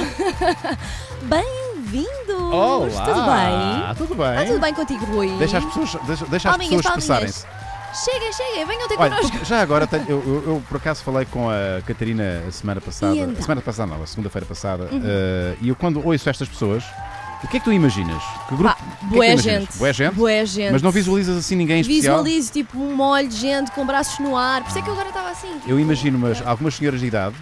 Bem-vindo! Olá! Tudo bem? Tudo bem? Está tudo bem contigo, Rui? Deixa as pessoas, deixa, deixa as Palminhas, pessoas palminhas. expressarem-se. Cheguem, cheguem, venham ter Olha, connosco. já agora tenho- eu, eu- eu, por acaso falei com a Catarina a semana passada. então? A semana passada não, a segunda-feira passada. Uhum. Eh, e eu quando ouço estas pessoas, o que é que tu imaginas? Que grupo? é que tu Boé imaginas? gente. Boé gente? Boé gente. Mas não visualizas assim ninguém em especial? Visualizo tipo um molho de gente com braços no ar. Por isso é que eu agora estava assim. Eu imagino umas, algumas senhoras de idade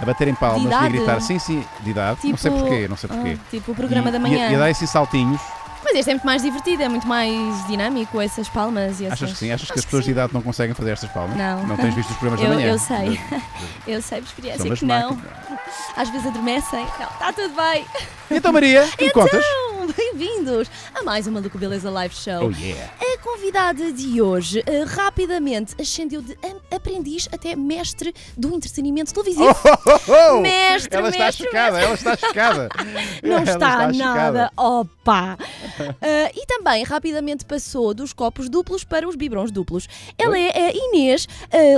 a baterem palmas e a gritar né? sim, sim, de idade, tipo, não sei tipo, porquê, não sei ah, porquê. Ah, tipo o programa e, da manhã. E, e a dar esses saltinhos. Mas este é muito mais divertido, é muito mais dinâmico, essas palmas e essas... Achas que sim? Achas Acho que as pessoas que de idade não conseguem fazer estas palmas? Não. Não tens visto os programas eu, da manhã? Eu sei. Eu sei por experiência que não. Máquinas. Às vezes adormecem. Não, está tudo bem. então, Maria, me então... contas? bem-vindos a mais uma Maluco Beleza Live Show. Oh, yeah. A convidada de hoje uh, rapidamente ascendeu de aprendiz até mestre do entretenimento televisivo. Oh, oh, oh. oh! Mestre, ela mestre, está chocada, ela está chocada. Não está, está, nada, opa! Uh, e também rapidamente passou dos copos duplos para os bibrons duplos. Ela oh. é a Inês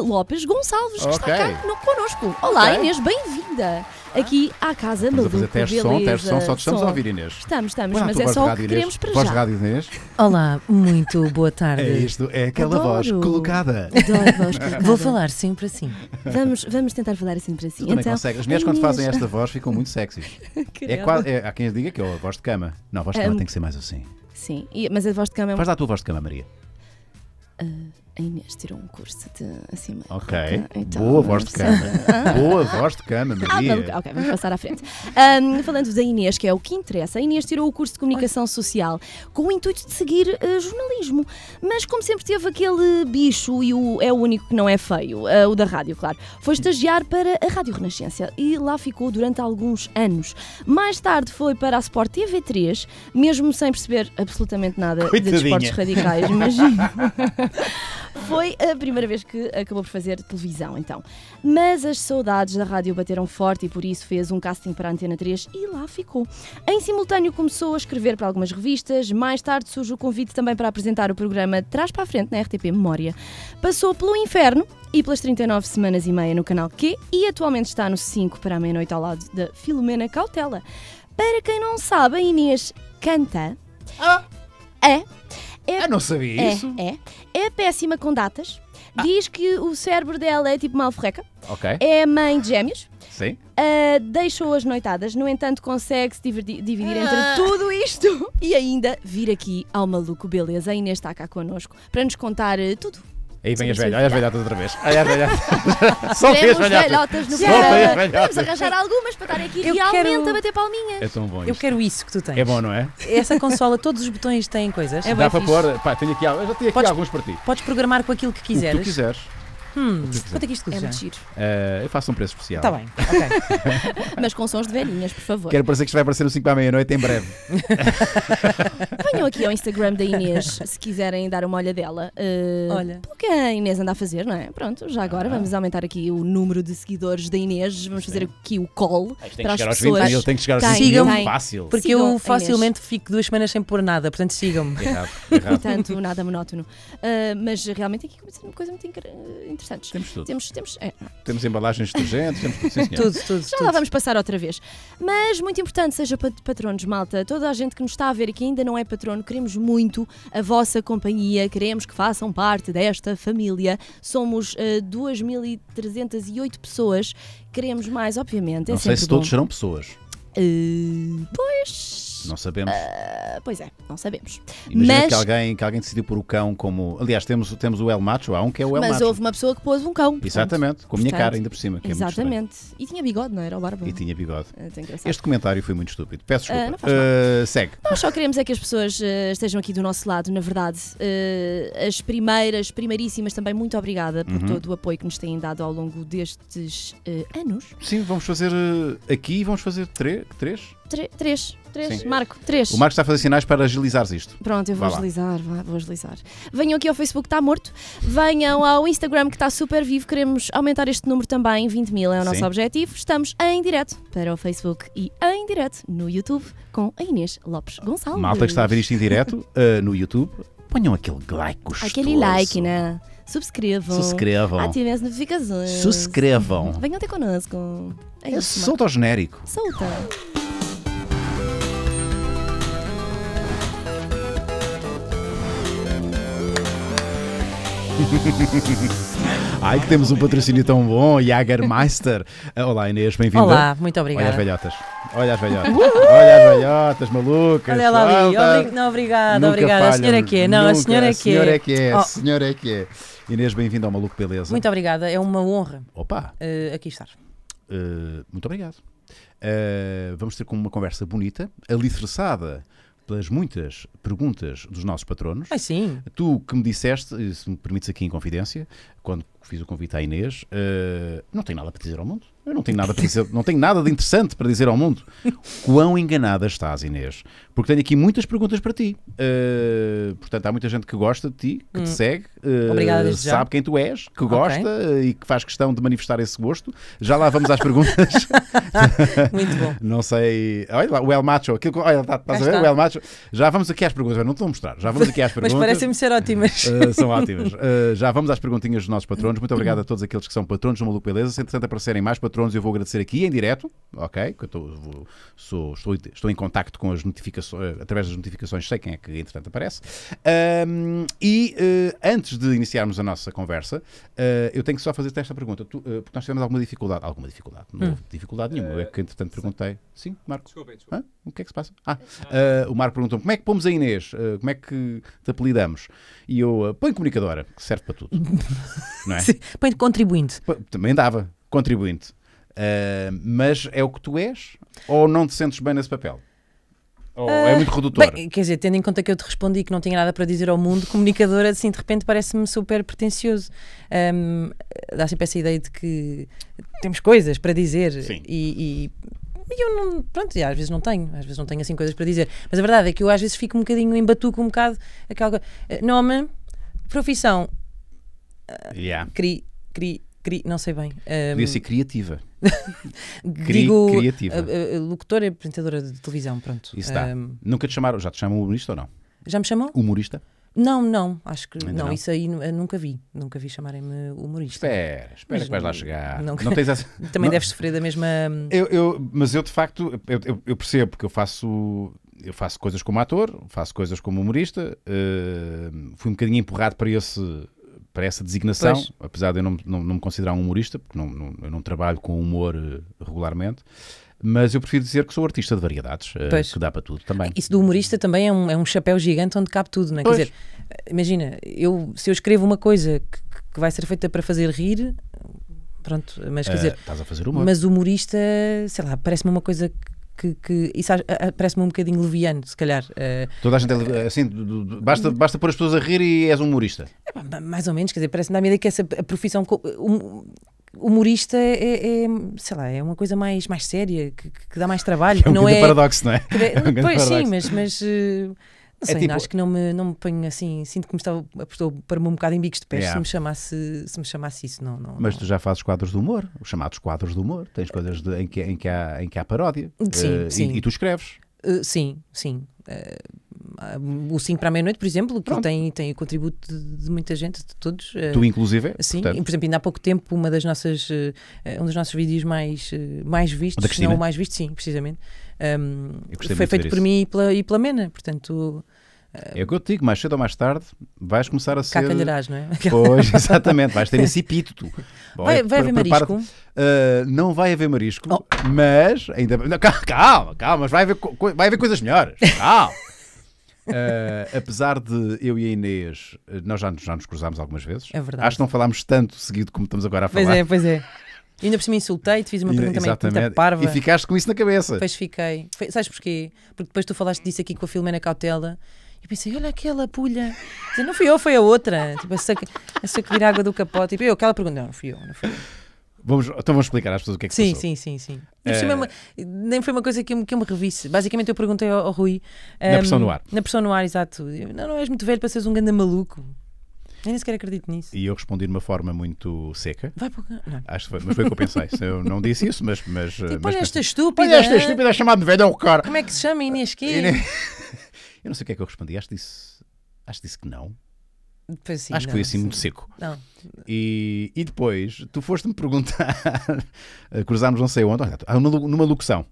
uh, Lopes Gonçalves, que okay. está cá no, connosco. Olá, okay. Inês, bem-vinda aqui à Casa do Estamos teste som, teste som, só te estamos som. a ouvir, Inês. Estamos, estamos, é mas é só o que Inês. queremos para voz já. Rádio, Inês. Olá, muito boa tarde. É isto, é aquela Adoro. voz colocada. Adoro a voz colocada. Vou falar sempre assim. Vamos, vamos tentar falar assim Tu então, também consegues. As mulheres quando fazem esta voz ficam muito sexys. é quase, é, há quem diga que é a voz de cama. Não, a voz de cama um, tem que ser mais assim. Sim, mas a voz de cama é Faz lá a tua voz de cama, Maria a Inês tirou um curso de acima. Ok. Então, Boa voz de cama, Boa ah, voz de cama, Maria. Ah, ok, vamos passar à frente. Um, falando da Inês, que é o que interessa, a Inês tirou o curso de comunicação social com o intuito de seguir uh, jornalismo. Mas, como sempre, teve aquele bicho e o é o único que não é feio, uh, o da rádio, claro. Foi estagiar para a Rádio Renascença e lá ficou durante alguns anos. Mais tarde foi para a Sport TV3, mesmo sem perceber absolutamente nada Coitadinha. de desportos radicais, imagino. Foi a primeira vez que acabou por fazer televisão, então. Mas as saudades da rádio bateram forte e por isso fez um casting para a Antena 3 e lá ficou. Em simultâneo começou a escrever para algumas revistas, mais tarde surge o convite também para apresentar o programa Trás para a Frente na RTP Memória. Passou pelo Inferno e pelas 39 semanas e meia no canal Q e atualmente está no 5 para a meia-noite ao lado da Filomena Cautela. Para quem não sabe, a Inês canta. Ah. É. É, ah, não sabia é, isso. É, é péssima com datas. Ah. Diz que o cérebro dela é tipo malforreca. Ok. É mãe de gêmeos. Sim. Uh, deixou as noitadas, no entanto, consegue se dividir, ah. entre tudo isto e ainda vir aqui ao Maluco Beleza. A Inês está cá connosco para nos contar eh, tudo. Aí vem as velhas olha as velhotas outra vez. Olha as velhotas. Só tem as velhotas. no velhotas. Vamos arranjar algumas para estarem aqui eu realmente quero... a bater palminhas. É tão bom isto. Eu quero isso que tu tens. É bom, não é? Essa consola, todos os botões têm coisas. É Dá para pôr. Pá, tenho aqui, eu já tenho aqui podes, alguns para ti. Podes programar com aquilo que quiseres. O que tu quiseres. Hum, quanto é que isto é custa? É muito giro. Uh, eu faço um preço especial. Está bem, ok. Mas com sons de velhinhas, por favor. Quero parecer que isto vai aparecer no 5 para meia-noite em breve. Venham aqui ao Instagram da Inês se quiserem dar uma eh, olha dela. Uh, olha. o que a Inês anda a fazer, não é? Pronto, já agora ah. vamos aumentar aqui o número de seguidores da Inês. Vamos Sim. fazer aqui o call ah, para as pessoas. chegar aos 20 mil, tem que chegar aos 20 mil é fácil. Porque sigam eu facilmente fico duas semanas sem pôr nada, portanto sigam-me. Portanto, nada monótono. Uh, mas realmente aqui começa uma coisa muito interessante Portanto, temos tudo. Temos, temos, é. temos embalagens detergentes, temos sim, tudo, tudo, Já tudo. lá vamos passar outra vez. Mas, muito importante, seja patronos, malta. Toda a gente que nos está a ver e que ainda não é patrono, queremos muito a vossa companhia, queremos que façam parte desta família. Somos uh, eh, 2.308 pessoas, queremos mais, obviamente. É não sei se bom. todos serão pessoas. Uh, pois. Não sabemos. Uh, pois é, não sabemos. Imagina mas... que, alguém, que alguém decidiu por o cão como. Aliás, temos, temos o El Macho, há um que é o El mas Macho. Mas houve uma pessoa que pôs um cão. Portanto. Exatamente, com a minha portanto, cara ainda por cima. É exatamente. É e tinha bigode, não era? O barba. E tinha bigode. É, este comentário foi muito estúpido. Peço ah, desculpa. Uh, uh, segue. Nós só queremos é que as pessoas estejam aqui do nosso lado, na verdade. as primeiras, primeiríssimas também, muito obrigada por uhum. todo o apoio que nos têm dado ao longo destes anos. Sim, vamos fazer aqui, vamos fazer três. três? três. Três. Sim. Marco, três. O Marco está a fazer sinais para agilizar isto. Pronto, eu vou agilizar, vá, vou agilizar. Venham aqui ao Facebook, está morto. Venham ao Instagram, que está super vivo. Queremos aumentar este número também. 20 mil é o nosso Sim. objetivo. Estamos em direto para o Facebook e em direto no YouTube com a Inês Lopes Gonçalves. Malta que está a ver isto em direto uh, no YouTube, ponham aquele like gostoso. Aquele like, né? Subscrevam. Subscrevam. Ativem as notificações. Subscrevam. Venham ter connosco. É, é isso, solta o genérico. Solta. Ai, que temos um patrocínio tão bom, Jagermeister. Olá, Inês, bem-vinda. Olá, muito obrigada. Olha as velhotas. Olha as velhotas. Olha as velhotas, malucas. Olha lá ali. Não, obrigada, obrigada. Falham. A senhora é que é. Não, Nunca. a senhora é que é. A senhora é que é. Oh. Senhora é que é. Inês, bem-vinda ao Maluco Beleza. Muito obrigada, é uma honra. Opa. Uh, aqui estar. Uh, muito obrigado. Uh, vamos ter com uma conversa bonita, alicerçada pelas muitas perguntas dos nossos patronos. Ah, sim. Tu que me disseste, se me permites aqui em confidência, quando fiz o convite à Inês, uh, não tenho nada para dizer ao mundo. Eu não tenho nada para dizer, não tenho nada de interessante para dizer ao mundo. Quão enganada estás, Inês? Porque tenho aqui muitas perguntas para ti. Uh, portanto, há muita gente que gosta de ti, que hum. te segue, uh, Obrigada, sabe já. quem tu és, que gosta okay. e que faz questão de manifestar esse gosto. Já lá vamos às perguntas. Muito bom. Não sei. Olha lá, o El Macho, aquilo, olha, tá, estás está. a ver? O El Macho. Já vamos aqui às perguntas. Não estou a mostrar, já vamos aqui às perguntas. Mas parecem-me ser ótimas. são ótimas. já vamos às perguntinhas dos nossos patronos patronos. Muito obrigado uhum. a todos aqueles que são patronos do Maluco Beleza. Se entretanto aparecerem mais patronos, eu vou agradecer aqui em direto, ok? eu tô, vou, sou, estou, estou em contacto com as notificações, eh, através das notificações, sei quem é que entretanto aparece. Um, e uh, antes de iniciarmos a nossa conversa, uh, eu tenho que só fazer-te esta pergunta, tu, uh, porque nós tivemos alguma dificuldade. Alguma dificuldade? Não houve hum. dificuldade nenhuma. Eu é que entretanto perguntei. Sim, Marco? Desculpa, desculpa. o que é que se passa? Ah, é o Marco perguntou como é que pomos a Inês? como é que te apelidamos? E eu, põe comunicadora, que serve para tudo. não é? Assim, põe contribuinte. Também dava, contribuinte. Uh, mas é o que tu és ou não te sentes bem nesse papel? Ou uh, é ah, muito redutor? Bem, quer dizer, tendo em conta que eu te respondi que não tinha nada para dizer ao mundo, comunicadora, assim, de repente parece-me super pretencioso. Um, dá sempre essa ideia de que temos coisas para dizer e, e. eu não, pronto, às vezes não tenho, às vezes não tenho assim coisas para dizer. Mas a verdade é que eu às vezes fico um bocadinho, embatuco um bocado aquela eh, Nome, profissão, yeah. cri, cri, cri, não sei bem. Um, Podia ser criativa. Cri, digo, criativa. Uh, uh, locutora e apresentadora de televisão, pronto. Isso dá. Um, Nunca te chamaram, já te chamam humorista ou não? Já me chamam? Humorista? Não, não, acho que não, não, isso aí nunca vi, nunca vi chamarem-me humorista. Espera, espera mas que vais lá chegar. Nunca... Não tens essa... Também não... deves sofrer da mesma. Hum, eu, eu, mas eu de facto eu, eu percebo que eu faço eu faço coisas como ator, faço coisas como humorista, uh, fui um bocadinho empurrado para esse para essa designação, pois. apesar de eu não, não, não, me considerar um humorista, porque não, não, eu não trabalho com humor eh, regularmente, mas eu prefiro dizer que sou artista de variedades, eh, pois. que dá para tudo também. Isso do humorista também é um, é um chapéu gigante onde cabe tudo, não é? Quer dizer, imagina, eu, se eu escrevo uma coisa que, que vai ser feita para fazer rir, pronto, mas quer eh, dizer, estás a fazer humor. Mas humorista, sei lá, parece-me uma coisa que, que isso parece-me um bocadinho leviano, se calhar. Eh, Toda a gente é assim, basta, basta pôr as pessoas a rir e és um humorista. É, mais ou menos, quer dizer, parece-me na medida que essa profissão humorista é, é, é, sei lá, é uma coisa mais, mais séria, que, que dá mais trabalho. É um não é paradoxo, não é? é um pois paradoxo. sim, mas, mas eh, não sei, é tipo... acho que não me, não me ponho assim. Sinto que me estava, estou para um bocado em bicos de pés yeah. se, me chamasse, se me chamasse isso. Não, não, Mas não. tu já fazes quadros de humor, os chamados quadros de humor. Tens coisas de, em, que, em, que há, em que há paródia. Sim, uh, sim. E, e, tu escreves. Uh, sim, sim. Uh, o 5 para a meia-noite, por exemplo, que tem, tem o contributo de, de muita gente, de todos. tu, inclusive? Sim, portanto. por exemplo, ainda há pouco tempo, uma das nossas, um dos nossos vídeos mais, mais vistos, não o mais visto, sim, precisamente um, foi feito por isso. mim e pela, e pela Mena, portanto. É o que eu te digo, mais cedo ou mais tarde vais começar a ser. Cacalharás, não é? Pois, exatamente, vais ter esse epíteto. Bom, vai, vai haver marisco? Uh, não vai haver marisco, oh. mas ainda. calma, calma, mas vai haver, vai haver coisas melhores. Calma. uh, apesar de eu e a Inês, nós já nos, já nos cruzámos algumas vezes. É verdade. Acho que não falámos tanto seguido como estamos agora a falar. Pois é, pois é. E ainda por cima insultei-te, fiz uma pergunta também muito parva. E ficaste com isso na cabeça. Depois fiquei. Foi, sabes porquê? Porque depois tu falaste disso aqui com a Filomena Cautela. Eu pensei, olha aquela pulha. Dizer, não fui eu, foi a outra. Tipo, a, essa a sacudir água do capote. Tipo, eu, aquela pergunta, não, não fui eu, não fui eu. Vamos, então vamos explicar às pessoas o que é que sim, passou. Sim, sim, sim. É uma, nem foi uma coisa que eu, que eu me revisse. Basicamente eu perguntei ao, ao Rui... Um, na pressão ehm, no ar. Na pressão no ar, exato. Não, não és muito velho para seres um ganda maluco. Eu nem sequer acredito nisso. E eu respondi de uma forma muito seca. Vai para não. Acho que foi, mas foi o que eu pensei. eu não disse isso, mas. mas, tipo, mas olha esta estúpida. Olha esta estúpida chamada de velho cara. Como é que se chama Inês Kim? eu não sei o que é que eu respondi. Acho que disse, acho que, disse que não. Assim, Acho que foi assim sim. muito seco. Não. E, e depois tu foste-me perguntar, cruzámos não sei onde, numa locução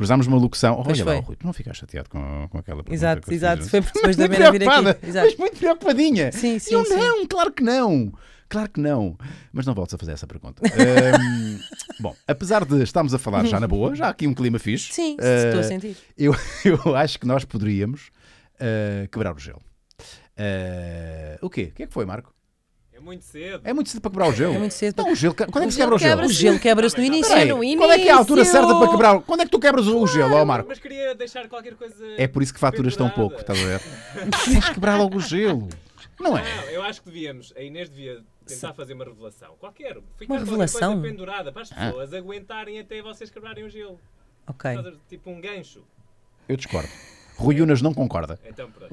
cruzámos uma locução. Oh, olha lá, Rui, tu não ficaste chateado com, com aquela pergunta? Exato, exato. Foi por depois da Vera vir aqui. Exato. Mas muito preocupadinha. Sim, sim. Eu sim. não, claro que não. Claro que não. Mas não voltes a fazer essa pergunta. um, bom, apesar de estarmos a falar já na boa, já há aqui um clima fixe. Sim, uh, estou a sentir. Eu, eu acho que nós poderíamos uh, quebrar o gelo. Uh, o quê? O que é que foi, Marco? É muito cedo. É muito cedo para quebrar o gelo. É muito cedo. Não, o gelo. Quando é que se quebra o gelo? O gelo quebra-se no início. Peraí, no início. Qual é que é a altura certa para quebrar? Quando é que tu quebras o gelo, ó, Marco? Mas queria deixar qualquer coisa. É por isso que faturas tão pouco, estás a ver? Tens quebrar logo o gelo. Não é? Não, eu acho que devíamos, a Inês devia tentar fazer uma revelação. Qualquer. Ficar uma revelação? Coisa pendurada para as ah. pessoas ah. aguentarem até vocês quebrarem o gelo. Ok. Tipo um gancho. Eu discordo. Rui Unas não concorda. Então pronto.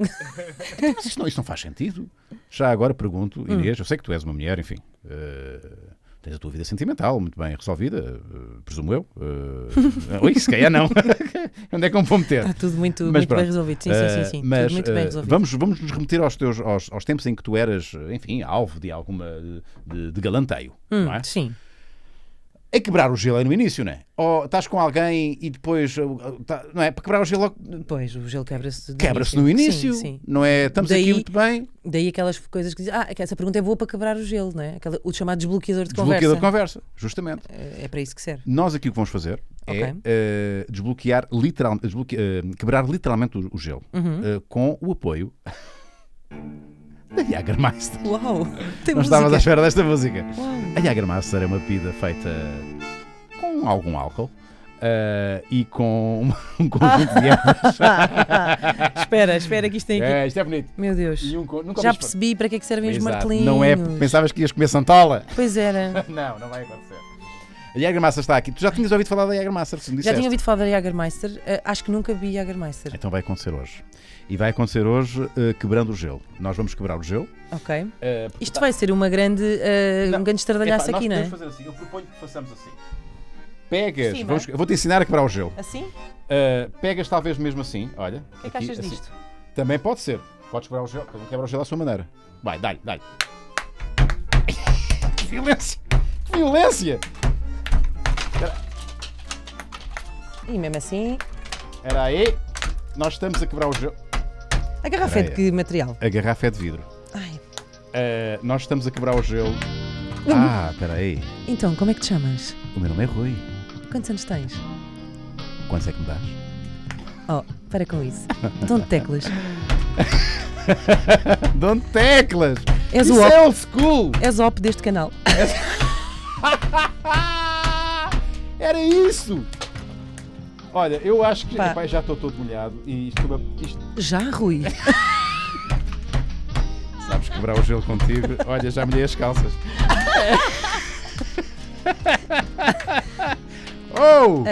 mas isto não, isto não faz sentido. Já agora pergunto, hum. Inês, eu sei que tu és uma mulher, enfim. Uh, tens a tua vida sentimental muito bem resolvida, eh, presumo eu. Uh, se calhar não. Onde é que eu me vou meter? Está tudo muito, mas, muito bem resolvido. Sim, sim, sim. sim. Mas, muito bem resolvido. Vamos, vamos nos remeter aos, teus, aos, aos tempos em que tu eras, enfim, alvo de alguma. de, de galanteio, hum, não é? Sim. É quebrar o gelo é no início, não é? Ou estás com alguém e depois. Uh, uh, tá, não é? Para quebrar o gelo. Pois, o gelo quebra-se. Quebra-se no início. Sim, sim. Não é? Estamos daí, aqui muito bem. Daí aquelas coisas que dizem. Ah, essa pergunta é boa para quebrar o gelo, não é? Aquela, o chamado desbloqueador de desbloqueador conversa. Desbloqueador de conversa, justamente. É, é, para isso que serve. Nós aqui o que vamos fazer é, okay. é uh, desbloquear literalmente. Desbloque, uh, quebrar literalmente o, o gelo uhum. uh, com o apoio da Jagermeister. Uau! Tem Não estavas à espera desta música. Uau. A Jagermeister é uma pida feita com algum álcool. Uh, e com um conjunto de ervas. espera, espera, que isto tem aqui. É, isto é bonito. Meu Deus. Um, Já percebi para que é que servem Exato. os martelinhos. Não é, pensavas que ias comer santola? Pois era. não, não vai acontecer. A Jägermeister está aqui. Tu já tinhas ouvido falar da Jägermeister? Já tinha ouvido falar da Jägermeister. Uh, eh, acho que nunca vi Jägermeister. Então vai acontecer hoje. E vai acontecer hoje uh, quebrando o gelo. Nós vamos quebrar o gelo. Ok. Uh, Isto tá... vai ser uma grande, uh, não, um grande estardalhaço aqui, não é? fazer assim. Eu proponho que façamos assim. Pegas, vamos, é? vou-te ensinar a quebrar o gelo. Assim? pegas talvez mesmo assim, olha. O que é que achas assim. disto? Também pode ser. Podes quebrar o gelo, quebra o gelo à sua maneira. Vai, dá-lhe, dá-lhe. que violência! Que violência! E mesmo assim. Era aí, nós estamos a quebrar o gelo. A garrafa é de que material? A garrafa é de vidro. Ai. Uh, nós estamos a quebrar o gelo. Ah, espera aí. Então, como é que te chamas? O meu nome é Rui. Quantos anos tens? Quantos é que me dás? Oh, para com isso. Dom Teclas. Dom Teclas! És isso o é op. é old school! És op deste canal. Era isso! Olha, eu acho que Epá, já estou todo molhado e estou é isto... Já, Rui? Sabes quebrar o gelo contigo? Olha, já molhei as calças. oh! Uh,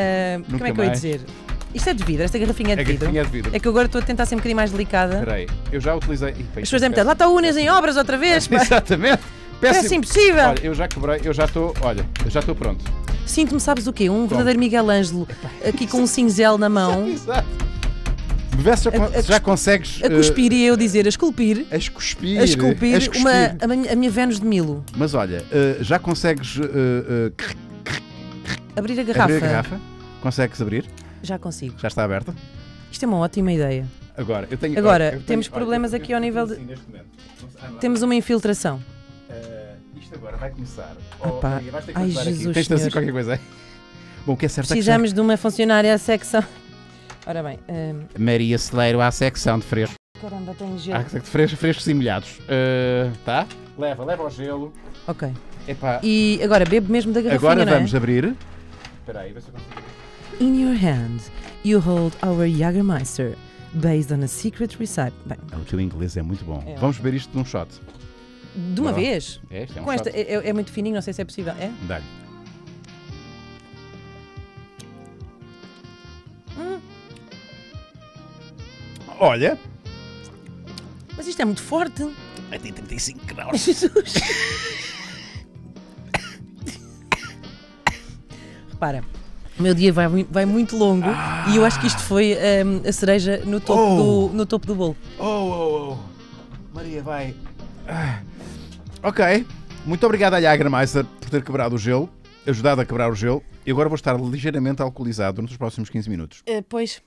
como é que mais. eu ia dizer? Isto é de vidro, esta garrafinha é de, vidro. é de vidro. É que agora estou a tentar ser um bocadinho mais delicada. Peraí, eu já utilizei. Ih, As pessoas Lá está Unes em obras outra vez. Exatamente. Péssimo. Péssimo impossível. Olha, eu já quebrei, eu já estou. Olha, eu já estou pronto. Sinto-me, sabes o quê? Um verdadeiro Miguel Ângelo, aqui com um cinzel na mão. Exato. já, já consegues. A cuspir eh, e eu dizer a esculpir. A esculpir. A esculpir, a esculpir. Uma, a, minha, a minha Vênus de Milo. Mas olha, uh, já consegues. Uh, uh, abrir a garrafa. Abrir a garrafa. Consegues abrir? Já consigo. Já está aberta? Isto é uma ótima ideia. Agora, eu tenho. Agora, eu tenho, temos olha, problemas aqui ao nível de. Assim ah, temos uma infiltração agora vai começar. Oh, Opa. Maria, vais ter que Ai, Jesus aqui. Tens de qualquer coisa Bom, o que é certo Precisamos é que... de uma funcionária à secção. Ora bem. Hum, Maria Celeiro à secção de fresco. Caramba, tem gelo. Ah, fresco, frescos e molhados. Uh, tá? Leva, leva ao gelo. Ok. Epá. E agora bebo mesmo da garrafinha, Agora é? vamos é? abrir. Espera aí, vê se eu consigo. In your hand, you hold our Jagermeister, based on a secret recipe. Bem. Ah, o teu inglês é muito bom. É. Vamos beber isto num shot. De uma tá vez? É, este é um Com esta, é, é, é muito fininho, não sei se é possível. É? Dá-lhe. Hum. Olha, Mas isto é muito forte. Ai, tem 35 graus. Jesus! Repara, o meu dia vai, vai muito longo e eu acho que isto foi hum, a cereja no topo, Oh. do, no topo do bolo. Oh, oh, oh. Maria vai. Ah, Ok. Muito obrigado à Jagermeister por ter quebrado o gelo, ajudado a quebrar o gelo. E agora vou estar ligeiramente alcoolizado nos próximos 15 minutos. Uh, pois.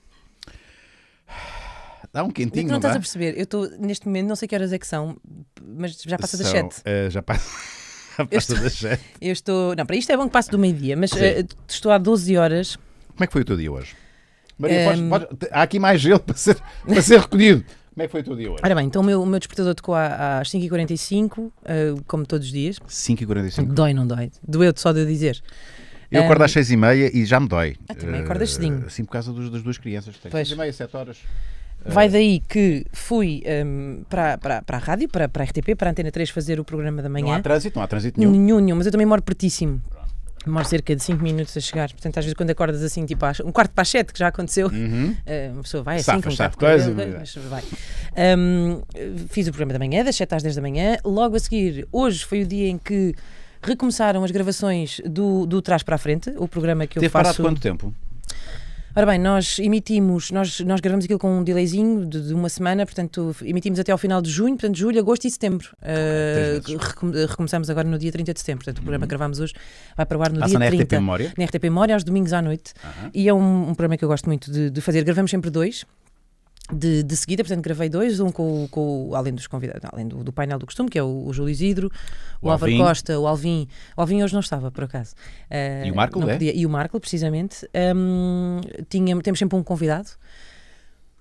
Dá um quentinho, não, não estás dá? a perceber. Eu estou, neste momento, não sei que horas é que são, mas já passa das 7. Uh, eh, já passa. já passa estou, das 7. Eu estou. Não, para isto é bom que passe do meio-dia, mas uh, estou há 12 horas. Como é que foi o teu dia hoje? Maria, um... Ehm, há aqui mais gelo para ser, para ser recolhido. Como é que foi o teu dia hoje? Ora bem, então o meu, o meu despertador tocou às 5h45, uh, eh, como todos os dias. 5h45? Dói, não dói? Doeu-te só de dizer. Eu acordo às 6h30 e, e já me dói. Ah, também acordas cedinho. Eh, assim por causa dos, das duas crianças 6h30, 7 horas. Vai eh, daí que fui um, ehm, para, para, para a rádio, para, para a RTP, para a Antena 3 fazer o programa da manhã. Não há trânsito, não há trânsito nenhum. Nenhum, nenhum mas eu também moro pertíssimo. Demora cerca de 5 minutos a chegar. Portanto, às vezes quando acordas assim, tipo, às, um quarto para as 7, que já aconteceu, uhum. Eh, uma pessoa vai assim, com um quarto coisa, coisa, é mas vai. Um, fiz o programa da manhã, das 7 às 10 da manhã. Logo a seguir, hoje foi o dia em que recomeçaram as gravações do, do Trás para a Frente, o programa que eu Teve faço... Teve parado quanto tempo? Ora bem, nós emitimos, nós, nós gravamos aquilo com um delayzinho de, de uma semana, portanto, emitimos até ao final de junho, portanto, julho, agosto e setembro. Okay, uh, recom recomeçamos agora no dia 30 de setembro, portanto, o programa uhum. que gravamos hoje vai para o ar no Passa dia na 30. RTP Memória? Na RTP Memória, aos domingos à noite. Uhum. E é um, um, programa que eu gosto muito de, de fazer. Gravamos sempre dois de, de, seguida, portanto, gravei dois, um com, com além dos convidados, além do, do, painel do costume, que é o, o Júlio Isidro, o, o Álvaro Costa, o Alvin. O Alvin hoje não estava, por acaso. Uh, e o Marco, é? Podia, e o Marco, precisamente. Um, tinha, temos sempre um convidado.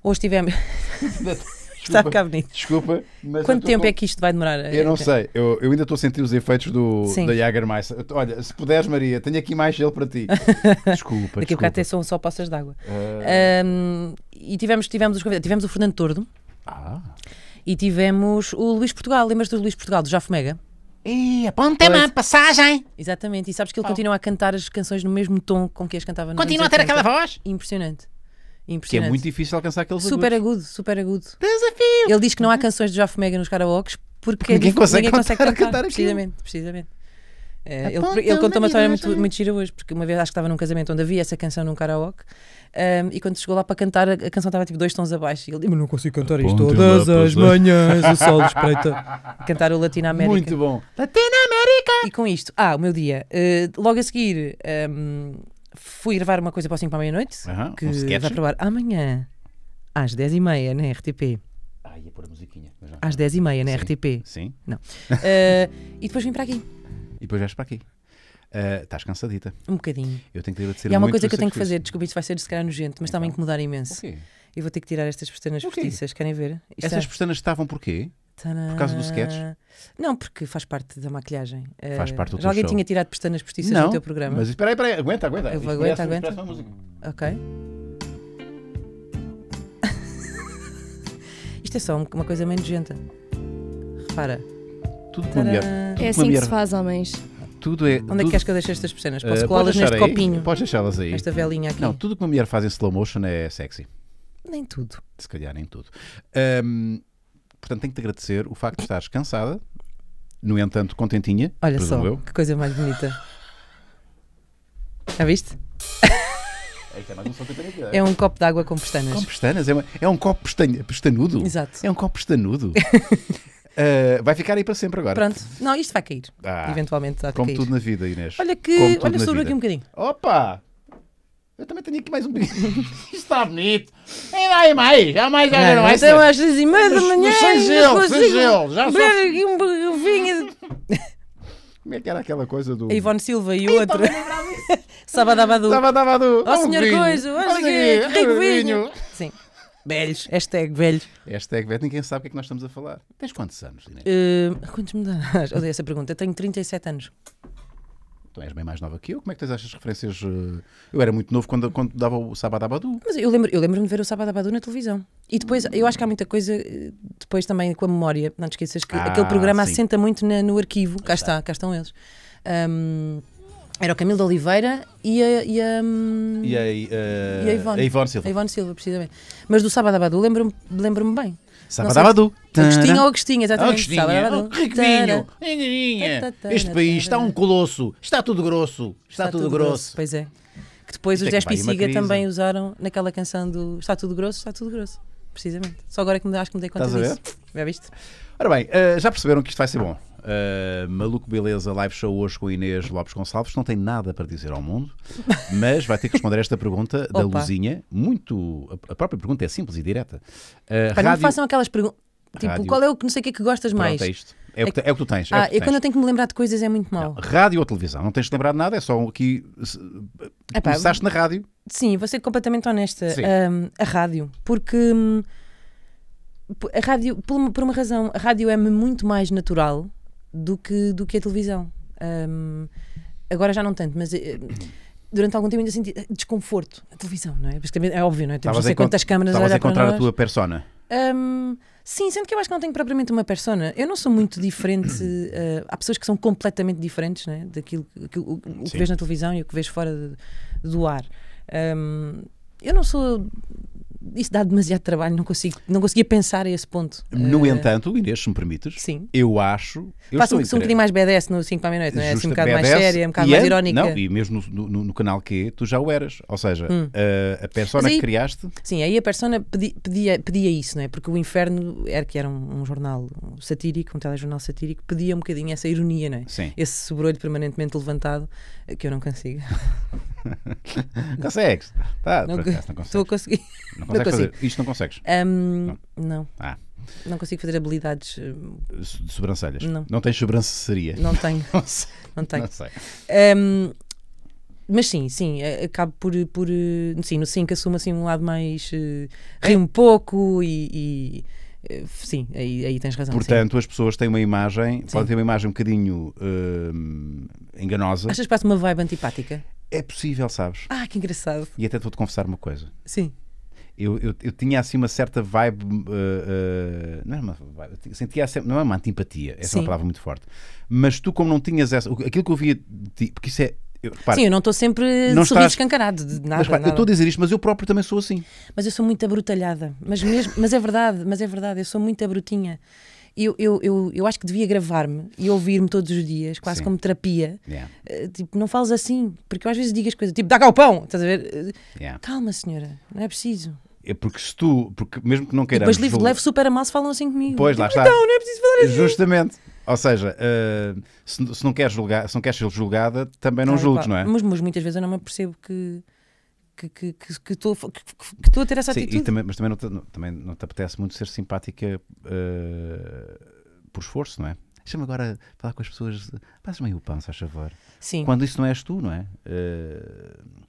Hoje tivemos. Está cá bonito. Desculpa, mas. Quanto tempo com... é que isto vai demorar? Eu não sei, eu, eu ainda estou a sentir os efeitos do, da Jagermeister. Olha, se puderes, Maria, tenho aqui mais gel para ti. Desculpa. Daqui a bocado até são só poças d'água. Uh... Ah. Um, e tivemos, tivemos os convidados. Tivemos o Fernando Tordo. Ah. E tivemos o Luís Portugal. Lembras-te do Luís Portugal, do Jafomega E aponta-me passagem! Exatamente, e sabes que ele oh. continua a cantar as canções no mesmo tom com que as cantava no Continua a ter aquela voz? Impressionante. Que é muito difícil alcançar aqueles Super agudos. agudo, super agudo. Desafio! Ele diz que não há canções de Jafomega nos karaokes porque, porque ninguém, consegue, cantar, cantar, cantar precisamente, precisamente. É, ah, ele, ele então, contou uma história muito, muito gira hoje, porque uma vez acho que estava num casamento onde havia essa canção num karaoke um, e quando chegou lá para cantar, a, canção estava tipo dois tons abaixo. E ele disse: Mas não consigo cantar isto todas as é. manhãs, o sol espreita. Cantar o latino América. Muito bom. latino América! E com isto, ah, o meu dia. Uh, logo a seguir, um, fui gravar uma coisa para o 5 para a meia-noite, uh -huh, que um vai provar amanhã, às 10h30 na RTP. Ah, ia pôr a musiquinha. Às 10h30 na sim, RTP. Sim. Não. Uh, e depois vim para aqui e depois vais para aqui. Uh, estás cansadita. Um bocadinho. Eu tenho que agradecer E há uma coisa que eu tenho que fazer, desculpa, se vai ser se calhar nojento, mas está-me então. a incomodar imenso. Okay. Eu vou ter que tirar estas pestanas okay. postiças, querem ver? Isto Essas está... É- pestanas estavam porquê? Por causa do sketch? Não, porque faz parte da maquilhagem. Eh, faz parte do Já teu alguém show. tinha tirado pestanas postiças não, no teu programa. Mas espera aí, espera aí, aguenta, aguenta. Eu vou, aguenta, aguenta. Ok. Isto é só uma coisa meio nojenta. Repara. Tudo com mulher. é assim mulher. que se faz, homens. Tudo é, Onde tudo... é que queres que eu deixe estas pestanas? Posso uh, colá-las neste aí? copinho? Podes deixá-las aí. Esta velinha aqui. Não, tudo que uma mulher faz em slow motion é sexy. Nem tudo. Se calhar nem tudo. Um, portanto, tenho que te agradecer o facto de estares cansada, no entanto, contentinha. Olha só, eu. que coisa mais bonita. Já viste? É, é? é um copo de água com pestanas. Com pestanas? É, uma, é um copo pestanudo? Exato. É um copo pestanudo. Uh, vai ficar aí para sempre agora. Pronto. Não, isto vai cair. Ah, Eventualmente vai como cair. tudo na vida, Inês. Olha que... Olha, sobrou aqui um bocadinho. Opa! Eu também tenho aqui mais um bocadinho. Isto está bonito. Ainda aí mais, já mais, já não, não Então às seis e meia da manhã. Sem gelo, sem gelo. Já sou... aqui um vinho. Como é que era aquela coisa do. A Ivone Silva e o outro. Sabadabadu. Sabadabadu. oh, senhor coisa, olha aqui, rico vinho. Sim. Velhos. Hashtag velho. Hashtag velho. Ninguém sabe o que é que nós estamos a falar. Tens quantos anos, Inês? Uh, quantos me dás? Odeio essa pergunta. Eu tenho 37 anos. Então és bem mais nova que eu. Como é que tens estas referências? Uh? Eu era muito novo quando, quando dava o sábado Abadu. Mas eu lembro-me eu lembro de ver o Sabado Abadu na televisão. E depois, eu acho que há muita coisa, uh, depois também com a memória, não te esqueças que ah, aquele programa sim. assenta muito na, no arquivo. Cá está. está, cá estão eles. Um, era o Camilo de Oliveira e a, e a, hum, e a, uh, e a, Ivone. a Ivone Silva. A Ivone Silva, precisamente. Mas do Sábado Abadu lembro-me lembro, bem. Sábado Abadu. Agostinho ou Agostinho, exatamente. Agostinho, Agostinho. É. Oh, rico vinho, Este país está um colosso, está tudo grosso, está, está tudo, tudo grosso. grosso. Pois é. Que depois Isto os 10 é Pisiga também usaram naquela canção do Está tudo grosso, está tudo grosso. Precisamente. Só agora é que me, acho que me dei conta Estás disso. A ver? Já viste? Ora bem, uh, já perceberam que isto vai ser bom. Uh, Maluco Beleza Live Show hoje com Inês Lopes Gonçalves. Não tem nada para dizer ao mundo, mas vai ter que responder esta pergunta da Opa. Luzinha. Muito. A própria pergunta é simples e direta. Uh, rádio... Não façam aquelas perguntas. Tipo, rádio. qual é o que não sei o que é que gostas Pronto, mais? É isto. É, é, o, que, é, é o que tu tens. É ah, é eu quando eu tenho que me lembrar de coisas é muito mal. Não, rádio ou televisão, não tens de lembrar de nada, é só aqui. Epá, começaste na rádio. Sim, vou ser completamente honesta. a rádio, porque hum, a rádio, por uma razão, a rádio é-me muito mais natural do que, do que a televisão. Um, agora já não tanto, mas. Eh, durante algum tempo ainda senti eh, desconforto. A televisão, não é? Porque também é óbvio, não é? Temos não sei quantas câmaras a olhar a encontrar a tua persona. Um, sim, sendo que eu acho que não tenho propriamente uma persona. Eu não sou muito diferente. Uh, há pessoas que são completamente diferentes né, daquilo que, o, o que vês na televisão e o que vês fora de, do ar. Um, eu não sou isso dá demasiado trabalho, não consigo, não conseguia pensar a esse ponto. No uh, entanto, Inês, se me permites, sim. eu acho. Eu um, um bocadinho mais BDS no 5 para a meia-noite, não é? Assim, um bocado BDS, mais séria, um bocado mais irónica. Não, e mesmo no, no, no, canal Q, tu já o eras. Ou seja, hum. a, eh, a persona aí, que criaste. Sim, aí a persona pedi, pedia, pedia isso, não é? Porque o Inferno era que era um, um jornal satírico, um telejornal satírico, pedia um bocadinho essa ironia, não é? Sim. Esse sobrolho permanentemente levantado eh, que eu não consigo. consegues? Tá, não, acaso, não consegues. Estou a conseguir. Não consegues não fazer. Isto não consegues? Um, não. não. Ah. Não consigo fazer habilidades. Hum. De sobrancelhas? Não. Não tens sobrancelharia? Não tenho. não, sei. não tenho. Não sei. Um, mas sim, sim, acabo por, por hum, sim, no 5 assumo assim um lado mais uh, ri um pouco e, e eh, sim, aí, aí, tens razão. Portanto, sim. as pessoas têm uma imagem, sim. podem ter uma imagem um bocadinho uh, enganosa. Achas que passa uma vibe antipática? É possível, sabes? Ah, que engraçado. E até te vou-te confessar uma coisa. Sim. Eu, eu, eu, tinha assim uma certa vibe, uh, uh, não uma vibe, sentia assim, não é uma antipatia, essa Sim. é uma palavra muito forte. Mas tu, como não tinhas essa, aquilo que eu via de ti, porque isso é. Eu, repara, Sim, eu não estou sempre não sorriso estás, escancarado de nada, mas, repara, nada. Eu estou a dizer isto, mas eu próprio também sou assim. Mas eu sou muito abrutalhada, mas, mesmo, mas é verdade, mas é verdade, eu sou muito abrutinha eu, eu, eu, eu acho que devia gravar-me e ouvir-me todos os dias, quase Sim. como terapia. Yeah. Uh, tipo, não fales assim, porque eu às vezes digo as coisas, tipo, dá cá o pão, estás a ver? Uh, yeah. Calma, senhora, não é preciso. É porque se tu, porque mesmo que não queiras. Depois levo, leve super a mal se falam assim comigo. Pois, tipo, lá está. Então, não é preciso falar assim. Justamente. Ou seja, uh, se, se, não queres julgar, se não queres ser julgada, também não ah, julgues, pá, não é? Mas, mas muitas vezes eu não me percebo que que, que, que, estou, que, estou a ter essa Sim, atitude. Também, mas também não, te, também não te apetece muito ser simpática uh, por esforço, não é? Deixa-me agora falar com as pessoas. Passa-me aí o pão, se faz favor. Sim. Quando isso não és tu, não é? Uh,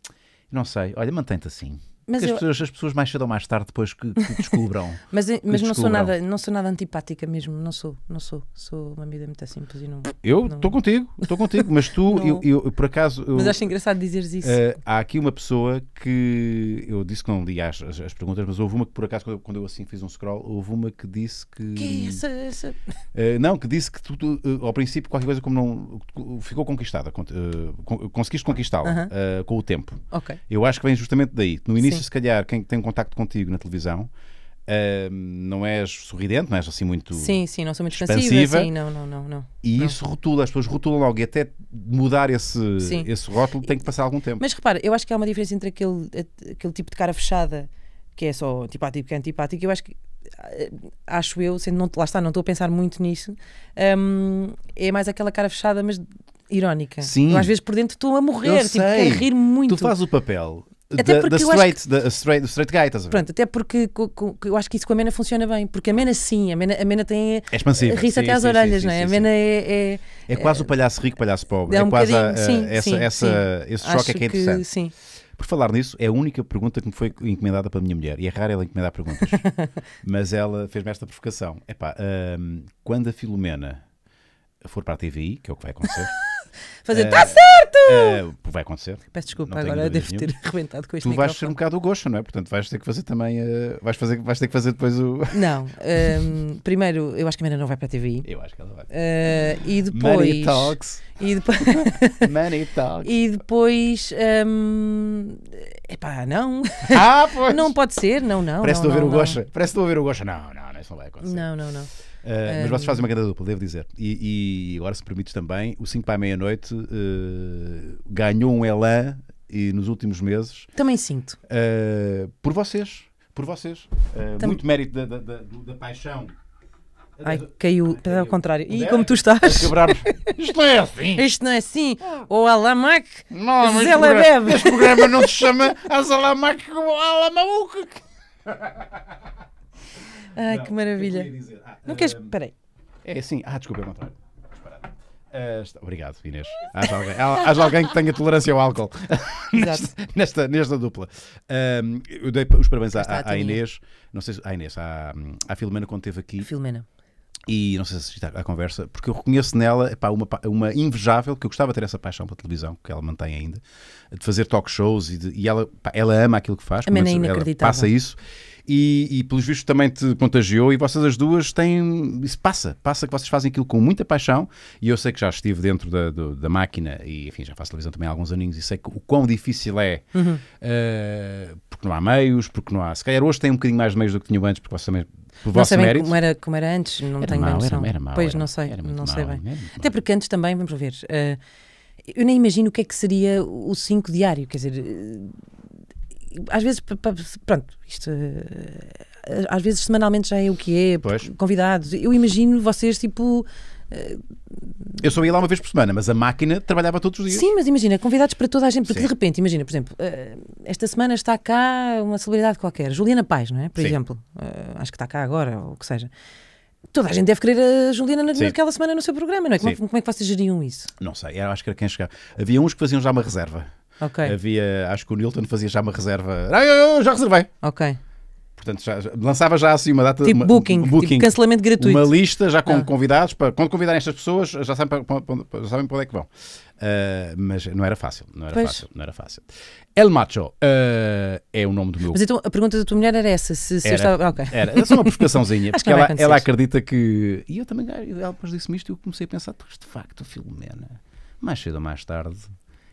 não sei. Olha, mantém-te assim. Mas as, pessoas, as, pessoas, mais cedo ou mais tarde depois que, que descubram. mas mas não, Sou nada, não sou nada antipática mesmo, não sou, não sou. Sou uma vida muito simples e não. Eu estou não... contigo, estou contigo, mas tu, eu, eu, por acaso. Eu, mas acho engraçado dizeres isso. Uh, há aqui uma pessoa que eu disse que não li as, as, as, perguntas, mas houve uma que por acaso, quando eu, quando eu assim fiz um scroll, houve uma que disse que. Que essa? essa... Uh, não, que disse que tu, uh, ao princípio, qualquer coisa como não. ficou conquistada, eh, conseguiste conquistá-la -huh. com o tempo. Ok. Eu acho que vem justamente daí. No início se calhar, quem tem contacto contigo na televisão, Uh, não és sorridente, não és assim muito. Sim, sim, não sou muito expansiva. Sim, não, não, não, não. E não. isso rotula, as pessoas rotulam logo e até mudar esse, esse rótulo tem que passar algum tempo. Mas repara, eu acho que há uma diferença entre aquele, aquele tipo de cara fechada que é só antipático que é antipático, eu acho que ah, acho eu, sendo não, lá está, não estou a pensar muito nisso, é mais aquela cara fechada, mas irónica. Sim. Eu, às vezes por dentro estou a morrer, tenho tipo, quero rir muito. Tu fazes o papel até da, da straight, que... straight, do straight guy, estás a ver? Pronto, até porque eu acho que isso com a Mena funciona bem, porque a Mena sim, a Mena, a Mena tem eh, é riça sim, até às orelhas, sim, não é? Sim, a Mena é, é, é. quase é o palhaço rico, palhaço pobre. É, um é quase a, essa, essa, esse choque é acho é que é interessante. Que, sim. Por falar nisso, é a única pergunta que me foi encomendada pela minha mulher. E é raro ela encomendar perguntas. Mas ela fez-me esta provocação. Epá, um, quando a Filomena for para a TVI, que é o que vai acontecer. fazer, é, tá certo! É, vai acontecer. Peço desculpa, Não agora devo ter arrebentado com este Tu vais ser um bocado o gosto, não é? Portanto, vais ter que fazer também. Eh, vais, fazer, vais ter que fazer depois o. Não, ehm, primeiro, eu acho que a menina não vai para a TV Eu acho que ela vai. Eh, e Money depois. Talks. E depois. Money Talks. e depois hum, epá, não. ah, pois! Não pode ser, não, não. Parece não, estou a ver o gosto Parece estou ver o Gosta. Não, não, isso não vai acontecer. Não, não, não. Uh, mas vocês fazem uma grande dupla, devo dizer. E, e agora, se permites também, o 5 para a meia-noite uh, ganhou um elan e nos últimos meses. Também sinto. Uh, por vocês. Por vocês. Muito mérito da, da, da, da paixão Ai, caiu, Ai, caiu. ao contrário. E é? como tu estás? Isto não é assim. Isto não é assim. Ou Alamac, não, Zé Bebe. Este programa não se chama Lamac como Alamauk. Ai, não, que maravilha. Que dizer, não queres. Peraí. É assim. Ah, desculpa, é o contrário. Uh, Obrigado, Inês. Haja alguém, haja alguém que tenha tolerância ao álcool nesta, nesta, nesta, dupla. eu dei os parabéns à, Inês, não sei se, à Inês, à, à Filomena quando esteve aqui. Filomena. E não sei se assististe à conversa, porque eu reconheço nela epá, uma, uma invejável, que eu gostava de ter essa paixão pela televisão, que ela mantém ainda, de fazer talk shows e, de, e ela, epá, ela ama aquilo que faz. A é ela passa isso e, e pelos vistos também te contagiou e vocês as duas têm, isso passa, passa que vocês fazem aquilo com muita paixão e eu sei que já estive dentro da, do, da máquina e enfim, já faço televisão também há alguns aninhos e sei o quão difícil é uhum. uh, porque não há meios, porque não há, se calhar hoje tem um bocadinho mais de meios do que tinham antes porque vocês também por não mérito. Como era, como era antes, não era tenho mal, bem noção. Era, era mal, pois era, não sei, não sei mal, bem. Até porque antes também, vamos ver. Uh, eu nem imagino o que é que seria o 5 diário, quer dizer, às vezes, pronto, isto eh, às vezes semanalmente já é o que é, pois. convidados. Eu imagino vocês tipo. Eh, eu só ia lá uma vez por semana, mas a máquina trabalhava todos os dias. Sim, mas imagina, convidados para toda a gente, porque Sim. de repente, imagina, por exemplo, eh, esta semana está cá uma celebridade qualquer, Juliana Paz, não é? Por Sim. exemplo, acho que está cá agora, ou o que seja. Toda a gente deve querer a Juliana naquela semana no seu programa, não é? Como, é como, é que vocês geriam isso? Não sei, acho que era quem chegar. Havia uns que faziam já uma reserva. Okay. Havia, acho que o Newton fazia já uma reserva. Ah, eu, eu já reservei. Ok. Portanto, já, lançava já assim uma data. Tipo uma, booking, um tipo booking tipo cancelamento gratuito. Uma lista já com ah. convidados. Para, quando convidarem estas pessoas, já sabem para, para, já sabem para onde é que vão. Uh, mas não era fácil, não era pois. fácil, não era fácil. El Macho uh, é o nome do meu. Mas então a pergunta da tua mulher era essa: se, se era, estava. Okay. Era, era é só uma provocaçãozinha, porque ela, ela acredita que. E eu também, ela depois disse-me isto e eu comecei a pensar: de facto, Filomena, mais cedo ou mais tarde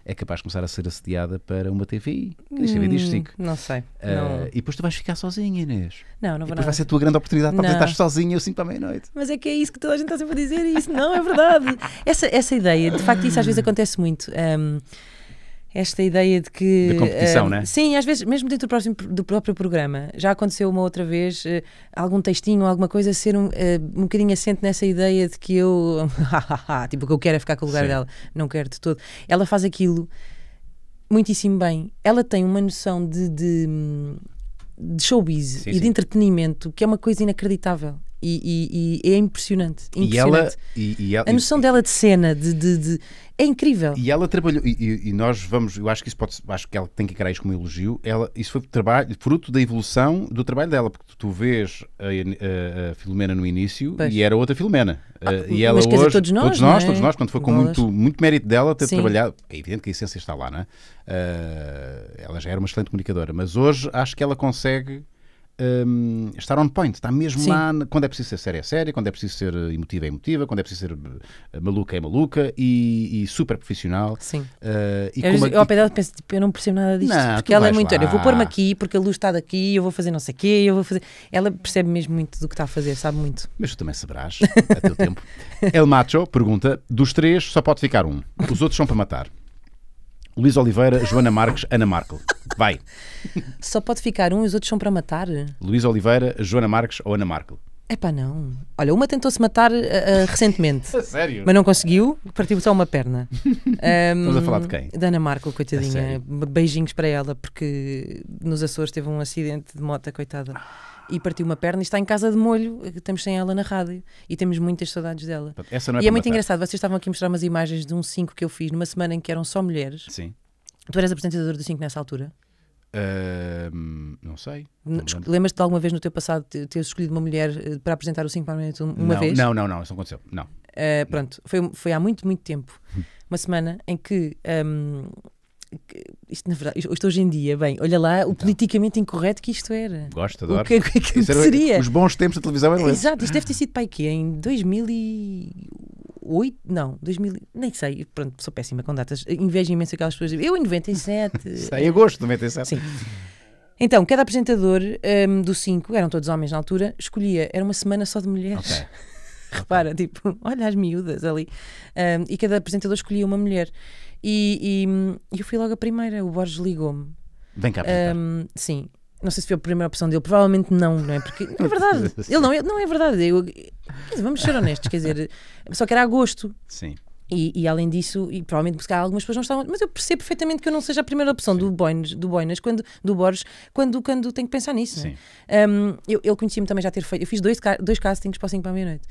é capaz de começar a ser assediada para uma TV, Queres ver disto, é hum, Zico? Não sei. Ah, não. e depois tu vais ficar sozinha, Inês. Não, não vou depois nada. vai ser a tua grande oportunidade para apresentar sozinha eu 5 para meia-noite. Mas é que é isso que toda a gente está sempre a dizer e isso não é verdade. essa, essa ideia, de facto, isso às vezes acontece muito. Um, esta ideia de que. De competição, uh, né? Sim, às vezes, mesmo dentro do, próximo, do próprio programa, já aconteceu uma outra vez uh, algum textinho ou alguma coisa ser um, uh, um bocadinho assente nessa ideia de que eu. tipo, o que eu quero é ficar com o lugar sim. dela. Não quero de todo. Ela faz aquilo muitíssimo bem. Ela tem uma noção de, de, de showbiz sim, e sim. de entretenimento que é uma coisa inacreditável. E, e, e, é impressionante. impressionante. E ela, a noção dela de cena, de, de, de, é incrível. E ela trabalhou, e, nós vamos, eu acho que isso pode, acho que ela tem que encarar isso como elogio. Ela, isso foi trabalho, fruto da evolução do trabalho dela, porque tu vês a, a, a Filomena no início pois. e era outra Filomena. Ah, ah e ela mas hoje, dizer, todos nós, todos nós, é? todos nós, portanto, foi com muito, muito mérito dela ter Sim. trabalhado. É evidente que a essência está lá, não é? Uh, ela já era uma excelente comunicadora, mas hoje acho que ela consegue um, ehm, estar on point, está mesmo Sim. lá quando é preciso ser séria é séria, quando é preciso ser eh, emotiva é emotiva, quando é preciso ser eh, maluca é maluca e, e super profissional. Sim. Uh, e eu, como, eu, ao pé dela penso, tipo, eu não percebo nada disto, não, porque ela é muito, lá. eu vou pôr-me aqui porque a luz está daqui, eu vou fazer não sei o quê, eu vou fazer. Ela percebe mesmo muito do que está a fazer, sabe muito. Mas tu também saberás, a teu tempo. El Macho pergunta: dos três só pode ficar um, os outros são para matar. Luís Oliveira, Joana Marques, Ana Markel. Vai. Só pode ficar um e os outros são para matar? Luís Oliveira, Joana Marques ou Ana Markel? para não. Olha, uma tentou-se matar uh, uh, recentemente. sério? Mas não conseguiu, partiu só uma perna. Um, Estamos a falar de quem? Da Ana Marco, coitadinha. Beijinhos para ela, porque nos Açores teve um acidente de moto, coitada e partiu uma perna e está em casa de molho, estamos eh, sem ela na rádio e temos muitas saudades dela. Essa não é e é muito engraçado, vocês estavam aqui a mostrar umas imagens de um 5 que eu fiz numa semana em que eram só mulheres. Sim. Tu eras apresentador do 5 nessa altura? Uh, não sei. Lembras-te de alguma vez no teu passado teres escolhido uma mulher eh, para apresentar o 5 para uma não, vez? Não, não, não, isso não aconteceu. Não. Uh, pronto, foi, foi há muito, muito tempo. uma semana em que um, isto, na verdade, isto hoje em dia, bem, olha lá o então. politicamente incorreto que isto era. Gosto, adoro. O que, que, que seria? Os bons tempos da televisão eram é esses. Exato, isto deve ter sido pai quê? Em 2008? Não, 2000, nem sei, pronto, sou péssima com datas. Invejo imenso aquelas pessoas. Eu em 97. Sei, em agosto de 97. Sim. Então, cada apresentador um, do 5, eram todos homens na altura, escolhia, era uma semana só de mulheres. Okay. Repara, tipo, olha as miúdas ali. Um, e cada apresentador escolhia uma mulher. E, e eu fui logo a primeira, o Borges ligou-me. Vem cá, um, Sim, não sei se foi a primeira opção dele, provavelmente não, não é? Porque não é verdade, ele não, não é verdade. Eu, dizer, vamos ser honestos, quer dizer, só que era agosto. Sim. E, e, além disso, e provavelmente porque algumas pessoas não estavam, mas eu percebo perfeitamente que eu não seja a primeira opção Sim. do Boinas, do Boinas quando, do Borges, quando, quando tenho que pensar nisso. É? Sim. É? Um, eu, ele conhecia-me também já ter feito, eu fiz dois, dois castings para o 5 para a meia-noite.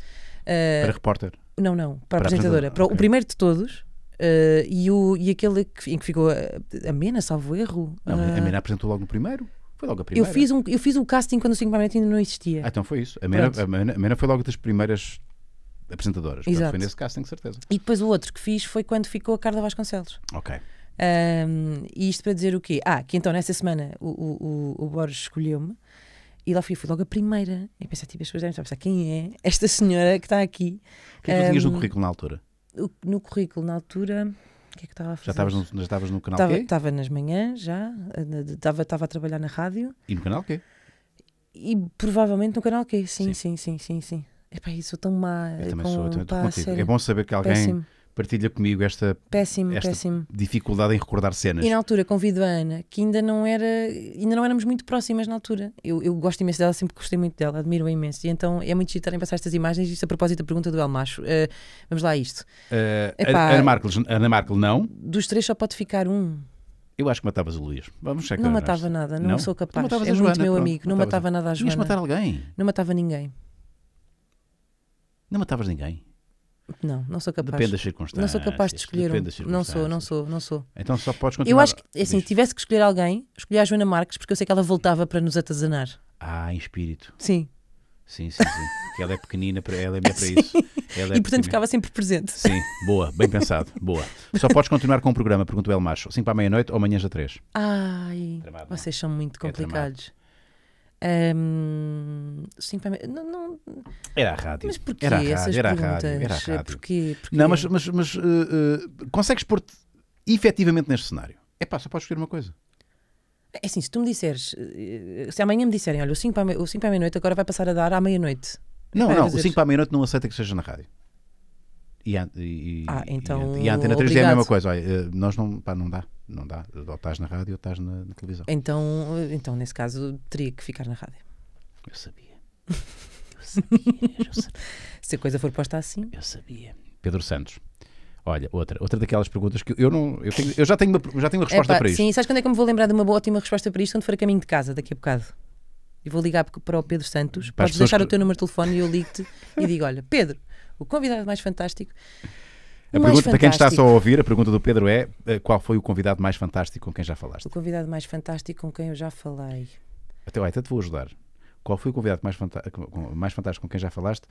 Uh, para repórter? Não, não, para, para apresentadora. apresentadora. Para o primeiro de todos, Uh, e, o, e aquele que, em que ficou a, a Mena, salvo erro. Não, uh... a eh, Mena apresentou logo no primeiro. Foi logo a primeira. Eu fiz, um, eu fiz o casting quando o 5 para ainda não existia. Ah, então foi isso. A Mena, a Mena, a Mena foi logo das primeiras apresentadoras. Exato. Portanto, foi nesse casting, com certeza. E depois o outro que fiz foi quando ficou a Carla Vasconcelos. Ok. Um, e isto para dizer o quê? Ah, que então nessa semana o, o, o, Borges escolheu-me e lá fui, fui logo a primeira. E pensei, tipo, as pessoas devem estar a pensar quem é esta senhora que está aqui. O que é que um, tu tinhas no currículo na altura? no currículo, na altura, o que é que estava a fazer? Já estavas no, já estavas no canal tava, quê? Estava nas manhãs, já. Estava, eh, estava a trabalhar na rádio. E no canal quê? E provavelmente no canal quê? Sim, sim, sim, sim, sim. sim. Epá, isso sou tão má. Eu também com, sou, eu também pá, É bom saber que alguém... Péssimo partilha comigo esta, péssimo, esta péssimo. dificuldade em recordar cenas. E na altura convido a Ana, que ainda não era, ainda não éramos muito próximas na altura. Eu, eu gosto imenso dela, sempre gostei muito dela, admiro-a imenso. E então é muito giro em passar estas imagens, isto a propósito da pergunta do El Macho. Uh, vamos lá a isto. Uh, Epá, Ana, Marques, Ana Markel, não? Dos três só pode ficar um. Eu acho que matavas o Luís. Vamos checar. Não matava nada, não, não? sou capaz. Não é Joana, muito meu pronto, amigo. Não matava nada a Joana. Ias matar alguém? Não matava ninguém. Não matavas ninguém? Não, não sou capaz. Depende das circunstâncias. Não sou capaz de escolher um. Não sou, não sou, não sou. Então só podes continuar. Eu acho que, assim, Diz. tivesse que escolher alguém, escolhi a Joana Marques, porque eu sei que ela voltava para nos atazanar. Ah, em espírito. Sim. Sim, sim, sim. ela é pequenina, ela é minha para isso. É e portanto ficava sempre presente. Sim, boa, bem pensado, boa. Só podes continuar com o programa, Pergunto o El Macho. 5 para a meia-noite ou amanhã às 3? Ai, Tramado, vocês são muito é complicados. É um, para não, não, Era a rádio. Mas porquê era a rádio, essas era perguntas? A rádio, era a é rádio. Porquê, porquê? Não, mas, mas, mas uh, uh, consegues pôr-te efetivamente neste cenário? É pá, só podes escolher uma coisa. É assim, se tu me disseres, eh, se amanhã me disserem, olha, o 5 para a meia-noite agora vai passar a dar à meia-noite. Não, não, o 5 para a meia-noite não aceita que seja na rádio. E, e, ah, então, e, a Antena 3 obrigado. é a mesma coisa. Olha, eh, nós não, pá, não dá. Não dá. Ou estás na rádio ou estás na, na, televisão. Então, eh, então, nesse caso, teria que ficar na rádio. Eu sabia. Eu sabia. Eu sabia. Se a coisa for posta assim. Eu sabia. Pedro Santos. Olha, outra, outra daquelas perguntas que eu não. Eu, tenho, eu já, tenho uma, já tenho uma resposta para isto. Sim, sabes quando é que eu me vou lembrar de uma ótima resposta para isto? Quando for a caminho de casa, daqui a bocado. E vou ligar para o Pedro Santos. Para Podes deixar que... o teu número de telefone e eu ligo-te e digo: Olha, Pedro, o convidado mais fantástico. A pergunta, para quem está só a ouvir, a pergunta do Pedro é: eh, qual foi o convidado mais fantástico com quem já falaste? O convidado mais fantástico com quem eu já falei. Até, até te vou ajudar. Qual foi o convidado mais, fantástico, mais fantástico com quem já falaste?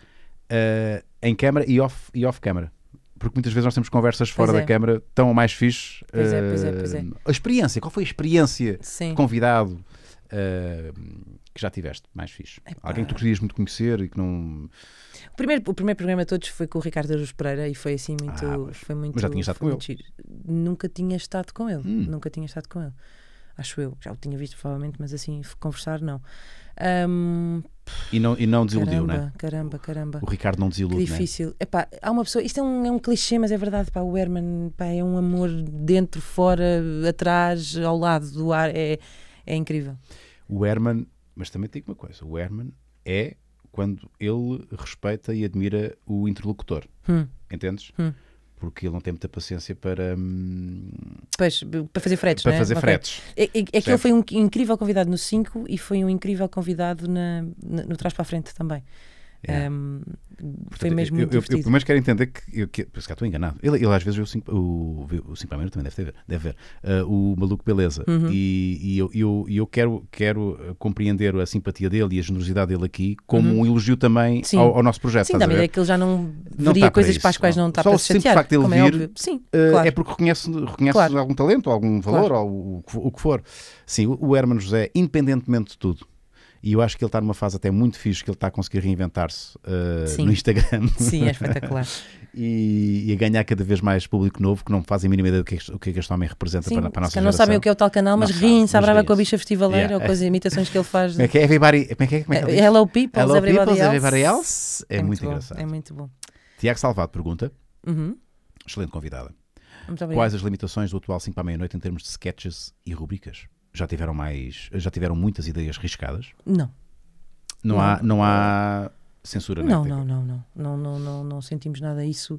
Uh, em câmara e off, e off câmara porque muitas vezes nós temos conversas fora é. da câmara tão mais fixe. Pois é, pois é, pois é. Eh, a experiência, qual foi a experiência Sim. convidado? uh, que já tiveste mais fixe? Epá. Alguém que tu querias muito conhecer e que não. O primeiro, o primeiro programa de todos foi com o Ricardo Aruz Pereira e foi assim muito. Ah, mas, foi muito mas já tinha estado com ele? Nunca tinha estado com ele. Hum. Nunca tinha estado com ele. Acho eu. Já o tinha visto, provavelmente, mas assim, conversar, não. Um, e não, e não desiludiu, caramba, né? Caramba, caramba. O Ricardo não desiludiu né? difícil. Né? Epá, há uma pessoa, isto é um, é um clichê, mas é verdade. Pá, o Herman é um amor dentro, fora, atrás, ao lado do ar. É, é incrível. O Herman, mas também digo uma coisa: o Herman é quando ele respeita e admira o interlocutor. Hum. Entendes? Hum. Porque ele não tem muita paciência para. Hum, pois, para fazer fretes. Para né? fazer okay. fretes. É, é, é que ele foi um incrível convidado no 5 e foi um incrível convidado na, na, no Trás para a Frente também. Yeah. Um, Portanto, foi mesmo eu, muito eu, divertido. Eu, pelo menos quero entender que, eu, que por isso que estou enganado. Ele, ele às vezes o o, o 5 também deve, ter, deve ver uh, o Maluco Beleza uhum. e, e, eu, eu, eu quero, quero compreender a simpatia dele e a generosidade dele aqui como uhum. um elogio também ao, ao, nosso projeto. Sim, também é que ele já não veria não coisas para, para as quais não, não está Só para se chatear. Só o facto dele é vir Sim, uh, é porque reconhece, reconhece claro. algum talento, algum valor, claro. ou, o, o que for. Sim, o, o Herman José, independentemente de tudo, e eu acho que ele está numa fase até muito fixe, que ele está a conseguir reinventar-se uh, no Instagram. Sim, é espetacular. e, e, a ganhar cada vez mais público novo, que não fazem a mínima ideia do que, é o é que este homem representa Sim, para, para a nossa geração. não sabem o que é o tal canal, mas riem-se à brava com a bicha festivaleira yeah. ou com as imitações que ele faz. Como é que é? Everybody, como é que é? Como é que ele é? Hello people, Hello everybody, people, else. everybody else. É, é muito, muito bom, engraçado. É muito bom. Tiago Salvado pergunta. Uhum. Excelente convidada. Quais as limitações do atual 5 para a meia-noite em termos de sketches e rubricas? já tiveram mais, já tiveram muitas ideias riscadas? Não. Não, não. há, não há censura não, não, não, não, não, não, não, não sentimos nada isso.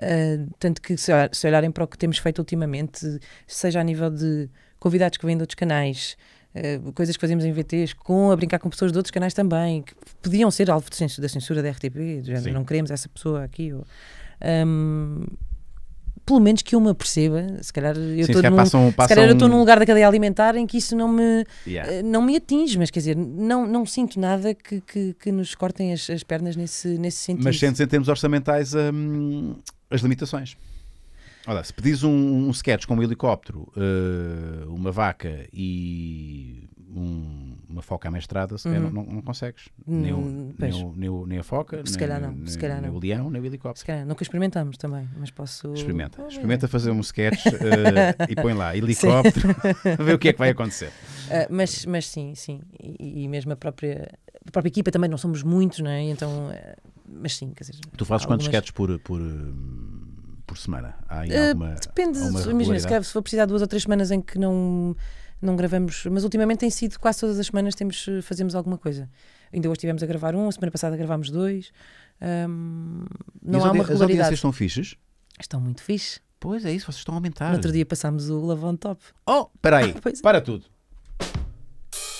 Uh, tanto que se, olharem para o que temos feito ultimamente, seja a nível de convidados que vêm de outros canais, ah, coisas que fazemos em VTs, com a brincar com pessoas de outros canais também, que podiam ser alvo censura, da censura da RTP, do género, não queremos essa pessoa aqui. Ou, um, pelo menos que eu me aperceba, se calhar eu estou num, num lugar da cadeia alimentar em que isso não me, yeah. Eh, não me atinge, mas quer dizer, não, não sinto nada que, que, que nos cortem as, as, pernas nesse, nesse sentido. Mas sentes em termos orçamentais hum, as limitações. Olha, se pedis um, um sketch com um helicóptero, uh, uma vaca e um, uma foca amestrada, se calhar uhum. não, não, consegues. Hum, nem, o, nem, o, nem, o, nem, a foca, se nem, não, nem, se calhar nem não. o leão, nem o helicóptero. Se calhar nunca experimentamos também, mas posso. Experimenta, experimenta é. fazer um sketch uh, e põe lá helicóptero, ver o que é que vai acontecer. Uh, mas, mas sim, sim. E, e, mesmo a própria, a própria equipa também não somos muitos, não é? Então, uh, mas sim, quer dizer. Tu fazes algumas... quantos sketches por. por hum, por semana? Há aí alguma, uh, depende, alguma imagina, se, calhar, se for precisar duas ou três semanas em que não não gravamos, mas ultimamente tem sido quase todas as semanas temos, eh, fazemos alguma coisa. Ainda hoje estivemos a gravar um, a semana passada gravámos dois. Um, não há uma regularidade. As audiências estão fixes? Estão muito fixes. Pois é isso, vocês estão a aumentar. No outro dia passámos o Love on Top. Oh, peraí, ah, é. para tudo.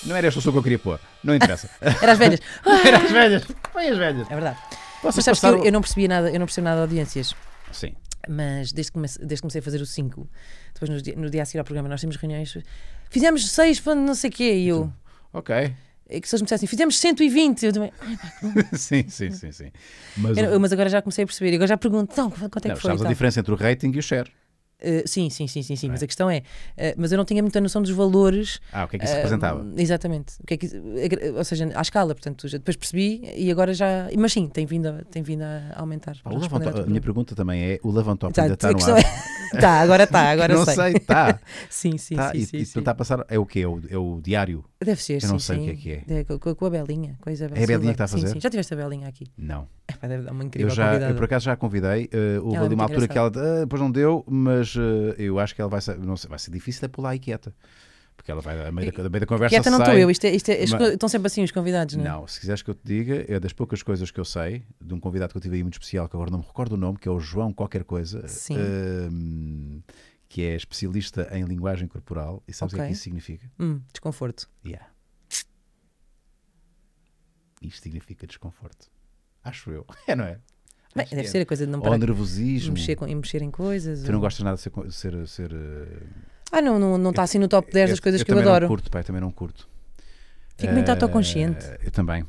Não era esta o som que eu queria pôr, não interessa. era as velhas. era as velhas, foi as velhas. É verdade. mas sabes que eu, eu, não percebia nada, eu não percebo nada de audiências. Sim mas desde que comecei, desde que comecei a fazer o 5, depois no dia, no dia a seguir ao programa, nós temos reuniões fizemos 6 para não sei o quê. E eu. Então, ok. E que se eles me dissessem, fizemos 120, eu também. sim, sim, sim, sim. Mas, Era, mas agora já comecei a perceber, agora já pergunto, então, quanto é não, que foi? Sabes então? a diferença entre o rating e o share. Uh, sim, sim, sim, sim, sim. Mas a questão é, uh, mas eu não tinha muita noção dos valores. Ah, o que é que isso uh, representava? Exatamente. O que é que, ou seja, à escala, portanto, depois percebi e agora já. Mas sim, tem vindo a, tem vindo a aumentar. Ah, o a, a minha pergunta também é: o Levantop ainda está no ar? É, tá, agora está, agora não sei. sei, está. sim, sim, tá, sim. E, sim, e sim. está a passar, é o quê? É o, é o diário? Deve ser, Eu sim, não sei sim. o que é que é. De- com, a Belinha, com a Isabel É a Belinha que está a fazer? Sim, sim. Já tiveste a Belinha aqui. Não. É, deve dar uma incrível Eu, já, eu por acaso já a convidei, eh, houve Ela é uma altura que ela ah, depois não deu, mas eh, eu acho que ela vai ser, não sei, vai ser difícil é pular aí quieta. Porque ela vai, a meio da, a meio da conversa. Quieta não estou eu, isto é, isto é- Mas- estão sempre assim os convidados, não é? Não, se quiseres que eu te diga, é das poucas coisas que eu sei, de um convidado que eu tive aí muito especial, que agora não me recordo o nome, que é o João qualquer coisa. Sim. Ehm, que é especialista em linguagem corporal. E sabes o é okay. que, que isso significa? Hum, desconforto. Yeah. Isto significa desconforto. Acho eu. É, não é? Bem, deve é. ser a coisa de não parar. Ou nervosismo. Mexer com, e mexer em coisas. Tu ou... não gostas nada de ser. ser, ser eh, ah, não, não, não está assim no top 10 eu, das coisas eu que eu adoro. Não curto, pai, também não curto. Fico uh, muito eh, autoconsciente. Eu também.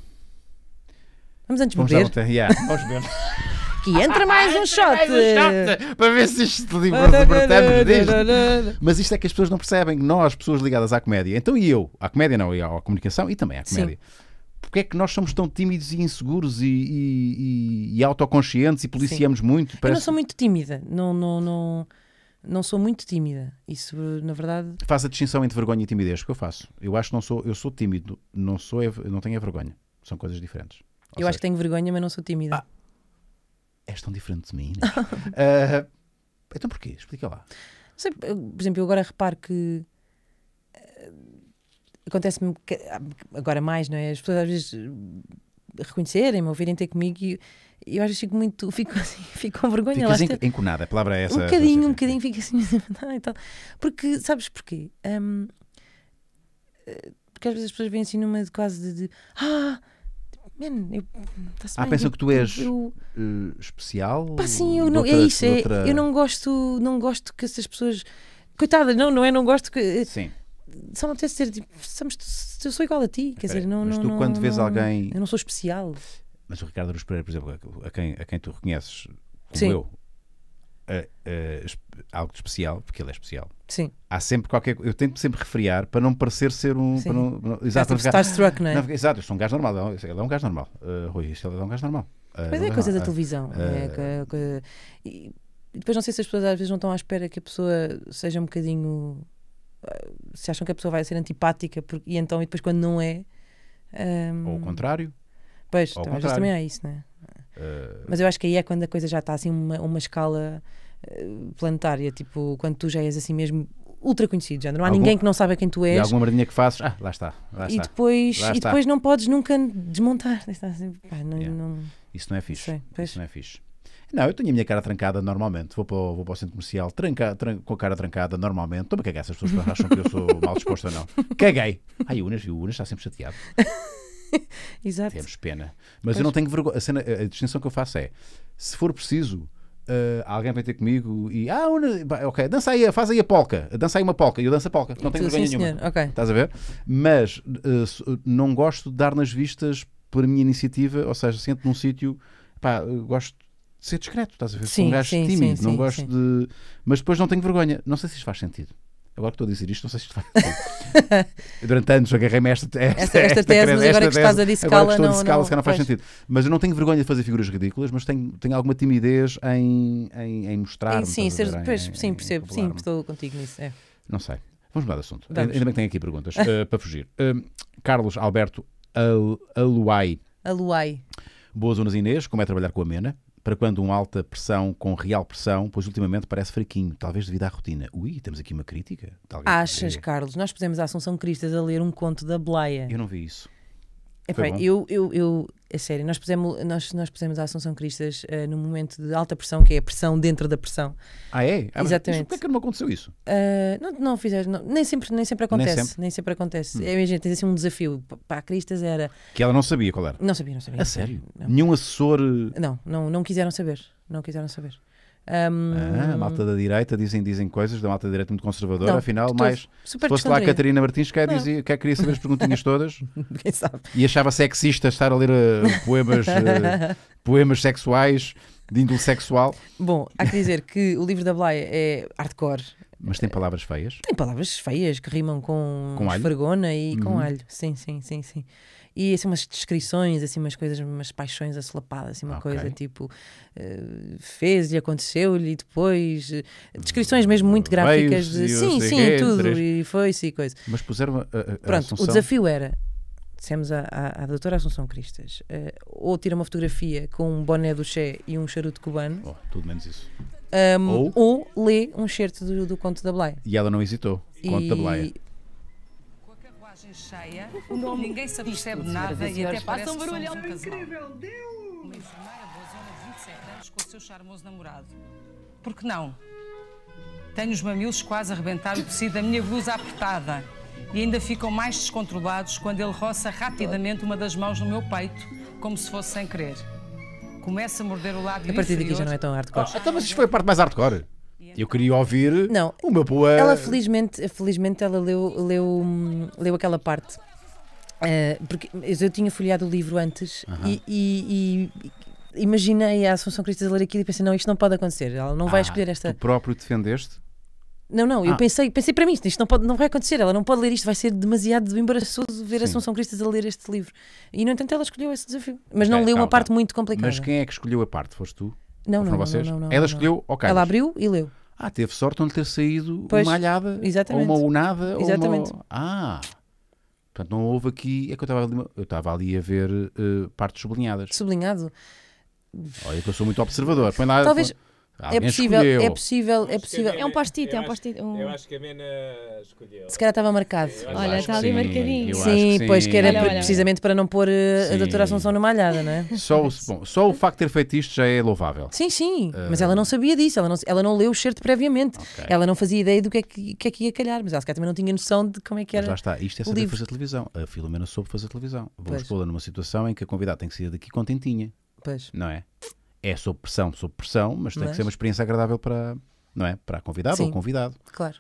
Vamos antes Vamos beber. Vamos beber. aqui, entra mais um shot. mais um shot para ver se isto libertamos disto. Mas isto é que as pessoas não percebem, nós, pessoas ligadas à comédia, então e eu, à comédia não, e à comunicação e também à comédia. Sim porque é que nós somos tão tímidos e inseguros e, e, e autoconscientes e policiamos Sim. muito? Parece... Eu não sou muito tímida, não, não, não, não sou muito tímida. Isso, na verdade. Faz a distinção entre vergonha e timidez, que eu faço. Eu acho que não sou, eu sou tímido, não, sou, não tenho a vergonha. São coisas diferentes. Ou eu seja... acho que tenho vergonha, mas não sou tímida. Ah, és tão diferente de mim, uh, então porquê? Explica lá. Sei, por exemplo, eu agora reparo que uh, acontece-me ah, agora mais, não é? As pessoas às vezes eh, reconhecerem-me, ouvirem ter comigo e eu, acho às vezes fico muito, fico assim, fico com vergonha. Ficas enconada, a palavra é essa. Um bocadinho, um bocadinho, fico assim, ah, Então, Porque, sabes porquê? Um, eh, porque às vezes as pessoas vêm assim numa de quase de, de ah, Man, eu, ah, bem, pensam que tu és eu, eh, especial? Pá, sim, eu não, é outra, é isso. Outra... É, eu não gosto, não gosto que essas pessoas. Coitada, não, não é? Não gosto que. Eh, sim. Só não apetece dizer, tipo, somos, eu sou igual a ti. Quer dizer, não, mas não, tu, não, quando não, vês alguém. Eu não sou especial. Mas o Ricardo Aruz Pereira, por exemplo, a quem, a quem tu reconheces, como sim. eu, uh, algo de especial, porque ele é especial. Sim. Há sempre qualquer Eu tento sempre refriar para não parecer ser um. Sim. Para não, não, exato, é tipo não é? Não, exato, eu sou um gajo normal. É ele é um gajo normal. Uh, Rui, isto é um gajo normal. Uh, Mas é, é coisa normal. da televisão. Uh, é, que, e depois não sei se as pessoas às vezes não estão à espera que a pessoa seja um bocadinho. Uh, se acham que a pessoa vai ser antipática porque, e então e depois quando não é. Um, Ou o contrário. Pois, Ou também, contrário. também há isso, não é? Eh, Mas eu acho que aí é quando a coisa já está assim, uma, uma escala eh, planetária, tipo, quando tu já és assim mesmo ultra conhecido, já não há Algum... ninguém que não saiba quem tu és. E alguma merdinha que fazes, ah, lá está. Lá e, está, depois, lá e está. depois não podes nunca desmontar. Assim, pá, não, yeah. não... Isso não é fixe. Sei, pois... Isso não é fixe. Não, eu tenho a minha cara trancada normalmente. Vou para, o, vou para o centro comercial tranca, tranca, com a cara trancada normalmente. Estou-me a cagar se as pessoas acham que eu sou mal disposto ou não. Caguei. Ai, o Unas, o Unas está sempre chateado. Exato. Temos pena. Mas pois. eu não tenho vergonha. A, cena, a, distinção que eu faço é: se for preciso. Uh, alguém vai ter comigo e ah, ok, dança aí, faz aí a polca, dança aí uma polca, eu danço a polca, não tenho vergonha nenhuma. Okay. Estás a ver? Mas uh, não gosto de dar nas vistas por minha iniciativa, ou seja, sento num sítio, pá, gosto de ser discreto, estás a ver? Sim, Sou um gajo sim, tímido, sim, não gosto de. Mas depois não tenho vergonha. Não sei se isto faz sentido. Agora que estou a dizer isto, não sei se está. durante anos agarrei-me a esta, esta, esta, esta tese, mas agora que estás a que la não, dissecá não, não, não faz sentido. Mas eu não tenho vergonha de fazer figuras ridículas, mas tenho, tenho alguma timidez em, em, em mostrar. Sim, ser, pois, em, sim, percebo, sim, estou contigo nisso. É. Não sei. Vamos mudar de assunto. Vamos. Ainda bem que tenho aqui perguntas uh, para fugir. Uh, Carlos Alberto Aluai. Aluai. Boas Unas Inês, como é trabalhar com a Mena? para quando um alta pressão com real pressão, pois ultimamente parece fraquinho, talvez devido à rotina. Ui, temos aqui uma crítica. Achas, Carlos? Nós pusemos a Assunção Cristas a ler um conto da Blaia. Eu não vi isso. Epá, eu, eu, eu, é sério, nós pusemos, nós, nós pusemos a Assunção Cristas uh, num momento de alta pressão, que é a pressão dentro da pressão. Ah, é? Ah, Exatamente. por é que não aconteceu isso? Uh, não, não fizeres, nem, sempre, nem sempre acontece. Nem sempre, nem sempre acontece. Hum. É, gente tens assim um desafio para a Cristas era. Que ela não sabia qual era? Não sabia, não sabia. A sério? Não. Nenhum assessor. Eh, não, não, não quiseram saber. Não quiseram saber. Um... Ah, a malta da direita dizem, dizem coisas da malta da direita muito conservadora, não, afinal, Mas se fosse lá a Catarina Martins, quer, quer queria saber as perguntinhas todas e achava sexista estar a ler uh, poemas, uh, poemas sexuais de índole sexual. Bom, há que dizer que o livro da Blay é hardcore. Mas tem palavras feias? Tem palavras feias que rimam com, com e uhum. com alho. Sim, sim, sim, sim e assim umas descrições, assim umas coisas, umas paixões assolapadas, assim uma okay. coisa tipo uh, eh, fez-lhe, aconteceu-lhe e depois eh, descrições mesmo muito gráficas de sim, sim, tudo e foi sim coisa. Mas puseram a, a Pronto, Assunção... o desafio era dissemos à, à, à doutora Assunção Cristas uh, ou tira uma fotografia com um boné do Che e um charuto cubano. Oh, tudo menos isso. Um, ehm, ou... ou lê um certo do, do Conto da Blaia. E ela não hesitou. Conto e... da Blaia cheia, o nome ninguém se apercebe nada e, até parece um barulho. que um casal. Incrível, Deus! Uma enfermeira bozona de 27 anos com o seu charmoso namorado. Por que não? Tenho os mamilos quase a arrebentar o tecido da minha blusa apertada e ainda ficam mais descontrolados quando ele roça rapidamente uma das mãos no meu peito, como se fosse sem querer. Começa a morder o lábio A partir inferior, daqui já não é tão hardcore. Oh, então, mas isto foi a parte mais hardcore. Eu então? queria ouvir não, o meu poema. Ela felizmente, felizmente ela leu, leu, leu aquela parte. Uh, porque eu tinha folheado o livro antes uh -huh. e, e, e imaginei a Assunção Cristas a ler aquilo e pensei, não, isto não pode acontecer, ela não vai ah, escolher esta. Tu próprio defendeste? Não, não, ah. eu pensei, pensei para mim, isto não, pode, não vai acontecer, ela não pode ler isto, vai ser demasiado embaraçoso ver Sim. a Assunção Cristas a ler este não, não, não, vocês? não, não, não, Ela escolheu, ok. Ela abriu e leu. Ah, teve sorte onde ter saído pois, uma alhada, exatamente. ou uma unada, exatamente. ou uma... Ah, portanto não houve aqui... É que eu estava ali, ali a ver uh, partes sublinhadas. Sublinhado? Olha que eu sou muito observador. Põe lá... Talvez... Põe é possível, é possível, é possível. É um post-it, é um post-it. Um... Eu acho que a Mena escolheu. Se calhar estava marcado. Olha, está ali marcadinho. Sim, sim, pois que era olha, olha, precisamente para não pôr eh, a doutora Assunção numa malhada, não é? Só o, bom, só o facto de ter feito isto já é louvável. Sim, sim, uh... mas ela não sabia disso, ela não, ela não leu o certo previamente. Okay. Ela não fazia ideia do que é que, que, é que ia calhar, mas ela se calhar também não tinha noção de como é que era. Mas lá está, isto é saber fazer televisão. A Filomena soube fazer televisão. Vamos pô-la numa situação em que a convidada tem que sair daqui contentinha. Pois. Não é? é sob pressão, sob pressão, mas tem mas... que ser uma experiência agradável para, não é? para a convidada ou convidado. Claro.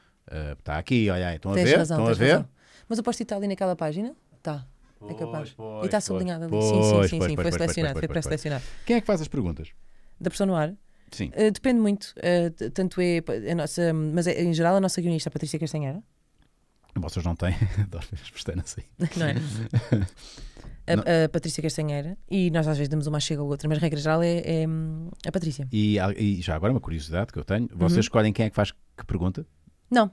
Está ah, uh, aqui, olha, estão a ver? Razão, estão a ver? Razão. Mas eu posto estar ali naquela página? Está. É capaz. Pois, e está sublinhado ali. Pois, sim, sim, sim, sim. foi selecionado, foi pré-selecionado. Quem é que faz as perguntas? Da pessoa no ar? Sim. Uh, depende muito. Uh, tanto é a nossa, mas é, em geral a nossa guionista, a Patrícia Castanheira. Vocês não têm, adoro ver as pestanas aí. não é? a, a, Patrícia Castanheira, e nós às vezes damos uma chega ou outra, mas a regra geral é, é hum, a Patrícia. E, ah, e, já agora uma curiosidade que eu tenho: vocês uhum. escolhem quem é que faz que pergunta? Não,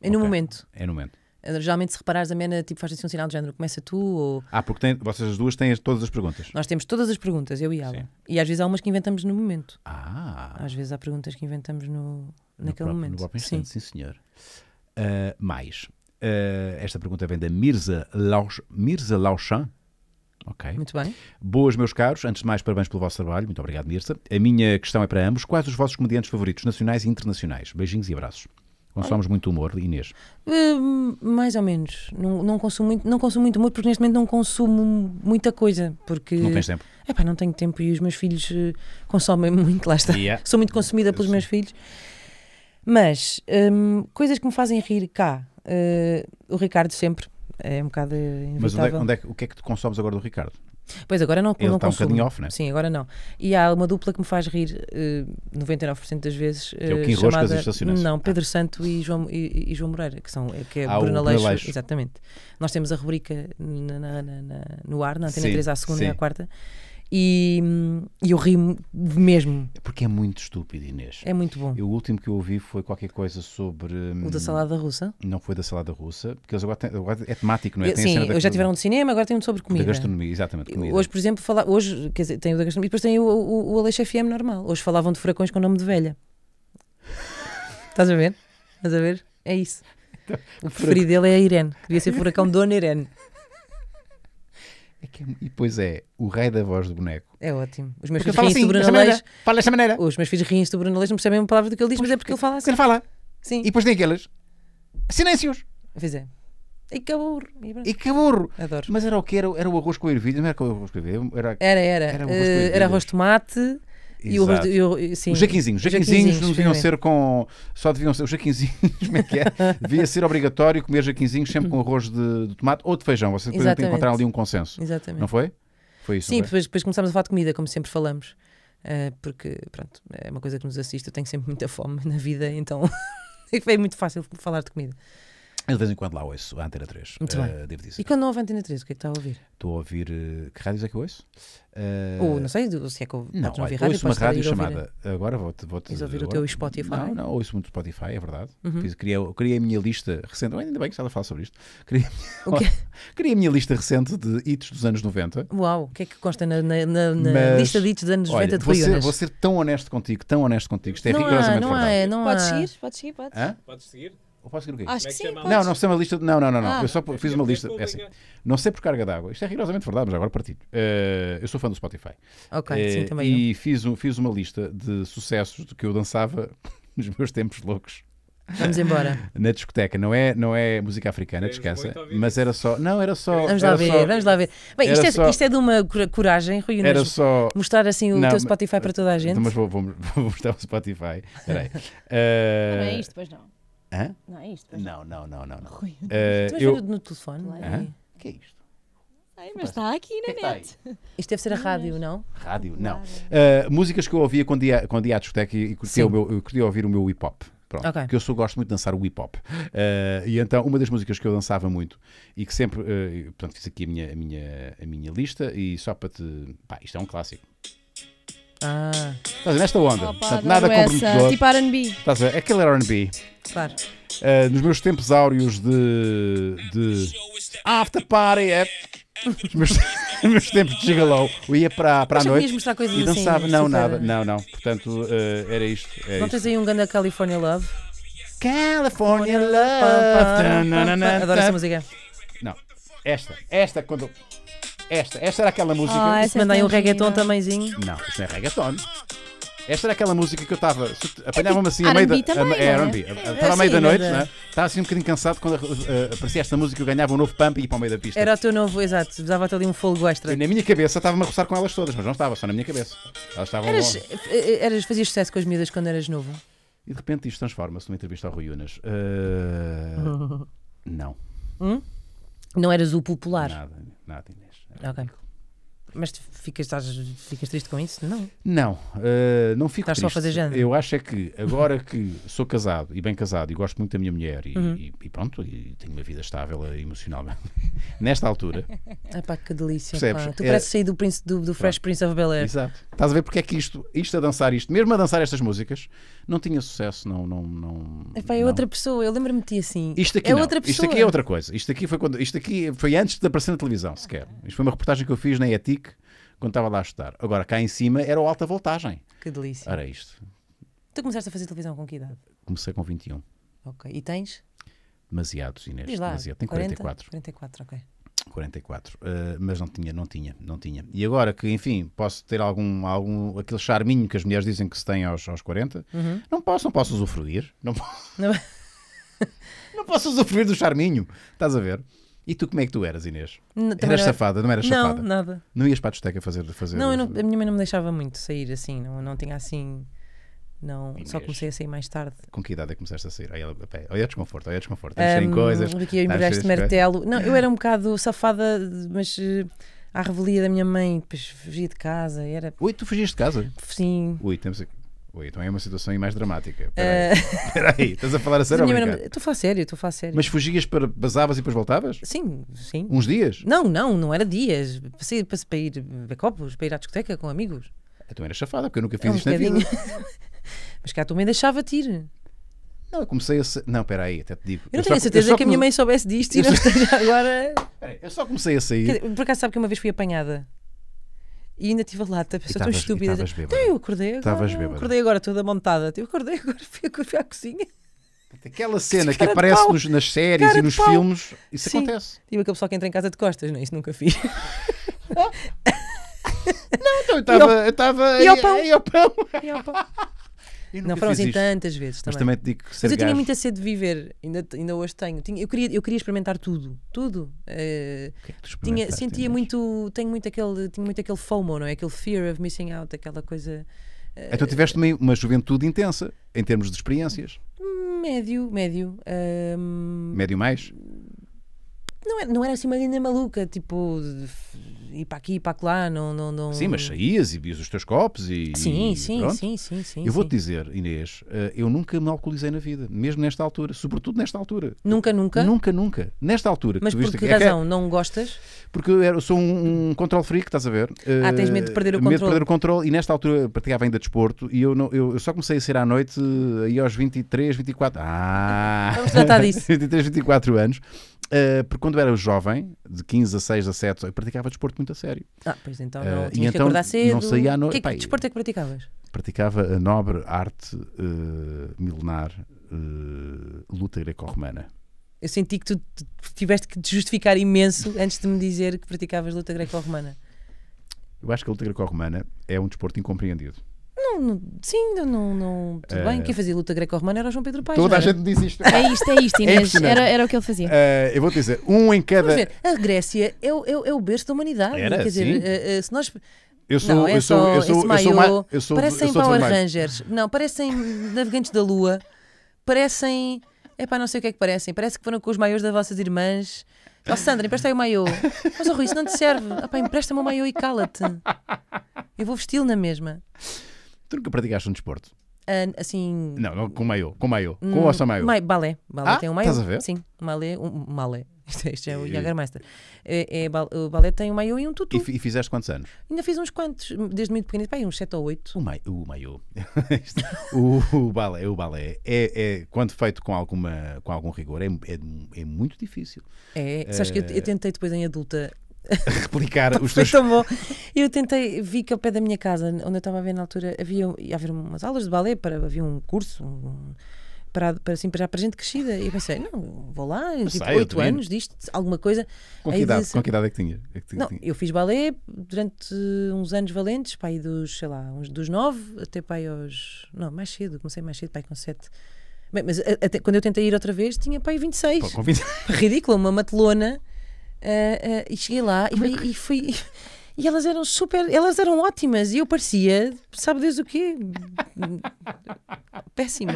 é no okay. momento. É no momento. Eh, geralmente, se reparares, a Mena tipo, faz assim um sinal de género: começa tu ou. Ah, porque tem, vocês as duas têm todas as perguntas. Nós temos todas as perguntas, eu e ela. Sim. E às vezes há umas que inventamos no momento. Ah! Às vezes há perguntas que inventamos no, no naquele próprio, momento. No próprio instante, sim, sim senhor. Uh, mais. Uh, esta pergunta vem da Mirza, Lauch, Mirza Lauchan. Ok. Muito bem. Boas, meus caros. Antes de mais, parabéns pelo vosso trabalho. Muito obrigado, Mirsa. A minha questão é para ambos. Quais os vossos comediantes favoritos, nacionais e internacionais? Beijinhos e abraços. Consomos muito humor, Inês? Uh, mais ou menos. Não, não, consumo muito, não consumo muito humor porque neste momento não consumo muita coisa. Porque... Não tens tempo? É pá, não tenho tempo e os meus filhos eh, consomem muito, lá está. Yeah. Sou muito consumida pelos meus filhos. Mas, um, coisas que me fazem rir cá. Uh, o Ricardo sempre é um bocado inevitável. Mas onde é, onde é, o que é que tu consomes agora do Ricardo? Pois agora não, Ele não está um bocadinho off, né? Sim, agora não. E há uma dupla que me faz rir uh, eh, 99% das vezes. Uh, é o eh, chamada, Roscas Não, Pedro ah. Santo e João, e, e, João Moreira, que, são, eh, que é ah, Bruno Leixo. Exatamente. Nós temos a rubrica na, na, na, no ar, na Antena Sim, 3 à segunda Sim. e à quarta e, eu ri mesmo. Porque é muito estúpido, Inês. É muito bom. E o último que eu ouvi foi qualquer coisa sobre. Hum, o da salada russa? Não foi da salada russa, porque eles agora, têm, agora é temático, não é? Eu, sim, eles já tiveram de cinema, agora têm um sobre comida. Da gastronomia, exatamente. Comida. Hoje, por exemplo, fala... hoje quer dizer, tem o da gastronomia e depois tem o, o, o Aleixo FM normal. Hoje falavam de furacões com o nome de velha. Estás a ver? Estás a ver? É isso. Então, o preferido dele é a Irene. devia ser furacão Dona Irene. É que é, e pois é, o rei da voz do boneco. É ótimo. Os meus porque filhos riem assim, sobre Brunelês. Fala desta maneira. Os meus filhos riem sobre Brunelês, não percebem uma palavra do que ele diz, pois, mas é porque ele fala assim. Ele fala. Sim. E depois tem aquelas silêncios. Pois é. E que burro. E que burro. Adoro. Mas era o que? Era, era o arroz com ervilha? Não era o arroz com ervilha? Era, era. Era, era, era arroz, uh, arroz tomate e o, e o, sim. Os jaquinzinhos. Os jaquinzinhos não deviam ser com. Só deviam ser. Os jaquinzinhos, como é que é? Devia ser obrigatório comer jaquinzinhos sempre com arroz de, de tomate ou de feijão. vocês depois encontrar ali um consenso. Exatamente. Não foi? Foi isso. Sim, depois, depois começámos a falar de comida, como sempre falamos. Uh, porque, pronto, é uma coisa que nos assiste. Eu tenho sempre muita fome na vida, então foi muito fácil falar de comida. Eu de vez em quando lá ouço a Antena 3. Muito uh, bem. Eh, devo dizer. E quando não ouve a Antena 3, o que é que está a ouvir? Estou a ouvir. Uh, que rádios é que eu ouço? Uh, Ou não sei se é que eu não, não ouvir rádio. Ouço uma rádio chamada. Ouvir... Né? Agora vou-te. Vou Quis ouvir agora... o teu Spotify? Não, não, ouço muito Spotify, é verdade. Uhum. criei, criei a minha lista recente. Ainda bem que estava a falar sobre isto. Criei a minha, criei a minha lista recente de hits dos anos 90. Uau, o que é que consta na, na, na, na Mas, lista de hits dos anos olha, 90 de vou ser, vou ser tão honesto contigo, tão honesto contigo. Isto é não rigorosamente há, não verdade. Há, não podes há. seguir, podes seguir, podes. Hã? Podes seguir. Ou posso o quê? Acho que é sim. Não, não sei uma lista. Não, não, não. não. Ah. Eu só fiz uma lista. É assim. Não sei por carga d'água. Isto é rigorosamente verdade, mas agora partilho. Uh, eu sou fã do Spotify. Ok, uh, sim, também. E eu. Fiz, um, fiz uma lista de sucessos de que eu dançava nos meus tempos loucos. Vamos embora. Na discoteca, não é, não é música africana, descansa, mas era só. Não, era só. Vamos lá ver, só, vamos lá ver. Bem, isto é, só, isto é, de uma coragem, Rui, era só, mostrar assim o não, teu Spotify para toda a então, gente. Mas vou, vou, vou mostrar o Spotify. Espera aí. Uh, não é isto, pois não. Hã? Não, é isto. Não, não, não, não. não. Rui. Uh, tu eu... no telefone? Hã? O que é isto? Ai, mas está aqui na net. Isto deve ser a rádio, não? Rádio, não. Uh, músicas que eu ouvia quando ia, quando ia à discoteca e curtia, o meu, eu curtia ouvir o meu hip hop. Pronto, okay. Porque eu sou gosto muito de dançar o hip hop. Uh, e então, uma das músicas que eu dançava muito e que sempre. Uh, portanto, fiz aqui a minha, a minha, a minha lista e só para te. Pá, isto é um clássico. Ah. nesta onda. Opa, Portanto, nada comprometido. Tipo RB. Estás a ver? Aquele era RB. Claro. Uh, nos meus tempos áureos de. de after Party. É... Nos meus, meus tempos de gigalow. eu ia para, para a noite mostrar coisas e assim, dançava. Assim, não, super... nada, não, não. Portanto, uh, era isto. Era é não tens aí um ganda California Love? California Love! Adoro essa música. Não, esta, esta, quando. Esta, esta era aquela música. Ah, Se é um reggaeton tambémzinho Não, isto não é reggaeton. Esta era aquela música que eu estava. Apanhava-me assim a meio da. Também, é, é? a, ah, à meio da noite, né? Estava assim um bocadinho cansado quando uh, uh, aparecia esta música, eu ganhava um novo pump e ia para o meio da pista. Era o teu novo, exato. usava te ali um fogo extra. na minha cabeça estava-me a roçar com elas todas, mas não estava, só na minha cabeça. Elas estavam. Eh, eh, eras, fazias sucesso com as miúdas quando eras novo? E de repente isto transforma-se numa entrevista ao Rui Unas. Uh, não. Hum? Não eras o popular? Nada, nada. Ok. Mas ficas, estás, ficas triste com isso? Não. Não, uh, não fico Estás triste. só a fazer género. Eu acho é que agora que sou casado e bem casado e gosto muito da minha mulher e, Uhum. e- e pronto, e tenho uma vida estável emocionalmente, nesta altura, Ah, que delícia. Percebes? pá. Tu É- pareces sair do, Prince, do, do Fresh Prince of Bel Air. exato. Estás a ver porque é que isto, isto a dançar isto, mesmo a dançar estas músicas, não tinha sucesso, não. não, não Epá, é não. outra pessoa, eu lembro-me de ti assim. Isto aqui, é não. outra pessoa. Isto aqui é outra coisa. Isto aqui, foi quando, isto aqui foi antes de aparecer na televisão, sequer. Isto foi uma reportagem que eu fiz na ETIC quando estava lá a estudar. Agora, cá em cima era o alta voltagem. Que delícia. Era isto. Tu começaste a fazer televisão com que idade? Comecei com 21. Ok. E tens? Demasiados, Inês. Diz lá, demasiado. Tenho 44. 44, ok. 44. Uh, eh, mas não tinha, não tinha, não tinha. E agora que, enfim, posso ter algum, algum aquele charminho que as mulheres dizem que se tem aos, aos 40, uhum. não posso, não posso usufruir. Não posso, não... não posso usufruir do charminho. Estás a ver? E tu como é que tu eras, Inês? Não, eras safada, não eras não, safada? Não, nada. Não ias para a discoteca fazer... fazer... Não, não, a minha mãe não me deixava muito sair assim, não, não tinha assim... Não, Inês. só comecei a sair mais tarde. Com que idade é que começaste a sair? Olha, olha desconforto, olha desconforto. Tens um, coisas. eu tá martelo. Não, eu era um bocado safada, mas uh, à revelia da minha mãe, depois fugia de casa. Era... Ui, tu fugias de casa? Sim. Ui, temos aqui. Ui, então é uma situação mais dramática. Eh, espera aí, estás a falar a sério? Estou a falar sério, estou a falar sério. Mas fugias para. basavas e depois voltavas? Sim, sim. Uns dias? Não, não, não era dias. Passei, para ir a copos, para ir à discoteca com amigos. Então era chafada, porque eu nunca fiz é um isto na vida. Mas cá a tua mãe deixava-te ir. Não, eu comecei a. Ser... Não, espera aí, até te digo. Eu não eu tenho só... a certeza que a minha mãe soubesse disto e não esteja agora. Peraí, eu só comecei a sair. Por acaso sabe que uma vez fui apanhada e ainda tive a lata, pessoa tão estúpida. Então eu acordei agora. Bêbada. acordei agora toda montada. Eu acordei agora, fui, fui à cozinha. Aquela cena que aparece nos, nas séries cara e nos filmes, isso Sim. acontece. Tive tipo aquele pessoal que entra em casa de costas, não? É? Isso nunca fiz. Não, então eu estava. E ao pão. E ao pão. E ao pão. Não foram assim tantas vezes também. Mas também te digo que Mas eu tinha muita sede de viver, ainda, ainda hoje tenho. Tinha, eu, queria, eu queria experimentar tudo, tudo. Uh, que é que sentia muito, tenho muito aquele, tinha muito aquele FOMO, não é? Aquele fear of missing out, aquela coisa. Uh, então tiveste uma, uma juventude intensa em termos de experiências? Médio, médio. Uh, médio mais? Não era, é, não era assim uma linda maluca, tipo. De ir para aqui, e para lá, não, não, não... Sim, mas saías e vias os teus copos e. Sim, e sim, sim, sim, sim, Eu vou-te dizer, Inês, eh, eu nunca me alcoolizei na vida, mesmo nesta altura, sobretudo nesta altura. Nunca, nunca? Nunca, nunca. Nesta altura. Mas por que razão? É que... É- não gostas? Porque eu sou um, um control freak, estás a ver? Eh, ah, tens medo de perder o controle. Medo de perder o controle e nesta altura praticava ainda desporto e eu, não, eu, eu só comecei a ser à noite eh, aí aos 23, 24. Ah! Vamos tratar disso. 23, 24 anos. Uh, porque quando era jovem, de 15 a 6, a 7, eu praticava desporto muito a sério. Ah, pois então eh, não. Uh, e então, acordar cedo. Não saía no Que, é que desporto é que praticavas? Praticava a nobre arte uh, milenar luta greco-romana. Eu senti que tu tiveste que te justificar imenso antes de me dizer que praticavas luta greco-romana. Eu acho que a luta greco-romana é um desporto incompreendido. Não, não, sim, não, não tudo bem. É. Quem fazia luta greco-romana era o João Pedro Paes. Toda a é? gente diz isto. É isto, é isto, é Inês. era, era o que ele fazia. Uh, eu vou te dizer, um em cada. Ver, a Grécia é o, é, o berço da humanidade. Era, Quer dizer, uh, uh, se nós. Eu sou, não, é eu sou, eu sou, eu sou, eu sou, parecem eu sou Power Rangers, não, parecem navegantes da Lua, parecem, é pá, não sei o que é que parecem, parece que foram com os maiores das vossas irmãs. Ó oh, Sandra, empresta aí o maiô. Mas, o oh, Rui, isso não te serve. Ah, pá, empresta-me o maiô e cala-te. Eu vou vesti-lo na mesma. Tu nunca praticaste um desporto? Ah, assim. Não, não com maiô, com maiô, com hum, o sem maiô. balé. Balé Ah, tem um maiô. estás a ver? Sim, malé. Um, malé. É, isto, é o Jagermeister. É, é o balé tem um maiô e um tutu. E, e fizeste quantos anos? Ainda fiz uns quantos, desde muito pequenininho, uns 7 ou 8. O, mai, o maiô. o, o balé, o balé é, é, quando feito com, alguma, com algum rigor, é, é, é muito difícil. É, sabes que eu, eu eh, tentei depois em adulta replicar os teus... tão bom. Eu tentei, vi que ao pé da minha casa, onde eu estava a ver na altura, havia, ia haver umas aulas de balé, para, havia um curso, um, para, para, assim, para, para gente crescida. E eu pensei, não, vou lá, eu tipo, 8 anos disto, alguma coisa. Com que, idade, com que idade é que tinha? É que tinha não, tinha. eu fiz balé durante uns anos valentes, pai dos, sei lá, uns, dos 9 até pai aos. Não, mais cedo, comecei mais cedo, pai com 7. Bem, mas até, quando eu tentei ir outra vez, tinha pai 26. Pô, 20... ridícula uma matelona Uh, e cheguei lá e, é e, fui. E elas eram super. Elas eram ótimas e eu parecia, sabe Deus o quê? Péssima.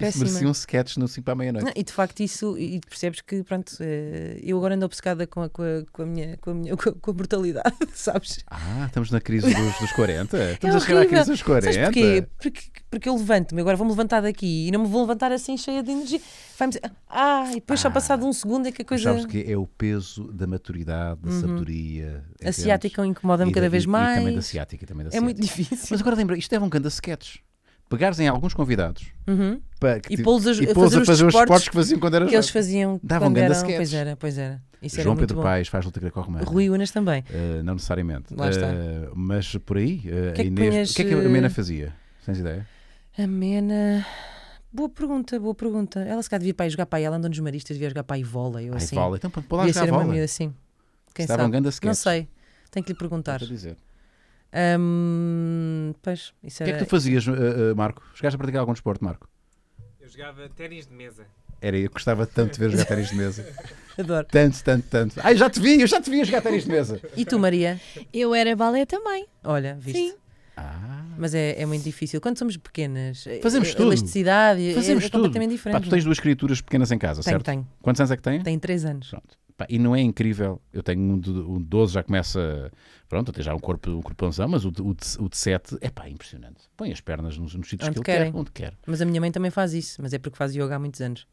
Péssima. Isso mereciam sketch no 5 para a meia-noite. E de facto isso, e percebes que, pronto, eh, eu agora ando obcecada com a, com a, com a minha, com a, minha com, com a brutalidade, sabes? Ah, estamos na crise dos, dos 40? É estamos é a chegar à crise dos 40? Sabes porquê? Porque, porque eu levanto-me, agora vou-me levantar daqui e não me vou levantar assim cheia de energia. Vai-me dizer, ah, e depois ah, só passado um segundo é que a coisa... Sabes que é o peso da maturidade, da uhum. sabedoria... ciática incomoda-me cada vez e, mais. E também da asiática, também da ciática. É muito difícil. Mas agora lembra, isto é um canto a sketches pegares em alguns convidados uhum. para, que, e tipo, pô-los a, e pô a fazer, fazer os esportes que faziam quando era que Eles faziam Davam quando eram, pois era, pois era. Isso João era Pedro bom. Paes faz luta greco-romana. Rui Unas também. Uh, não necessariamente. Lá está. Uh, mas por aí, uh, que é que Inês, o que é que a Mena fazia? Tens ideia? A Mena... Boa pergunta, boa pergunta. Ela se calhar devia para aí jogar para aí. Ela anda nos maristas, devia jogar para aí vôlei ou Ai, assim. vôlei. Então, pô lá devia jogar vôlei. uma assim. Quem Estava sabe? não sei. Tenho que lhe perguntar. dizer. Um, pois, isso era... O que é que tu fazias, eh, eh, Marco? Chegaste a praticar algum desporto, Marco? Eu jogava ténis de mesa. Era, eu gostava tanto de ver jogar ténis de mesa. Adoro. Tanto, tanto, tanto. Ai, já te vi, eu já te vi jogar ténis de mesa. E tu, Maria? Eu era balé também. Olha, viste? Sim. Ah. Mas é, é muito difícil. Quando somos pequenas, fazemos tudo. elasticidade Fazemos é, é, é tudo. completamente diferente. Pá, tu tens é? duas criaturas pequenas em casa, tenho, certo? Tenho. Quantos anos é que têm? Tenho três anos. Pronto. Pá, e não é incrível? Eu tenho um de, um de 12, já começa, pronto, até já um corpo um corpãozão, mas o de, o de, o de 7 é pá, impressionante. Põe as pernas nos, nos sítios onde que ele quer, onde quer. Mas a minha mãe também faz isso, mas é porque faz yoga há muitos anos.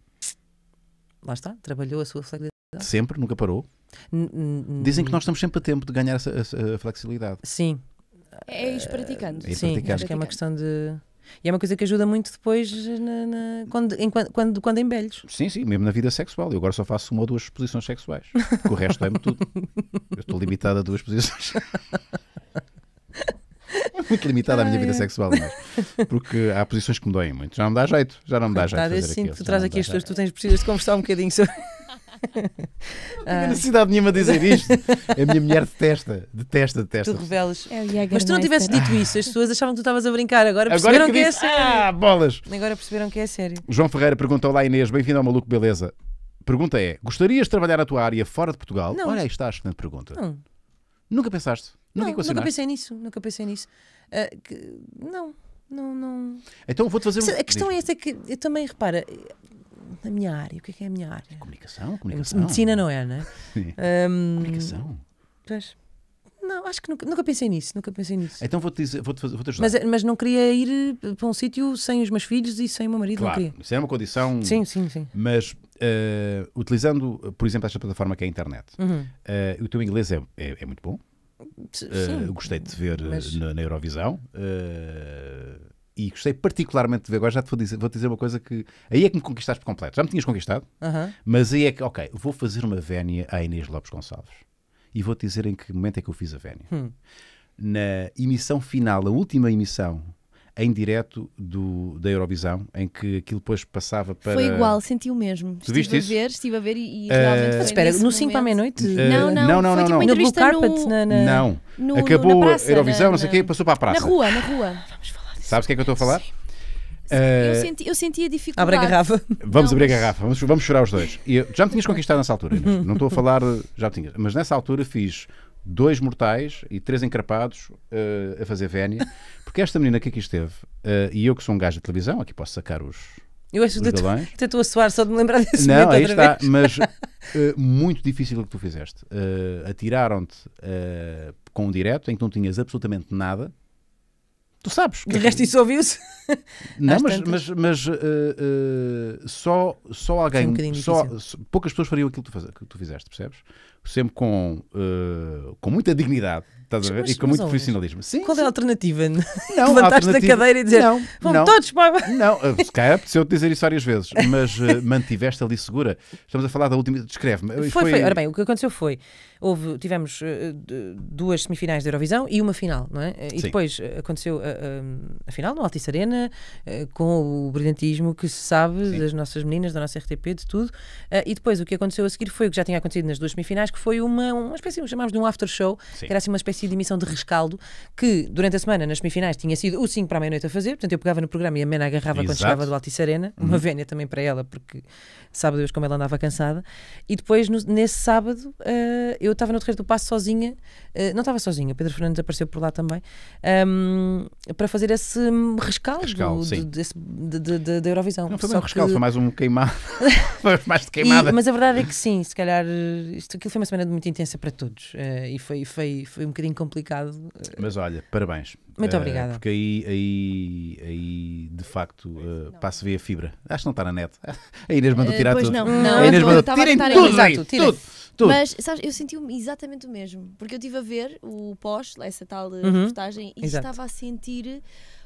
Lá está, trabalhou a sua flexibilidade. Sempre, nunca parou. N Dizem que nós estamos sempre a tempo de ganhar essa, a, a flexibilidade. Sim. É, é isso praticando. É Sim, acho que é uma questão de e é uma coisa que ajuda muito depois na, na, quando, em, quando, quando em velhos. Sim, sim, mesmo na vida sexual. Eu agora só faço uma ou duas exposições sexuais. Porque o resto é-me tudo. Eu estou limitado a duas posições. É muito limitada ah, a minha vida é. sexual, mas, porque há posições que me doem muito. Já não me dá jeito, já não me dá jeito. Fazer assim, aquilo, tu traz aqui as tu tens precisas de conversar um bocadinho sobre. Não tenho necessidade nenhuma de dizer isto. A minha mulher detesta, detesta, detesta. Tu revelas. É Mas tu não tivesses dito isso, as pessoas achavam que tu estavas a brincar, agora perceberam agora que, que é sério. Ah, bolas! Agora perceberam que é sério. João Ferreira perguntou lá, Inês, bem-vindo ao Maluco Beleza. Pergunta é: gostarias de trabalhar a tua área fora de Portugal? Não. Olha, aí está a excelente pergunta. Não. Nunca pensaste? Nunca, não, nunca pensei nisso, nunca pensei nisso. Uh, que, não, não, não. Então vou-te fazer um... A questão é essa que eu também repara, na minha área. O que é, que é a minha área? Comunicação, comunicação. Medicina não é, né? um, comunicação. Pois. Não, acho que nunca, nunca, pensei nisso, nunca pensei nisso. Então vou-te vou -te, vou -te ajudar. Mas, mas não queria ir eh, para um sítio sem os meus filhos e sem o meu marido, claro, não queria. isso é uma condição... Sim, sim, sim. Mas uh, utilizando, por exemplo, esta plataforma que é a internet, uhum. uh, o teu inglês é, é, é muito bom, Sim, uh, gostei de te ver mas... na, na Eurovisão. Uh, e gostei particularmente de ver. Agora já te vou dizer, vou -te dizer uma coisa que. Aí é que me conquistaste por completo. Já me tinhas conquistado, mas aí é que, ok, vou fazer uma vénia à Inês Lopes Gonçalves. E vou-te dizer em que momento é que eu fiz a vénia. Hum. Na emissão final, a última emissão em direto do, da Eurovisão, em que aquilo depois passava para. Foi igual, senti o mesmo. Tu estive viste a ver, isso? estive a ver e, e realmente. Uh, espera, no 5 para a meia-noite? Uh, não, não, não, não. Foi não, tipo não. no Carpet? No, na, na, não. No, Acabou na praça, a Eurovisão, não sei o quê, passou para a praça. Na rua, na rua. Vamos Sabes o que é que eu estou a falar? Uh, eu, senti, eu senti a dificuldade. Abre a garrafa. Vamos abrir a garrafa, vamos, vamos chorar os dois. E eu- já me tinhas conquistado nessa altura, não estou a falar, já tinhas, mas nessa altura fiz dois mortais e três encrapados eh, a fazer vénia, porque esta menina que aqui esteve, eh, e eu que sou um gajo de televisão, aqui posso sacar os. Eu acho que estou a suar só de me lembrar desse Não, aí está, vez. mas muito difícil o que tu fizeste. Atiraram-te com um direto em que não tinhas absolutamente nada, Tu sabes. De resto, isso ouviu-se. Não, mas, mas, mas uh, uh, só, só alguém. Um só, poucas pessoas fariam aquilo que tu, faz, que tu fizeste, percebes? Sempre com, uh, com muita dignidade estás a ver? e com muito profissionalismo. Sim, Qual sim. é a alternativa? Não, Levantaste da cadeira e dizer não, vamos não, todos para. Não, se calhar apeteceu dizer isso várias vezes, mas uh, mantiveste ali segura. Estamos a falar da última. Descreve-me. Foi, foi, foi. Ora bem, o que aconteceu foi houve, tivemos eh, duas semifinais da Eurovisão e uma final, não é? Eh, e Sim. depois eh, aconteceu a, a, final no Altice Arena, com o brilhantismo que se sabe Sim. das nossas meninas, da nossa RTP, de tudo. E depois o que aconteceu a seguir foi o que já tinha acontecido nas duas semifinais, que foi uma, uma espécie, chamámos de um after show, Sim. que era assim uma espécie de emissão de rescaldo, que durante a semana, nas semifinais, tinha sido o 5 para a meia-noite a fazer, portanto eu pegava no programa e a Mena agarrava Exato. quando chegava do Altice Arena, uma uhum. vénia também para ela, porque sabe Deus como ela andava cansada. E depois, no, nesse sábado, uh, eu estava no terreiro do Passo sozinha, uh, não estava sozinha, Pedro Fernandes apareceu por lá também, um, ehm, para fazer esse rescaldo de, desse, de, de, da Eurovisão. Não foi um rescaldo, que... foi mais um queimado. foi mais de queimada. E, mas a verdade é que sim, se calhar, eh, isto, aquilo foi uma semana muito intensa para todos uh, e foi, foi, foi um bocadinho complicado. Mas olha, parabéns. Muito uh, obrigada. Porque aí, aí, aí de facto, uh, passa a ver a fibra. Acho que não está na net. A Inês mandou eh, tirar uh, pois tudo. Pois não, não. A Inês mandou tirem tudo, exato, tudo, tudo. Mas, sabes, eu senti exatamente o mesmo. Porque eu estive a ver o pós, essa tal uhum. reportagem, e exato. estava a sentir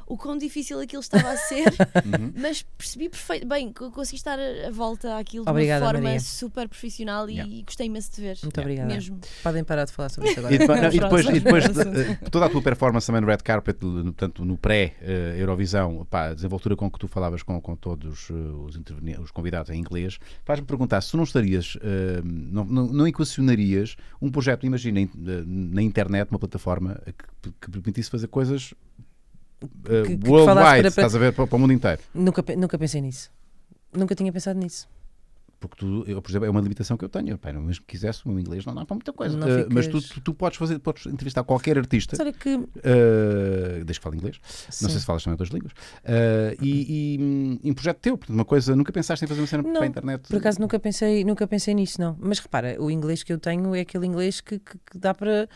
o quão difícil aquilo estava a ser, uhum. mas percebi perfeito. Bem, consegui estar a volta àquilo obrigada, de uma forma Maria. super profissional e, yeah. gostei imenso de ver. Muito yeah. obrigada. Mesmo. Podem parar de falar sobre isso agora. E, não, e depois, e depois eh, toda a tua performance também no Red Carpet, portanto, no pré-Eurovisão, eh, a desenvoltura com que tu falavas com, com todos eh, os, os convidados em inglês, faz-me perguntar se tu não estarias, não, não, não equacionarias um projeto, imagina, na internet, uma plataforma que, que permitisse fazer coisas uh, que, que worldwide, para... estás a ver para, para, o mundo inteiro. Nunca, nunca pensei nisso. Nunca tinha pensado nisso. Porque tu, eu, por exemplo, é uma limitação que eu tenho. Pai, não, mesmo que quisesse, o meu inglês não dá para muita coisa. Uh, mas tu, tu, tu, podes fazer, podes entrevistar qualquer artista. Será que. Uh, desde que fale inglês. Sim. Não sei se falas também outras línguas. Uh, e, e, hum, um projeto teu, portanto, uma coisa. Nunca pensaste em fazer uma cena não, para a internet? Por acaso nunca pensei, nunca pensei nisso, não. Mas repara, o inglês que eu tenho é aquele inglês que, que, que dá para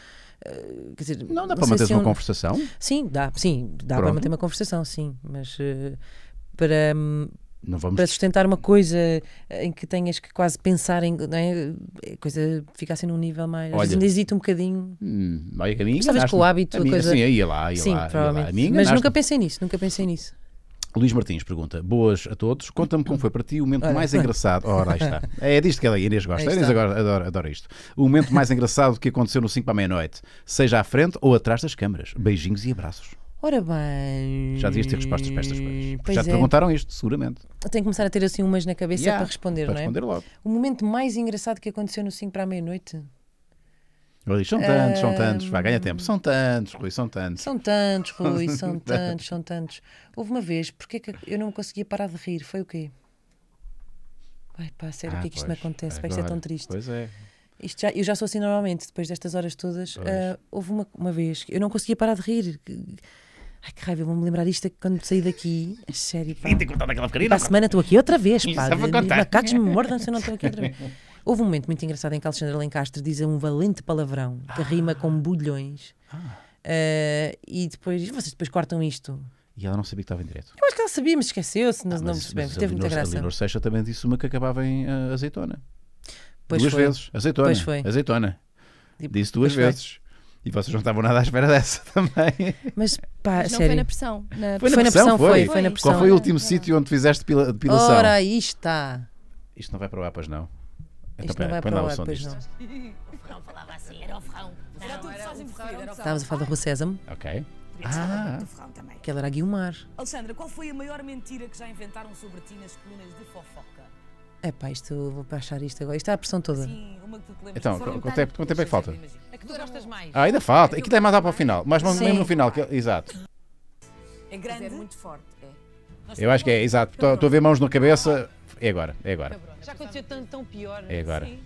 quer dizer, não dá para manter uma conversação? Sim, dá, sim, dá Pronto. para manter uma conversação, sim, mas uh, para, hum, não vamos... para sustentar uma coisa em que tenhas que quase pensar em não é? a coisa fica assim num nível mais. Olha, ainda hesita um bocadinho. Hum, olha, a mim com o hábito. A, coisa... Sim, ia lá, ia sim, lá, ia lá. Mas nunca pensei nisso, nunca pensei nisso. Luís Martins pergunta: Boas a todos. Conta-me como foi para ti o momento Olha. mais engraçado. Ora, aí está. É disto que a é Inês gosta. A Inês agora adora, adora isto. O momento mais engraçado que aconteceu no 5 para a meia-noite, seja à frente ou atrás das câmaras. Beijinhos e abraços. Ora bem. Já devias ter respostas para estas coisas. Já te é. perguntaram isto, seguramente. Eu tenho que começar a ter assim umas na cabeça yeah, para responder, para não é? Responder logo. O momento mais engraçado que aconteceu no 5 para a meia-noite. Ele são tantos, são tantos, vai, ganha tempo. São tantos, Rui, são tantos. São tantos, Rui, são tantos, são tantos. Houve uma vez, porque é que eu não conseguia parar de rir? Foi o quê? Vai, pá, sério, ah, o que é que isto pois, me acontece? Vai, isto é tão triste. Pois é. Isto já, eu já sou assim normalmente, depois destas horas todas. Uh, houve uma, uma vez que eu não conseguia parar de rir. Ai, que raiva, vou-me lembrar isto quando saí daqui. A sério, pá. E te contado aquela bocadinha. Há semana estou aqui outra vez, pá. Macacos me mordam se eu não estou aqui outra vez. Houve um momento muito engraçado em que Alexandre Lencastre diz um valente palavrão que ah. rima com bulhões. Ah. Uh, e depois vocês depois cortam isto. E ela não sabia que estava em direto. Eu acho que ela sabia, mas esqueceu-se, não, ah, não percebemos. Teve Linor, muita graça. A Leonor Seixas também disse uma que acabava em uh, azeitona. Pois duas foi. vezes. Azeitona. Pois foi. Azeitona. E, disse duas vezes. Foi. E vocês não estavam nada à espera dessa também. Mas pá, Mas não sério. foi na pressão. Na... Foi, na foi na pressão, foi. Foi. foi. na pressão. Qual foi o último sítio onde fizeste depilação? Ora, aí está. Isto não vai para o ar, pois não. Então, Isto não vai para o ar, pois não. O Ferrão falava assim, era o Ferrão. Era tudo fazem assim Ferrão. Estávamos a falar do Rui Sésamo. Ok. Ah, do que ela era a Guilmar. Alexandra, qual foi a maior mentira que já inventaram sobre ti nas colunas de fofoca? É pá, isto, vou baixar isto agora. Isto é a pressão toda. Sim, uma que tu te lembras. Então, quanto é tempo, quanto tempo é que falta? A que tu gostas mais. Ah, ainda falta. Aqui tem mais lá para o final. Mas mesmo Sim. no final, que- é- exato. É, é grande. é muito forte. Eu acho que é, exato. Estou estou a ver mãos na cabeça. É agora, é agora. Já aconteceu tanto tão pior. É? é agora. Sim.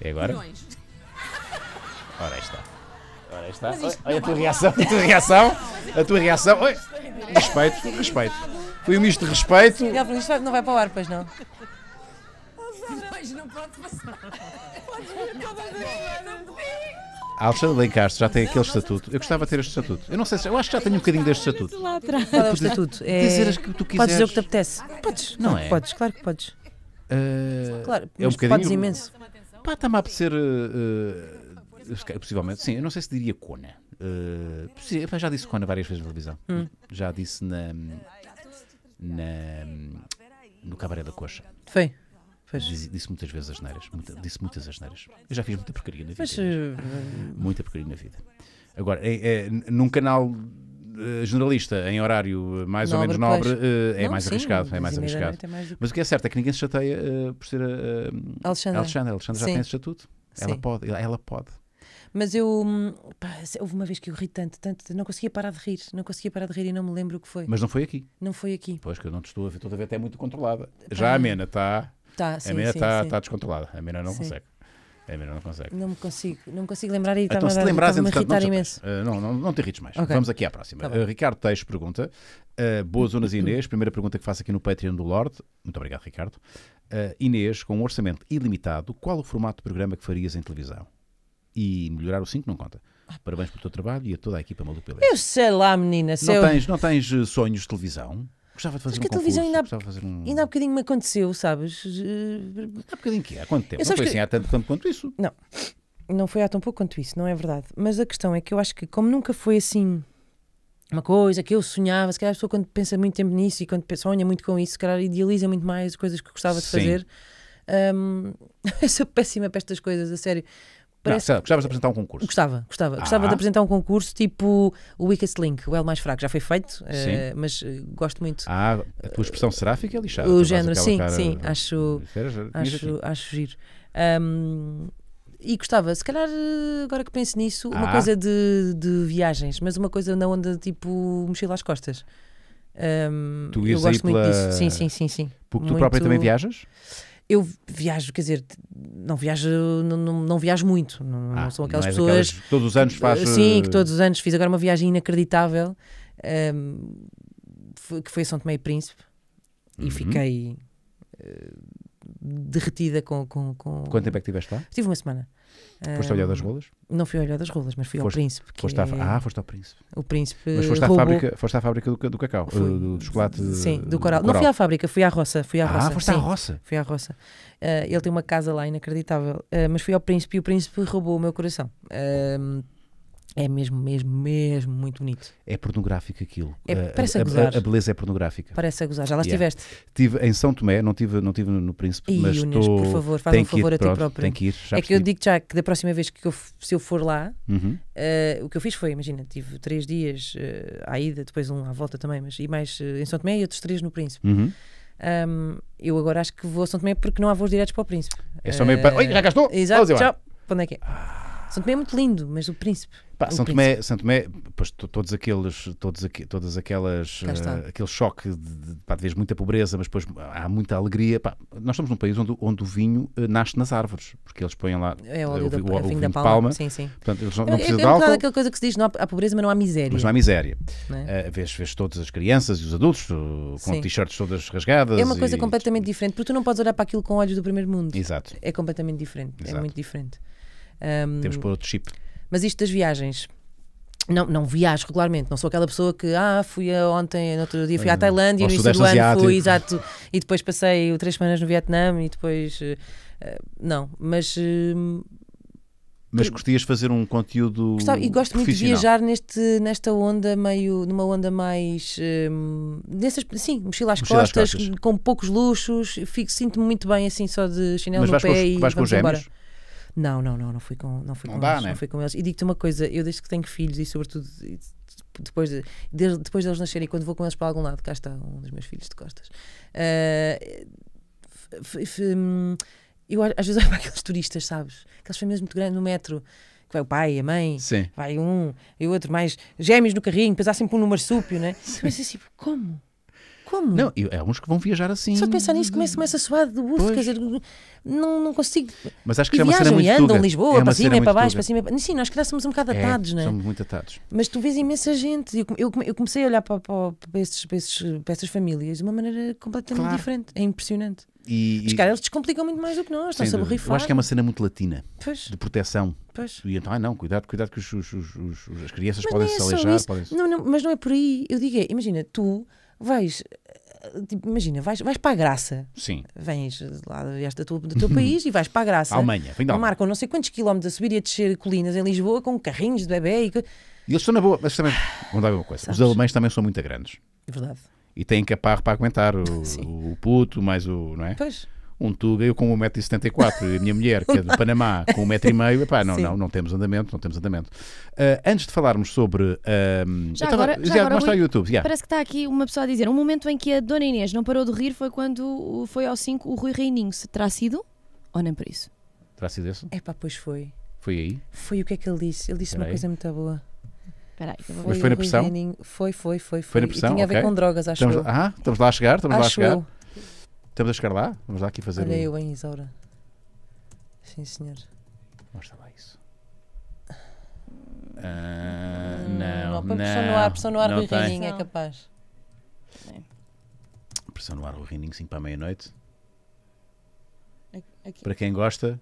É agora. Milhões. Ora aí está. Ora aí está. Olha, a tua reação, a tua reação, a tua reação. Oi. Respeito, respeito. Foi um misto de respeito. Isto não vai para o ar, pois não. Mas não pode passar. Podes vir todas as a Alexandra já tem aquele estatuto. Eu gostava de ter este estatuto. Eu não sei se. Eu acho que já tenho um bocadinho deste estatuto. Qual é o estatuto? É... Dizer as que tu quiseres. Podes dizer o que te apetece. Ah, podes, não claro é? Podes, claro que podes. Uh, claro, é um bocadinho... podes imenso. Pá, está-me a apetecer. Uh, possivelmente, sim. Eu não sei se diria Cona. Uh, já disse Cona várias vezes na televisão. Hum. Já disse na. na no Cabaré da Coxa. Foi. Disse, muitas vezes as neiras. Muita, disse muitas as neiras. Eu já fiz muita porcaria na vida. Mas, eh, eh, muita porcaria na vida. Agora, é, é, num canal eh, jornalista em horário mais nobre, ou menos nobre é, não, mais sim, arriscado, é mais arriscado. É mais Mas o que é certo é que ninguém se chateia uh, por ser a, uh, Alexandra. Alexandra. Alexandra já sim. tem esse estatuto. Ela pode, ela pode. Mas eu. Hum, pá, houve uma vez que eu ri tanto, tanto, não conseguia parar de rir, não conseguia parar de rir e não me lembro o que foi. Mas não foi aqui. Não foi aqui. Pois que eu não te estou a ver, estou a ver até muito controlada. Pá. Já a Mena está. Tá, tá, sim, a mina está tá descontrolada. A mina não sim. consegue. A mina não consegue. Não me consigo, não me consigo lembrar e então, se te lembrares, não, te Uh, não, não, não te irrites mais. Okay. Vamos aqui à próxima. Tá uh, Ricardo Teixo pergunta: uh, Boas Zonas hum. Inês, primeira pergunta que faço aqui no Patreon do Lorde. Muito obrigado, Ricardo. Uh, Inês, com um orçamento ilimitado, qual o formato de programa que farias em televisão? E melhorar o 5 não conta. Ah, Parabéns pelo teu trabalho e a toda a equipa maluca. Eu sei lá, menina. Se não, eu... tens, não tens sonhos de televisão? Gostava de fazer Acho um que a televisão ainda, fazer um... ainda há bocadinho me aconteceu, sabes? Há bocadinho que é? Há quanto tempo? Eu não foi que... assim há tanto quanto isso? Não, não foi há tão pouco quanto isso, não é verdade. Mas a questão é que eu acho que, como nunca foi assim uma coisa que eu sonhava, se calhar a pessoa quando pensa muito tempo nisso e quando sonha muito com isso, se calhar idealiza muito mais coisas que gostava de Sim. fazer. Um, eu sou péssima para estas coisas, a sério. Parece... Não, gostavas de apresentar um concurso? Gostava, gostava. Ah. Gostava de apresentar um concurso tipo o Weakest Link, o L mais fraco. Já foi feito, uh, mas eh, gosto muito. Ah, a tua expressão será é lixada. O género, sim, cara... sim. Acho, acho, assim. acho giro. Um, e gostava, se calhar, eh, agora que penso nisso, ah. uma coisa de, de viagens, mas uma coisa na onda tipo mochila às costas. Um, tu eu gosto muito pela... disso. Sim, sim, sim, sim. Porque muito... tu próprio também viajas? eu viajo, quer dizer, não viajo, não, não, não viajo muito, não, ah, não são é aquelas pessoas. Aquelas, todos os anos fazem. Sim, eh, que todos os anos fiz agora uma viagem inacreditável um, ehm, que foi a São Tomé e Príncipe uhum. e fiquei uh, derretida com, com, com. Quanto tempo é que estiveste lá? Tive uma semana. Foste ao Olhar das Rolas? Não fui ao Olhar das Rolas, mas fui foste, ao Príncipe. Foste é... ah, foste ao Príncipe. O Príncipe. Mas foste, roubou... à, fábrica, foste à fábrica do, do cacau, fui, do, eh, do, chocolate. Sim, do coral. coral. Não fui à fábrica, fui à roça. Fui à ah, roça. foste sim, à roça? Fui à roça. Uh, ele tem uma casa lá inacreditável, uh, mas fui ao Príncipe e o Príncipe roubou o meu coração. Uh, é mesmo, mesmo, mesmo muito bonito. É pornográfico aquilo. É, eh, parece a, a, gozar. A, beleza é pornográfica. Parece a gozar. Já lá yeah. estiveste? Tive em São Tomé, não tive, não tive no Príncipe, e mas Unes, tô... por favor, faz um favor ir, a ti próprio. Tem que ir, é que eu digo já que da próxima vez que eu, se eu for lá, uhum. uh, o que eu fiz foi, imagina, tive três dias uh, à ida, depois um à volta também, mas e mais uh, em São Tomé e outros três no Príncipe. Uhum. Um, eu agora acho que vou a São Tomé porque não há voos diretos para o Príncipe. É só meio para. Oi, já gastou? Exato, tchau. Para onde é que é? Ah. São Tomé é muito lindo, mas o príncipe. Pá, São, Tomé, São Tomé, pois todos aqueles, todos todas aquelas, uh, aquele choque de, de, pá, de vez muita pobreza, mas depois há muita alegria. Pá, nós estamos num país onde, onde o vinho uh, nasce nas árvores, porque eles põem lá é óleo eh, o, da, o, o, vinho da palma. palma. Sim, sim. Portanto, eles não, é, não é precisam de álcool. aquela coisa que se diz, não há, pobreza, mas não há miséria. Mas não há miséria. Não é? uh, vês, vês todas as crianças e os adultos com t-shirts todas rasgadas. É uma coisa e... completamente diferente, porque tu não podes olhar para aquilo com olhos do primeiro mundo. Exato. É completamente diferente, é Exato. é muito diferente. Um, Temos por outro chip. Mas isto das viagens. Não, não viajo regularmente, não sou aquela pessoa que ah, fui a, ontem, no outro dia fui à Tailândia, no início do ano fui, exato, e depois passei três semanas no Vietnã e depois. Eh, eh, não, mas. Hum, mas gostias de fazer um conteúdo. Gostava, e gosto muito de viajar neste, nesta onda meio. numa onda mais. Hum, nessas, sim, mochila às mochila costas, às com poucos luxos. Sinto-me muito bem assim só de chinelo mas no pé com, e. Vais com os não, não, não, não fui com, não fui não com dá, eles. Né? Não fui com eles. E digo-te uma coisa, eu desde que tenho filhos e sobretudo depois, de, desde, depois deles nascerem, quando vou com eles para algum lado, cá está um dos meus filhos de costas. Uh, eu às vezes olho para aqueles turistas, sabes? Aqueles famílias muito grandes no metro que vai o pai, a mãe, Sim. vai um e o outro, mais gêmeos no carrinho, depois há sempre um no marsúpio, né? Mas assim, como? Como? Não, eu, há é uns que vão viajar assim. Só de pensar nisso começa, a suar do bufo, quer dizer, não, não consigo. Mas acho que e é uma viajam, cena muito e andam tuga. Lisboa, é para cima, é para baixo, tuga. para cima, é para... Sim, nós calhar somos um bocado é, atados, não é? Somos muito atados. Mas tu vês imensa gente. Eu, eu, eu comecei a olhar para, para, para, esses, para, esses, para essas famílias de uma maneira completamente claro. diferente. É impressionante. E, Os caras eles descomplicam muito mais do que nós, estão-se a borrifar. Eu acho que é uma cena muito latina pois. de proteção. Pois. E então, ah, não, cuidado, cuidado que os, os, os, as crianças mas podem é se alejar. Podem... Não, não, mas não é por aí. Eu digo, é, imagina, tu vais eh, tipo, imagina, vais, vais para a graça. Sim. Vens lá da tua, do teu país e vais para a graça. Alemanha, vem da Alemanha. Marcam não sei quantos quilómetros a subir e a descer colinas em Lisboa com carrinhos de bebê e. E eles estão na boa, mas também, vamos dar uma coisa, Sabes? os alemães também são muito grandes. É verdade. E têm caparro para aguentar o, o puto, mais o, não é? Pois um Tuga, eu com 1,74m e a minha mulher, que é do Panamá, com 1,5m, epá, não, não, não temos andamento, não temos andamento. Uh, antes de falarmos sobre. já agora, já, já agora, mostra o YouTube. Yeah. Parece que está aqui uma pessoa a dizer: um momento em que a Dona Inês não parou de rir foi quando foi ao 5 o Rui Reininho. Se terá sido ou nem por isso? Terá sido esse? É pá, pois foi. Foi aí? Foi o que é que ele disse? Ele disse Peraí. uma coisa muito boa. Peraí, foi Mas foi na pressão? Foi, foi, foi, foi. Foi na pressão? E tinha a ver com drogas, acho que. Ah, estamos lá a chegar, estamos acho lá a chegar. Eu. Estamos a chegar lá? Vamos lá aqui fazer Olha eu em Isaura. Sim, senhor. Mostra lá isso. Ah, hum, não, não, não. Pressão no ar, é pressão no ar, Rui Reininho é capaz. Pressão no ar, Rui Reininho, 5 para a meia-noite. Para quem gosta,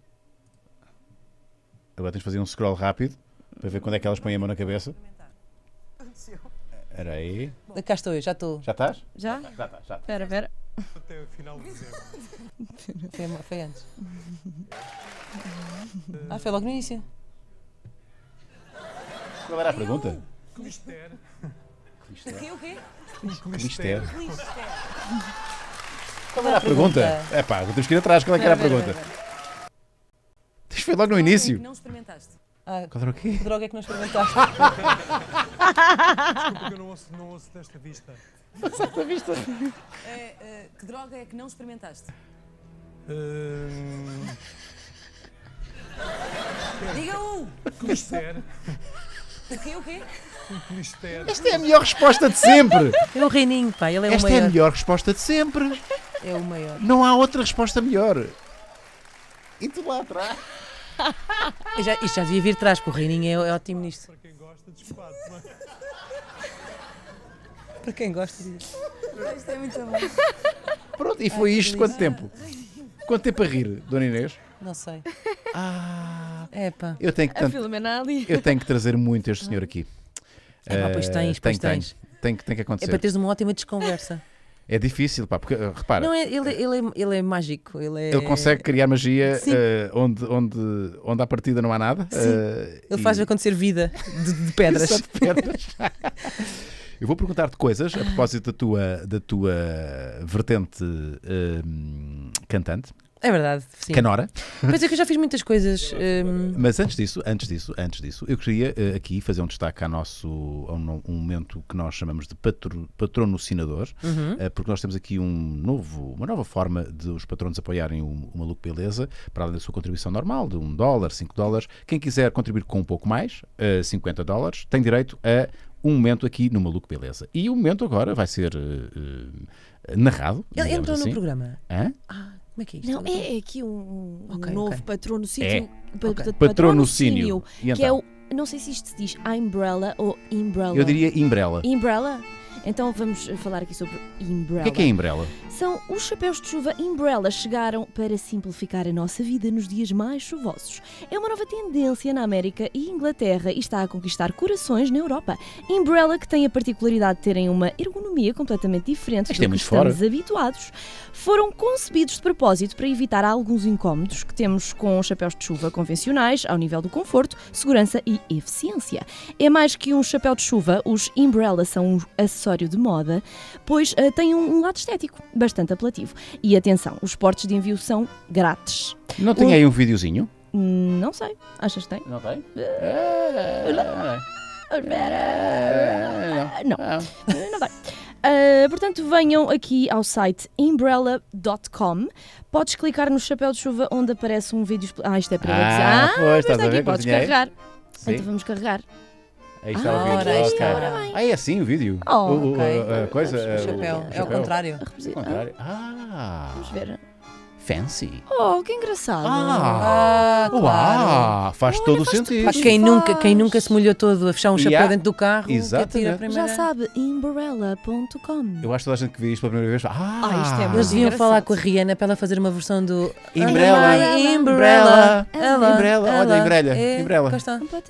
agora tens de fazer um scroll rápido para ver quando é que elas põem a mão na cabeça. Espera aí. Cá estou eu, já estou. Já estás? Já? Já estás, já estás. Espera, espera. Até o final de dezembro. Foi, foi antes. Eh, ah, foi logo no início. Qual era a pergunta? Clister. Clister. O quê? O quê? Clister. Qual era a pergunta? É pá, temos que ir atrás. Qual é que era a pergunta? Isto foi logo no início. É não experimentaste. Ah, Qual era o quê? Que droga é que não experimentaste? Desculpa que eu não ouço, não ouço desta vista. Salta a vista. É, uh, que droga é que não experimentaste? Uh... Diga um! Clister. O quê, o quê? Clister. Esta é a melhor resposta de sempre. É o reininho, pai ele é Esta o maior. é a melhor resposta de sempre. É o maior. Não há outra resposta melhor. E tu lá atrás? Já, isto já devia vir atrás, porque o reininho é, é ótimo nisto. Para quem gosta, despato para quem gosta disso. Isto é muito bom. Pronto, e foi isto quanto tempo? Quanto tempo a rir, Dona Inês? Não sei. Ah, Epa. eu tenho que A Filomena ali. eu tenho que trazer muito este senhor aqui. É pá, pois tens, eh, pois tem tens. Tem que, tem que É acontecer. para teres uma ótima desconversa. É difícil, pá, porque eh, repara, Não, ele, ele, é, ele é mágico. Ele, é, ele consegue criar magia eh, onde, onde, onde à partida não há nada. Sim. Ele faz e- acontecer vida de, de pedras. Só de pedras. Eu vou perguntar-te coisas a propósito da tua, da tua vertente hum, cantante. É verdade, sim. Canora. Mas é que eu já fiz muitas coisas. Um... Mas antes disso, antes disso, antes disso, eu queria uh, aqui fazer um destaque ao nosso, a um, um, momento que nós chamamos de patro, patronocinador, uhum. uh, porque nós temos aqui um novo, uma nova forma de os patronos apoiarem o, o Maluco Beleza, para além da sua contribuição normal, de 1 um dólar, 5 dólares. Quem quiser contribuir com um pouco mais, uh, eh, 50 dólares, tem direito a um momento aqui no Maluco Beleza. E o momento agora vai ser uh, narrado. Ele entrou assim. no programa. Hã? Ah. Como é que é isto? Não, é, é, é aqui um, okay, novo okay. patrocínio. É. okay. Que é então? é o. Não sei se isto se diz umbrella ou umbrella. Eu diria umbrella. Umbrella? Então vamos falar aqui sobre umbrella. O que é, que é umbrella? São os chapéus de chuva Umbrella chegaram para simplificar a nossa vida nos dias mais chuvosos. É uma nova tendência na América e Inglaterra e está a conquistar corações na Europa. Umbrella que tem a particularidade de terem uma ergonomia completamente diferente do é que estamos habituados, foram concebidos de propósito para evitar alguns incómodos que temos com chapéus de chuva convencionais ao nível do conforto, segurança e eficiência. É mais que um chapéu de chuva, os Umbrella são um acessório de moda, pois uh, têm um, um lado estético bastante apelativo. E atenção, os portes de envio são grátis. Não tem um... aí um videozinho? Hum, não sei. Achas que tem? Não tem? Não. Não tem. Uh, portanto, venham aqui ao site umbrella.com. Podes clicar no chapéu de chuva onde aparece um vídeo. Ah, isto é para Ah, ah pois, está aqui, podes carregar. Sim. Então vamos carregar. Ah, Aí estava ah, ora, okay. ora. Ah, é assim o vídeo? Oh, o, o, a coisa, é o, chapéu. o chapéu. É o contrário. É o contrário. Ah. Vamos ver fancy. Oh, que engraçado. Ah, ah claro. Uau, faz Olha, todo o sentido. Para quem nunca, quem nunca se molhou todo a fechar um chapéu yeah. dentro do carro, Exatamente. já sabe, imbrella.com. Eu acho que toda a gente que vê isto pela primeira vez, ah, ah isto é muito Eles deviam falar com a Rihanna para ela fazer uma versão do Imbrella. Imbrella. Imbrella. Olha, Imbrella. É, Imbrella.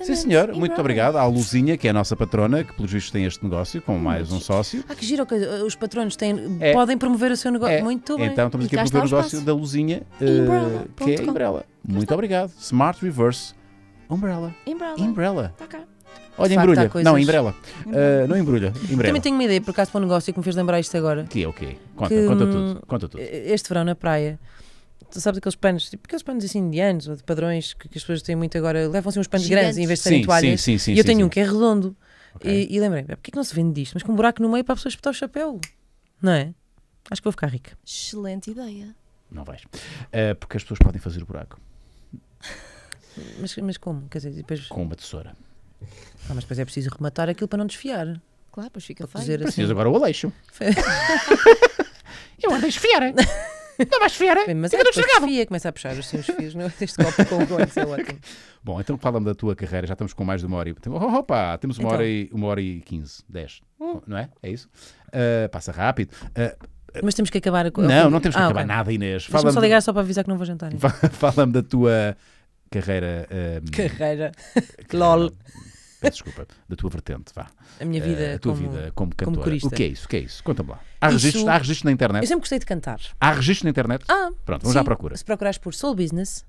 Sim, senhor. Imbrella. Muito obrigado à Luzinha, que é a nossa patrona, que pelos vistos tem este negócio com mais um sócio. Ah, que giro, os patronos têm, é. podem promover o seu negócio. É. Muito então, bem. Então estamos aqui a promover o negócio da Luzinha cozinha Uh, que é a Umbrella. Muito está. obrigado. Smart Reverse Umbrella. Umbrella. Umbrella. Tá cá. Olha, embrulha. Não, embrela. Uh, eh, não embrulha. embrela. Também tenho uma ideia, por acaso, para um negócio que me fez lembrar isto agora. Que é o quê? Conta, conta hum, tudo. Conta tudo. Eh, este verão na praia, tu sabes aqueles panos, tipo aqueles panos assim indianos ou de padrões que, que as pessoas têm muito agora, levam assim uns panos Gigantes. grandes em vez de serem toalhas. Sim, sim, sim, e eu tenho um que é redondo. Okay. E, e lembrei-me, porque que não se vende disto? Mas com um buraco no meio para a pessoa espetar o chapéu. Não é? Acho que vou ficar rica. Excelente ideia. Não vais. Uh, porque as pessoas podem fazer o buraco. Mas, mas como? Quer dizer, depois... Com uma tesoura. Ah, mas depois é preciso rematar aquilo para não desfiar. Claro, pois fica para feio. Precisas assim. agora o Aleixo. Eu ando a esfiar. Não vais desfiar Bem, mas é, depois desfia, começa a puxar os seus fios não é? copo com o golho, é ótimo. Bom, então fala-me da tua carreira, já estamos com mais de uma hora e... Oh, opa, temos uma, então... hora, e, uma hora e quinze, dez, hum. não é? É isso? Uh, passa rápido. Uh, mas temos que acabar a... Não, não temos que ah, acabar okay. nada, Inês. fala me só ligar só para avisar que não vou jantar. Fala-me da tua carreira. Um... Ehm, carreira. LOL. Peço desculpa, da tua vertente, vá. A minha vida, uh, a tua como, vida como cantora. Como corista. o que é isso? O que é isso? Conta-me lá. Há, isso... Registros, há registros na internet? Eu sempre gostei de cantar. Há registros na internet? Ah, pronto, vamos sim. à procura. Se procurares por Soul Business,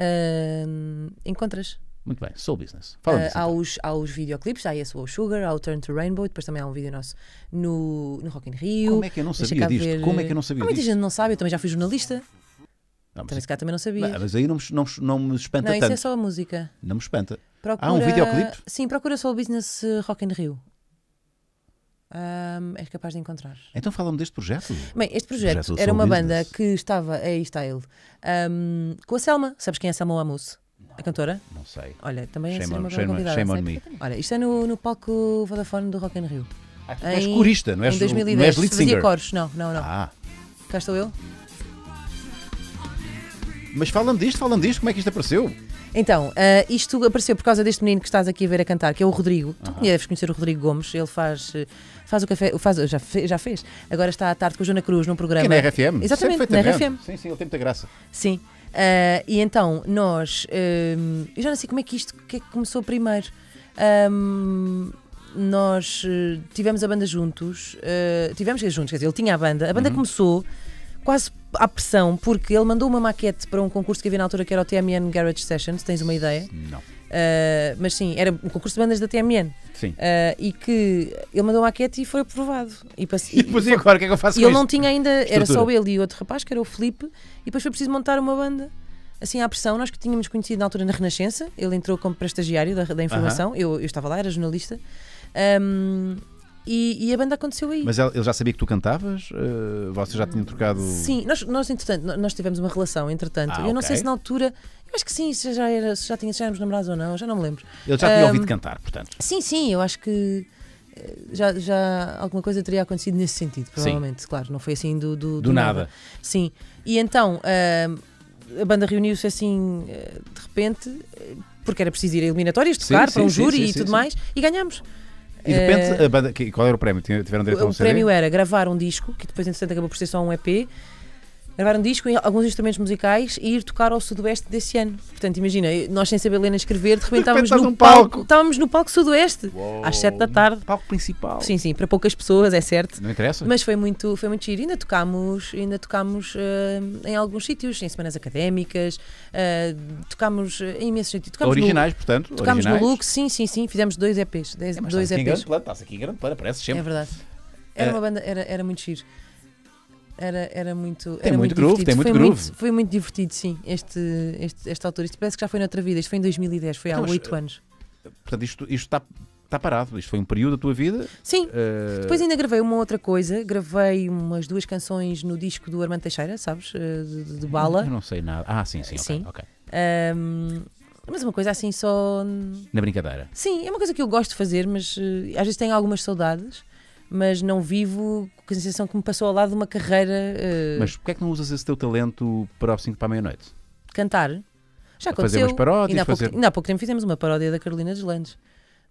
uh, encontras. Muito bem, Soul Business. Fala uh, há, então. os, há os videoclipes, há esse Wow Sugar, há o Turn to Rainbow, depois também há um vídeo nosso no, no Rock in Rio. Como é que eu não sabia disto? Ver... Como é que eu não sabia Há muita é disto? gente não sabe, eu também já fui jornalista. Não, também, se calhar também não sabia. mas aí não, me- não, não me espanta Não, tanto. isso é só a música. Não me espanta. Procura... Há um videoclipe? Sim, procura Soul Business eh, Rock in Rio. és capaz de encontrar. Então fala-me deste projeto. Bem, este projeto Projeto era uma banda que estava a style ahm, com a Selma. Sabes quem é a Selma Amos? a cantora? Não sei. Olha, também é uma shame, convidada. Shame on me. Olha, isto é no, no palco Vodafone do Rock in Rio. Ah, tu em, és corista, não és, em não és lead singer? coros, não, não, não. Ah. Cá estou eu. Mas falando disto, falando disto, como é que isto apareceu? Então, uh, isto apareceu por causa deste menino que estás aqui a ver a cantar, que é o Rodrigo. Tu conheces deves conhecer o Rodrigo Gomes, ele faz, eh, faz o café, faz, já, fez, já fez. Agora está à tarde com o Joana Cruz num programa. Que é na RFM. Exatamente, na RFM. Sim, sim, ele tem muita graça. Sim. Uh, e então nós. Ah, eu já não sei como é que isto que é que começou primeiro. Ah, nós uh, tivemos a banda juntos, uh, tivemos que juntos, quer dizer, ele tinha a banda, a banda uhum. começou quase à pressão, porque ele mandou uma maquete para um concurso que havia na altura que era o TMN Garage Sessions, tens uma ideia? Não. Ah, mas sim, era um concurso de bandas da TMN. Sim. Uh, e que ele mandou uma maquete e foi aprovado. E, passe... e depois, e agora, o que é que eu faço e com Ele não tinha ainda, era Estrutura. só ele e outro rapaz, que era o Felipe, e depois foi preciso montar uma banda. Assim, à pressão, nós que tínhamos conhecido na altura na Renascença, ele entrou como prestagiário da, da informação, uh -huh. eu, eu estava lá, era jornalista. Um, e, e, a banda aconteceu aí. Mas ele já sabia que tu cantavas? Uh, vocês já tinham trocado. Sim, nós, nós entretanto, nós tivemos uma relação, entretanto. Ah, eu okay. não sei se na altura acho que sim, se já, era, se já, tinha, já éramos namorados ou não, já não me lembro. Ele já tinha ouvido cantar, portanto. Sim, sim, eu acho que eh, já, já alguma coisa teria acontecido nesse sentido, provavelmente, sim. claro, não foi assim do, do, do, do nada. nada. Sim, e então uh, a banda reuniu-se assim uh, de repente, porque era preciso ir a eliminatórias, tocar sim, para um sim, júri e tudo mais, e ganhámos. E de repente, uh, a banda, qual era o prémio? Tiveram direito a um O prémio era gravar um disco, que depois, entretanto, acabou por ser só um EP, gravar um disco e alguns instrumentos musicais e ir tocar ao sudoeste desse ano. Portanto, imagina, nós sem saber ler nem escrever, de repente estávamos no palco. palco. Estávamos no palco sudoeste, Uou. às 7 da tarde. Palco principal. Sim, sim, para poucas pessoas, é certo. Não interessa. Mas foi muito, foi muito giro. Ainda tocámos, ainda tocámos uh, em alguns sítios, em semanas académicas, uh, tocámos em imensos sítios. Tocámos originais, no, portanto. Tocámos originais. no look. sim, sim, sim. Fizemos dois EPs. Dez, é, dois aqui EPs. Em grande plano, aqui em grande plano, sempre. É verdade. Era é. uma banda, era, era muito giro era, era muito. Tem era muito, groove, tem muito foi groove. Muito, foi muito divertido, sim, este, este, esta autor. Isto parece que já foi noutra vida, isto foi em 2010, foi há então, oito eh, anos. Portanto, isto, isto está está parado. Isto foi um período da tua vida? Sim. Uh... Depois ainda gravei uma outra coisa. Gravei umas duas canções no disco do Armando Teixeira, sabes? Eh, de, de, de bala. Eu não sei nada. Ah, sim, sim. sim. ok okay. Um, mas uma coisa assim só. Na brincadeira? Sim, é uma coisa que eu gosto de fazer, mas uh, às vezes tenho algumas saudades mas não vivo com a sensação que me passou ao lado de uma carreira. Uh... Mas porquê é que não usas esse teu talento para o 5 para a meia-noite? Cantar. Já aconteceu. Fazer paródias. Ainda há, pouco, ainda há pouco tempo fizemos uma paródia da Carolina Deslandes.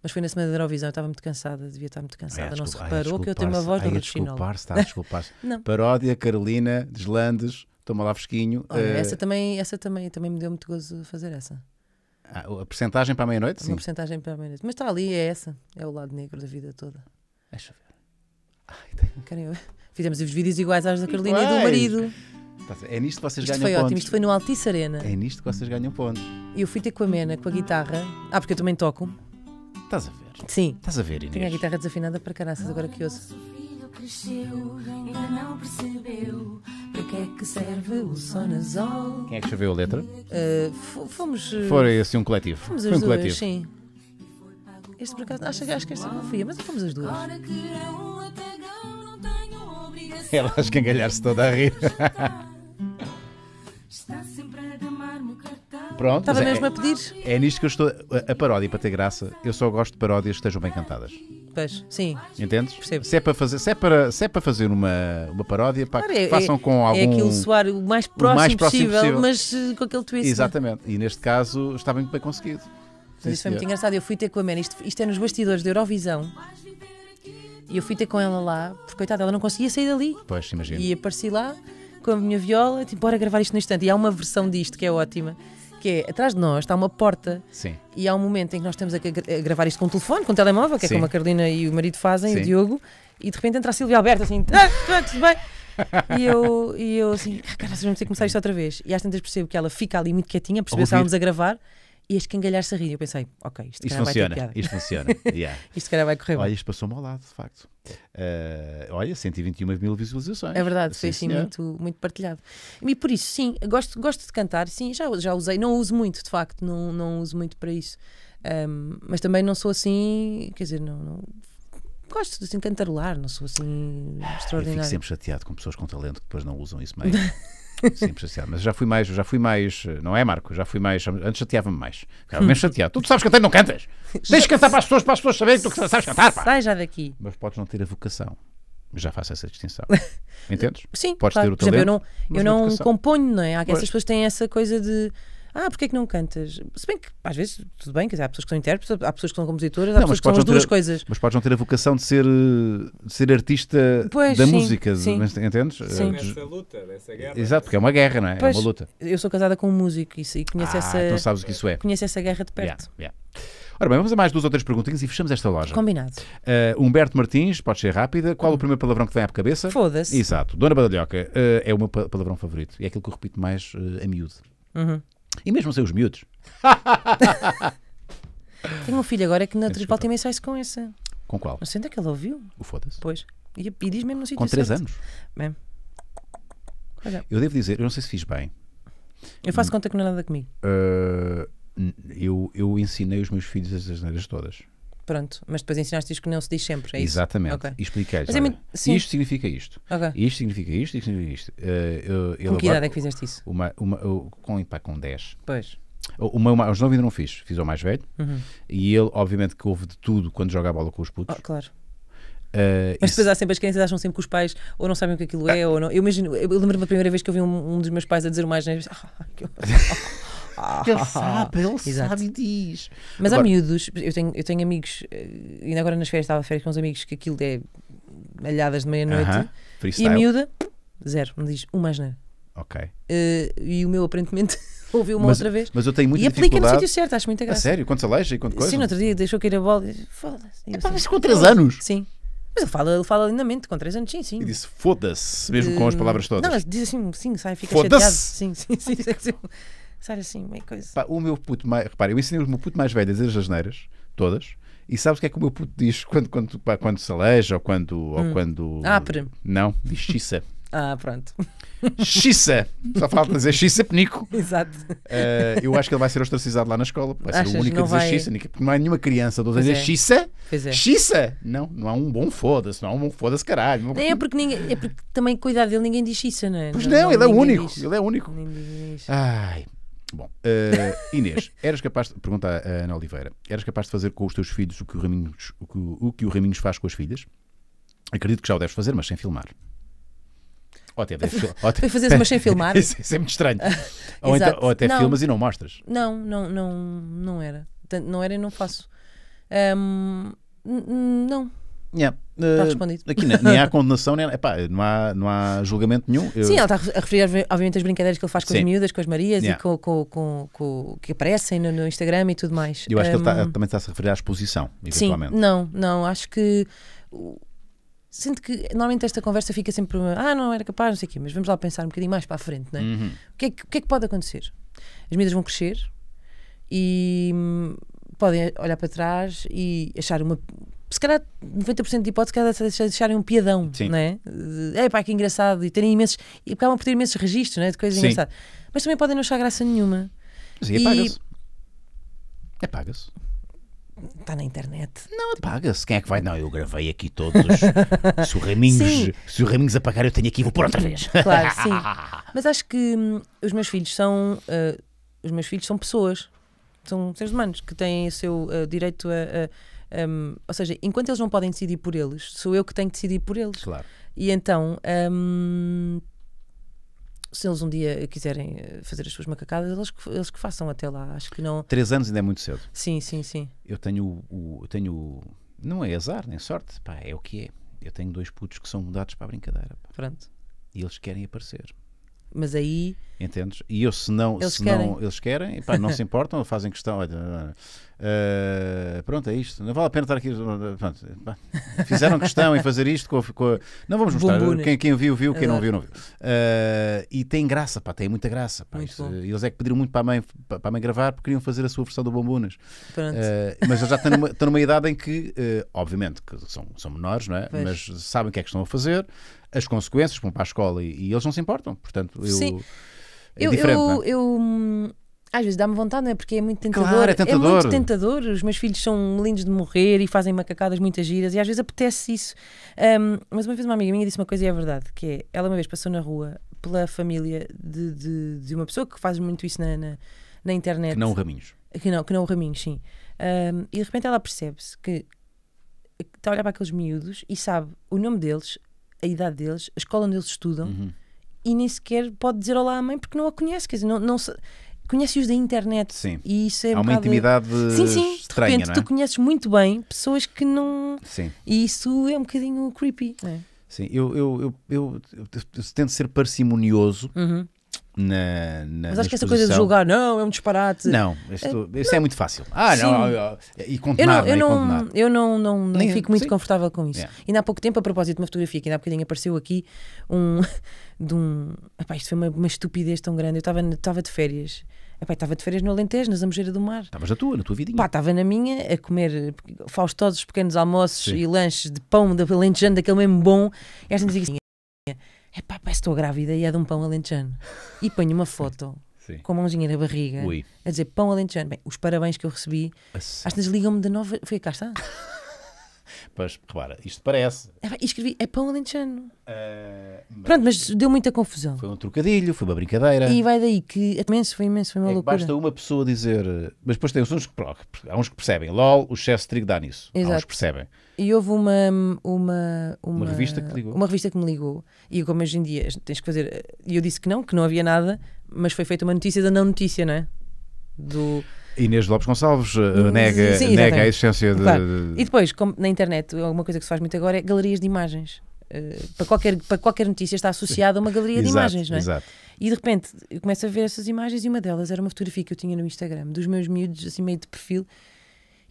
Mas foi na semana da Eurovisão, eu estava muito cansada, devia estar muito cansada, ai, não desculpa, se reparou ai, que eu tenho uma voz de rotinol. Desculpar-se, está a desculpar-se. Paródia, Carolina, Deslandes, toma lá fresquinho. Olha, uh... Essa, também, essa também, também me deu muito gozo fazer essa. Ah, a percentagem para a meia-noite? Uma percentagem para a meia-noite. Mas está ali, é essa. É o lado negro da vida toda. Deixa eu ver. Ai, Fizemos os vídeos iguais aos da Carolina e do marido. Tá, é nisto que vocês isto ganham foi pontos. Ótimo, isto foi no Altice Arena. É nisto que vocês ganham pontos. E eu fui ter com a Mena, com a guitarra. Ah, porque eu também toco. Estás a ver? Sim. Estás a ver, Inês? Tenho a guitarra desafinada para caraças, agora que ouço. Cresceu, ainda não percebeu para que é que serve o Quem é que escreveu a letra? Uh, fomos. Foi assim um coletivo. Fomos Foi um duas, coletivo. sim. Este por acaso, acho, acho que esta é fui, mas é fomos as duas. É Ela a escangalhar-se toda a rir. Pronto, Estava é, mesmo a pedir. É nisto que eu estou. A, a paródia, para ter graça, eu só gosto de paródias que estejam bem cantadas. Pois, sim. Entendes? Percebo. Se é para fazer, se é para, se é para fazer uma, uma paródia, para claro, é, façam com é, algum. É aquilo soar o mais próximo, o mais próximo possível, possível, mas eh, com aquele twist. Exatamente. E neste caso está muito bem conseguido. Mas isso foi muito engraçado. Eu fui ter com a Mena, isto, isto é nos bastidores da Eurovisão. E eu fui ter com ela lá, porque coitada, ela não conseguia sair dali. Pois, imagina. E apareci lá com a minha viola, tipo, bora gravar isto no instante. E há uma versão disto que é ótima, que é atrás de nós está uma porta. Sim. E há um momento em que nós estamos a, a gravar isto com o telefone, com o telemóvel, que é Sim. é como a Carolina e o marido fazem, Sim. o Diogo, e de repente entra a Silvia Alberto assim, ah, tudo bem. e eu, e eu assim, ah, cara, vamos ter que começar isto outra vez. E às tantas percebo que ela fica ali muito quietinha, percebeu que estávamos a gravar e este cangalhar se a rir. Eu pensei, ok, isto, isto funciona, Isto funciona. Yeah. isto se calhar vai correr bem. Olha, isto passou-me ao lado, de facto. Uh, olha, 121 mil visualizações. É verdade, foi assim muito, muito partilhado. E por isso, sim, gosto, gosto de cantar, sim, já, já usei, não uso muito, de facto, não, não uso muito para isso. Um, mas também não sou assim, quer dizer, não, não gosto de assim, cantarolar, não sou assim extraordinário. Eu fico sempre chateado com pessoas com talento que depois não usam isso mesmo Sempre chateado. Mas já fui mais, já fui mais, não é, Marco? Já fui mais. Antes chateava-me mais. Ficava menos chateado. Tu, sabes cantar e não cantas. Deixa cantar para as pessoas, para as pessoas saberem que tu sabes cantar. Pá. Sai já daqui. Mas podes não ter a vocação. Já faço essa distinção. Entendes? Sim. Podes claro. ter o talento. Exemplo, eu não, eu não componho, não é? Há essas pessoas têm essa coisa de ah, porquê é que não cantas? Se bem que, às vezes, tudo bem, quer dizer, há pessoas que são intérpretes, há pessoas que são compositoras, há não, pessoas que são as duas coisas. Mas podes não ter a vocação de ser, eh, de ser artista pois, da sim, música, sim. Mas, entendes? Eh, sim. luta, dessa guerra. Exato, porque é uma guerra, não é? Pois, é uma luta. Eu sou casada com um músico e, e conheço ah, essa. Então sabes o que isso é. Conheço essa guerra de perto. Yeah, yeah. Ora bem, vamos a mais duas ou três perguntinhas e fechamos esta loja. Combinado. Uh, Humberto Martins, pode ser rápida. Qual o primeiro palavrão que vem à cabeça? Foda-se. Exato. Dona Badalhoca uh, é o meu palavrão favorito. É aquilo que eu repito mais uh, a miúdo. Uhum. E mesmo sem os miúdos. Tenho um filho agora que na Tripal tem mensagem com essa. Com qual? Não sei onde é que ele ouviu. O foda-se. Pois. E, e, diz mesmo no sítio. Com 3 anos. Bem. É. Olha. Eu devo dizer, eu não sei se fiz bem. Eu faço conta que não é nada comigo. Uh, eu, eu ensinei os meus filhos as asneiras todas. Pronto, mas depois ensinaste-lhes que não se diz sempre, é isso? Exatamente. Okay. Expliquei. Mas é muito... Isto significa isto. Okay. Isto significa isto, isto significa isto. Uh, eu, com que idade é que fizeste isso? Uma, uma, com, pá, com 10. Pois. O meu, os 9 ainda não fiz, fiz ao mais velho. Uhum. E ele, obviamente, que houve de tudo quando joga a bola com os putos. Oh, claro. Uh, mas isso... depois há sempre as crianças acham sempre que os pais ou não sabem o que é aquilo é ah. ou não. Eu imagino, eu lembro-me da primeira vez que eu vi um, um dos meus pais a dizer mais asneira, ah, que ele sabe, ele exato. sabe e diz. Mas agora, há miúdos, eu tenho, eu tenho amigos, eh, ainda agora nas férias estava a férias com uns amigos que aquilo é alhadas de meia-noite uh -huh. e a miúda, zero, me diz uma asneira. Ok. Uh, e o meu aparentemente ouviu uma mas, outra vez. Mas eu tenho muita e aplica no sítio certo, acho muito graça. A sério? Quando se aleja e quando coisa? Sim, no outro dia deixou cair a bola e foda-se. É mas com 3 anos? Sim. Mas ele fala, ele fala lindamente, com 3 anos, sim, sim. E disse foda-se, mesmo uh, com eh, as palavras todas. Não, mas diz assim, sim, sai, fica chateado. Sim, sim, sim. sim, é sim. Sabe assim, meio coisa. Pá, o meu puto mais. Repara, eu ensinei o meu puto mais velho a dizer as asneiras, todas. E sabes o que é que o meu puto diz quando, quando, pá, quando se aleja ou quando. Hum. Ou quando... Ah, pera. Não, diz xissa. Ah, pronto. Xissa! Só falta dizer xissa penico. Exato. Uh, eu acho que ele vai ser ostracizado lá na escola. Vai Achas, ser o único a dizer vai... xissa, porque não há nenhuma criança a dizer é. xissa. Pois é. Xissa! Não, não há um bom foda-se, não há um bom foda-se caralho. Não... É, porque ninguém, é porque também, cuidado dele, ninguém diz xissa, não é? Pois não, não ele, é o único, diz, ele é único. único. Ai. Bom, uh, Inês, eras capaz de. Pergunta a Ana Oliveira: eras capaz de fazer com os teus filhos o que o Raminhos, o que o, que o Raminhos faz com as filhas? Acredito que já o deves fazer, mas sem filmar. Ou até deves até... fazer mas sem filmar. Isso é muito estranho. ou, então, ou, até não, filmas e não mostras. Não, não, não, não era. Não era e não faço. Um, não Yeah. Está eh, respondido. Aqui nem, nem há condenação, nem, epá, não, há, não há julgamento nenhum. Eu... Sim, ela está a referir, obviamente, as brincadeiras que ele faz com Sim. as miúdas, com as Marias yeah. e com, com, com, com, que aparecem no, no, Instagram e tudo mais. Eu acho um... que ele está, também está a se referir à exposição, eventualmente. Sim, não, não, acho que. Sinto que normalmente esta conversa fica sempre ah, não era capaz, não sei o quê, mas vamos lá pensar um bocadinho mais para a frente, não é? Uhum. O, que é que, o que é que pode acontecer? As miúdas vão crescer e hum, podem olhar para trás e achar uma se calhar 90% de hipótese que é deixarem um piadão, não é? É pá, que engraçado, e terem imensos, e acabam por ter imensos registros, não é? De coisas Sim. engraçadas. Mas também podem não achar graça nenhuma. Mas é e apaga-se. É e... Apaga-se. Está na internet. Não, apaga-se. É Quem é que vai? Não, eu gravei aqui todos. se, o Raminhos, se o Raminhos apagar, eu tenho aqui e vou pôr outra vez. Claro, sim. Mas acho que hum, os meus filhos são. Uh, os meus filhos são pessoas. São seres humanos que têm o seu uh, direito a, a um, ou seja, enquanto eles não podem decidir por eles, sou eu que tenho que decidir por eles. Claro. E então, um, se eles um dia quiserem eh, fazer as suas macacadas, eles que, eles que façam até lá. Acho que não. Três anos ainda é muito cedo. Sim, sim, sim. Eu tenho o. Eu tenho, não é azar, nem sorte. Pá, é o que é. Eu tenho dois putos que são mudados para a brincadeira. Pá. Pronto. E eles querem aparecer. Mas aí. Entendes? E eu, se não. Eles se querem. Não, eles querem, pá, não se importam, fazem questão. Olha, uh, pronto, é isto. Não vale a pena estar aqui. Pronto, pá, fizeram questão em fazer isto com, com, Não vamos mostrar. Quem, quem viu, viu. Quem não viu, não viu. Uh, e tem graça, pá, tem muita graça. Pá, isto, eh, eles é que pediram muito para a, mãe, para a mãe gravar porque queriam fazer a sua versão do Bombunas. Uh, mas eles já estão numa, estão numa idade em que, obviamente, que são, são menores, não é? Mas sabem o que é que estão a fazer as consequências para a escola e, e eles não se importam. Portanto, eu. Sim. É eu, eu, é? eu, hum, às vezes dá-me vontade, não é? Porque é muito tentador. Claro, é, tentador. é, é muito tentador. Os meus filhos são lindos de morrer e fazem macacadas muitas giras e às vezes apetece isso. Um, mas uma vez uma amiga minha disse uma coisa e é verdade, que é, ela uma vez passou na rua pela família de, de, de uma pessoa que faz muito isso na, na, na, internet. Que não o Raminhos. Que não, que não o Raminhos, sim. Um, e de repente ela percebe-se que está a olhar para aqueles miúdos e sabe o nome deles, a idade deles, a escola onde eles estudam, uhum. e nem sequer pode dizer olá à mãe porque não a conhece, quer dizer, não, não se, conhece-os da internet. Sim. E isso é Há um uma intimidade sim, sim. estranha. De repente, é? tu conheces muito bem pessoas que não. Sim. E isso é um bocadinho creepy. É? Sim, eu, eu, eu, eu, tento ser parcimonioso. Uhum. Na, na, Mas acho que essa coisa de julgar, não, é um disparate. Não, isto, é, é muito fácil. Ah, Sim. não, ah, ah, e condenar, eu não, eu não, é eu não, não, não Nem, fico muito sim. confortável com isso. Yeah. Ainda há pouco tempo, a propósito de uma fotografia que ainda há bocadinho apareceu aqui, um, de um. Epá, isto foi uma, uma estupidez tão grande. Eu estava de férias. Epá, estava de férias no Alentejo, na Zamojeira do Mar. Estavas na tua, na tua vidinha. estava na minha, a comer faustosos pequenos almoços sim. e lanches de pão da Alentejano, daquele mesmo bom. E esta dizia assim é pá, parece que estou grávida e é de um pão alentejano. E ponho uma foto Sim. com a mãozinha na barriga Ui. a dizer pão alentejano. Bem, os parabéns que eu recebi, às vezes ligam-me de novo. Foi cá está. Mas repara, isto parece. É, e escrevi, é pão alentejano. Uh, mas... Pronto, mas deu muita confusão. Foi um trocadilho, foi uma brincadeira. E vai daí que é imenso, foi imenso, foi uma é loucura. Basta uma pessoa dizer. Mas depois tem uns que. Há uns que percebem. LOL, o chefe de dá nisso. Exato. Há uns que percebem. E houve uma uma, uma, uma, revista que ligou. Uma revista que me ligou. E como hoje em dia tens que fazer. E eu disse que não, que não havia nada, mas foi feita uma notícia da não notícia, não é? Do. Inês Lopes Gonçalves eh, nega, Sim, nega a existência de. Claro. E depois, na internet, alguma é coisa que se faz muito agora é galerias de imagens. Eh, para, qualquer, para qualquer notícia está associada a uma galeria exato, de imagens, não é? Exato. E de repente eu começo a ver essas imagens e uma delas era uma fotografia que eu tinha no Instagram dos meus miúdos, assim meio de perfil,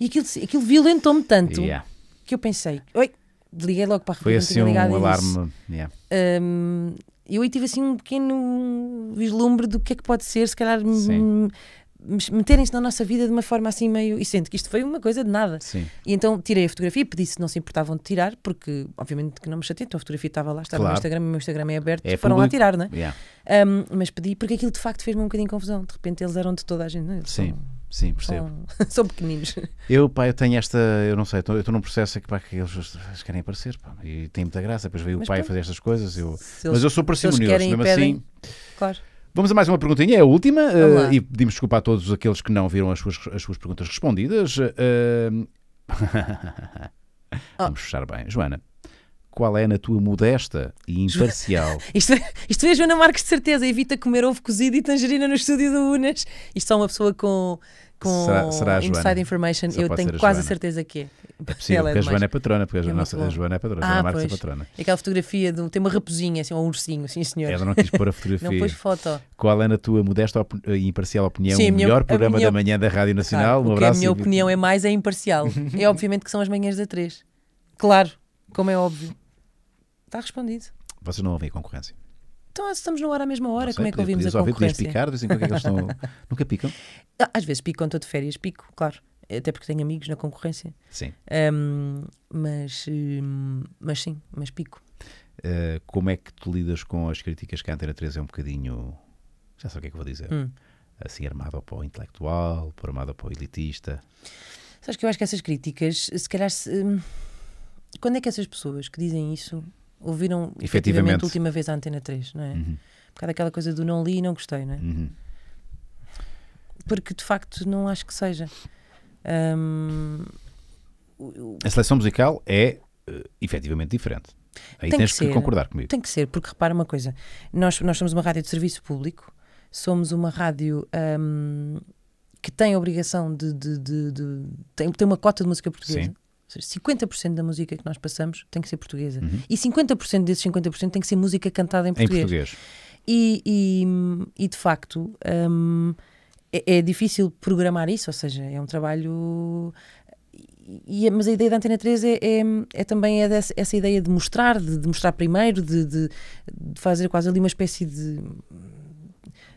e aquilo, aquilo violentou-me tanto yeah. que eu pensei, oi, liguei logo para a Foi assim um alarme. Yeah. Um, eu aí tive assim um pequeno vislumbre do que é que pode ser, se calhar meterem-se na nossa vida de uma forma assim meio. E sente que isto foi uma coisa de nada. Sim. E então tirei a fotografia e pedi se não se importavam de tirar, porque obviamente que não me chatei, então a fotografia estava lá, estava claro. no Instagram, o meu Instagram é aberto, é foram lá tirar, não é? Yeah. Um, mas pedi, porque aquilo de facto fez-me um bocadinho de confusão. De repente eles eram de toda a gente, não é? Sim. Sim, percebo. São, são pequeninos. Eu, pá, eu tenho esta, eu não sei, eu estou num processo que, pá, que eles, eles querem aparecer, pá, e tem muita graça. Depois veio mas, o pai pá, fazer estas coisas, eu, mas eu sou parcimonioso, mesmo assim. claro. Vamos a mais uma perguntinha, é a última, uh, e pedimos desculpa a todos aqueles que não viram as suas, as suas perguntas respondidas. Uh... Vamos oh. fechar bem. Joana, qual é na tua modesta e imparcial. isto, é, isto é Joana Marques de certeza, evita comer ovo cozido e tangerina no estúdio do Unas. Isto é uma pessoa com com será, será Inside Information, Só eu tenho quase a certeza que é. É possível, é porque a Joana é patrona, porque é a, nossa, a Joana é patrona, ah, a Marta é patrona. Aquela fotografia, de, tem uma raposinha, assim, ou um ursinho, sim senhor. Ela não quis pôr a fotografia. não pôs foto. Qual é, na tua modesta e eh, imparcial opinião, sim, o melhor minha, programa minha, da manhã da Rádio Nacional? Claro, um é abraço. A minha e... opinião é mais é imparcial. é obviamente que são as manhãs da 3. Claro, como é óbvio. Está respondido. Vocês não ouvem a concorrência. Então estamos no ar à mesma hora, sei, como é que podia- ouvimos a ouvir, concorrência? picar, de vez em quando, é que eles estão... Nunca picam? Ah, às vezes pico quando estou de férias, pico, claro. Até porque tenho amigos na concorrência. Sim. mas, hum, mas sim, mas pico. Uh, como é que tu lidas com as críticas que a Antena 3 é um bocadinho... Já sei o que é que eu vou dizer. Hum. Assim, armada para o intelectual, por armada para o elitista. Sabes que eu acho que essas críticas, se calhar. se- hum, quando é que essas pessoas que dizem isso ouviram efetivamente, efetivamente a última vez a Antena 3, não é? Uhum. Por causa daquela coisa do não li e não gostei, não é? Uhum. Porque de facto não acho que seja. Um, A seleção musical é uh, efetivamente diferente. Aí Tem tens que, que concordar comigo. Tem que ser, porque repara uma coisa: nós, nós somos uma rádio de serviço público, somos uma rádio. Um, que tem a obrigação de, de, de, de, tem, tem uma cota de música portuguesa. Sim seja, 50% da música que nós passamos tem que ser portuguesa. Uhum. E 50% desses 50% tem que ser música cantada em português. Em português. E, e, e, de facto um, é, é, difícil programar isso, ou seja, é um trabalho. E, mas a ideia da Antena 3 é, é, é também é dessa, essa ideia de mostrar, de, de mostrar primeiro, de, de, de, fazer quase ali uma espécie de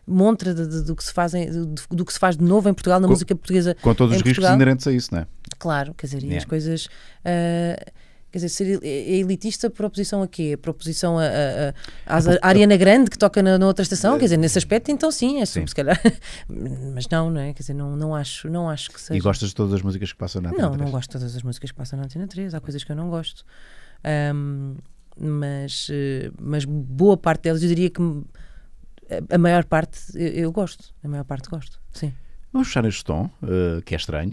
montra do, que se faz do, do, que se faz de novo em Portugal, na com, música portuguesa. Com todos os Portugal. riscos inerentes a isso, não é? claro, quer dizer, yeah. as coisas. Uh, quer dizer, ser é, é elitista por oposição a quê? Por oposição a, a, a, é a Ariana Grande que toca na, na, outra estação? Quer dizer, nesse aspecto, então sim, é sim. se calhar. Mas não, não é? Quer dizer, não, não, acho, não acho que seja. E gostas de todas as músicas que passam na Antena não, 3? Não, não gosto de todas as músicas que passam na Antena 3. Há coisas que eu não gosto. Um, mas, eh, mas boa parte delas, eu diria que a maior parte eu, eu gosto. A maior parte gosto, sim. Vamos fechar este tom, uh, que é estranho.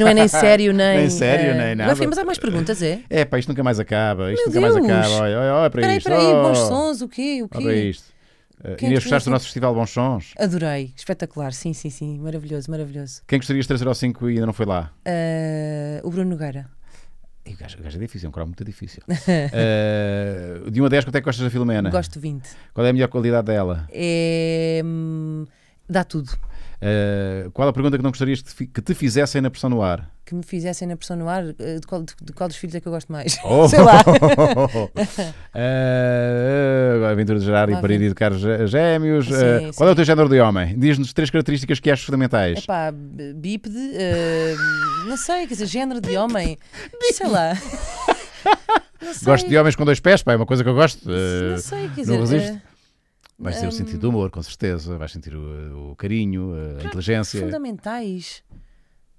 não é nem sério, nem. nem sério, é... nem nada. Mas, mas há mais perguntas, é? É, pá, isto nunca mais acaba. Isto Meu nunca Deus. mais acaba. Olha, olha, olha para Peraí, isto. Peraí, oh, bons sons, o quê? O quê? Olha isto. Eh, Quem Inês, gostaste do nosso festival Bons Sons? Adorei, espetacular, sim, sim, sim, maravilhoso, maravilhoso. Quem gostarias de trazer ao 5 e ainda não foi lá? Uh, o Bruno Nogueira. E o, gajo, o gajo é difícil, é um cromo muito difícil. uh, de 1 a 10, quanto é que gostas da Filomena? Gosto de 20. Qual é a melhor qualidade dela? É, hum, dá tudo. Eh, qual a pergunta que não gostarias que te, fizessem na pressão no ar? Que me fizessem na pressão no ar? Eh, de qual, de, de qual dos filhos é que eu gosto mais? Oh. Sei lá. uh, aventura de gerar e parir e educar gêmeos. Sim, uh, sim. Qual é o teu género de homem? Diz-nos três características que achas fundamentais. Epá, bípede, uh, não sei, quer dizer, género de homem, sei lá. Gosto de homens com dois pés, pá, é uma coisa que eu gosto. Não sei, quer dizer... Não resisto. Vais ter um, o sentido do hum. humor, com certeza, vais sentir o, o carinho, a claro, inteligência. Fundamentais.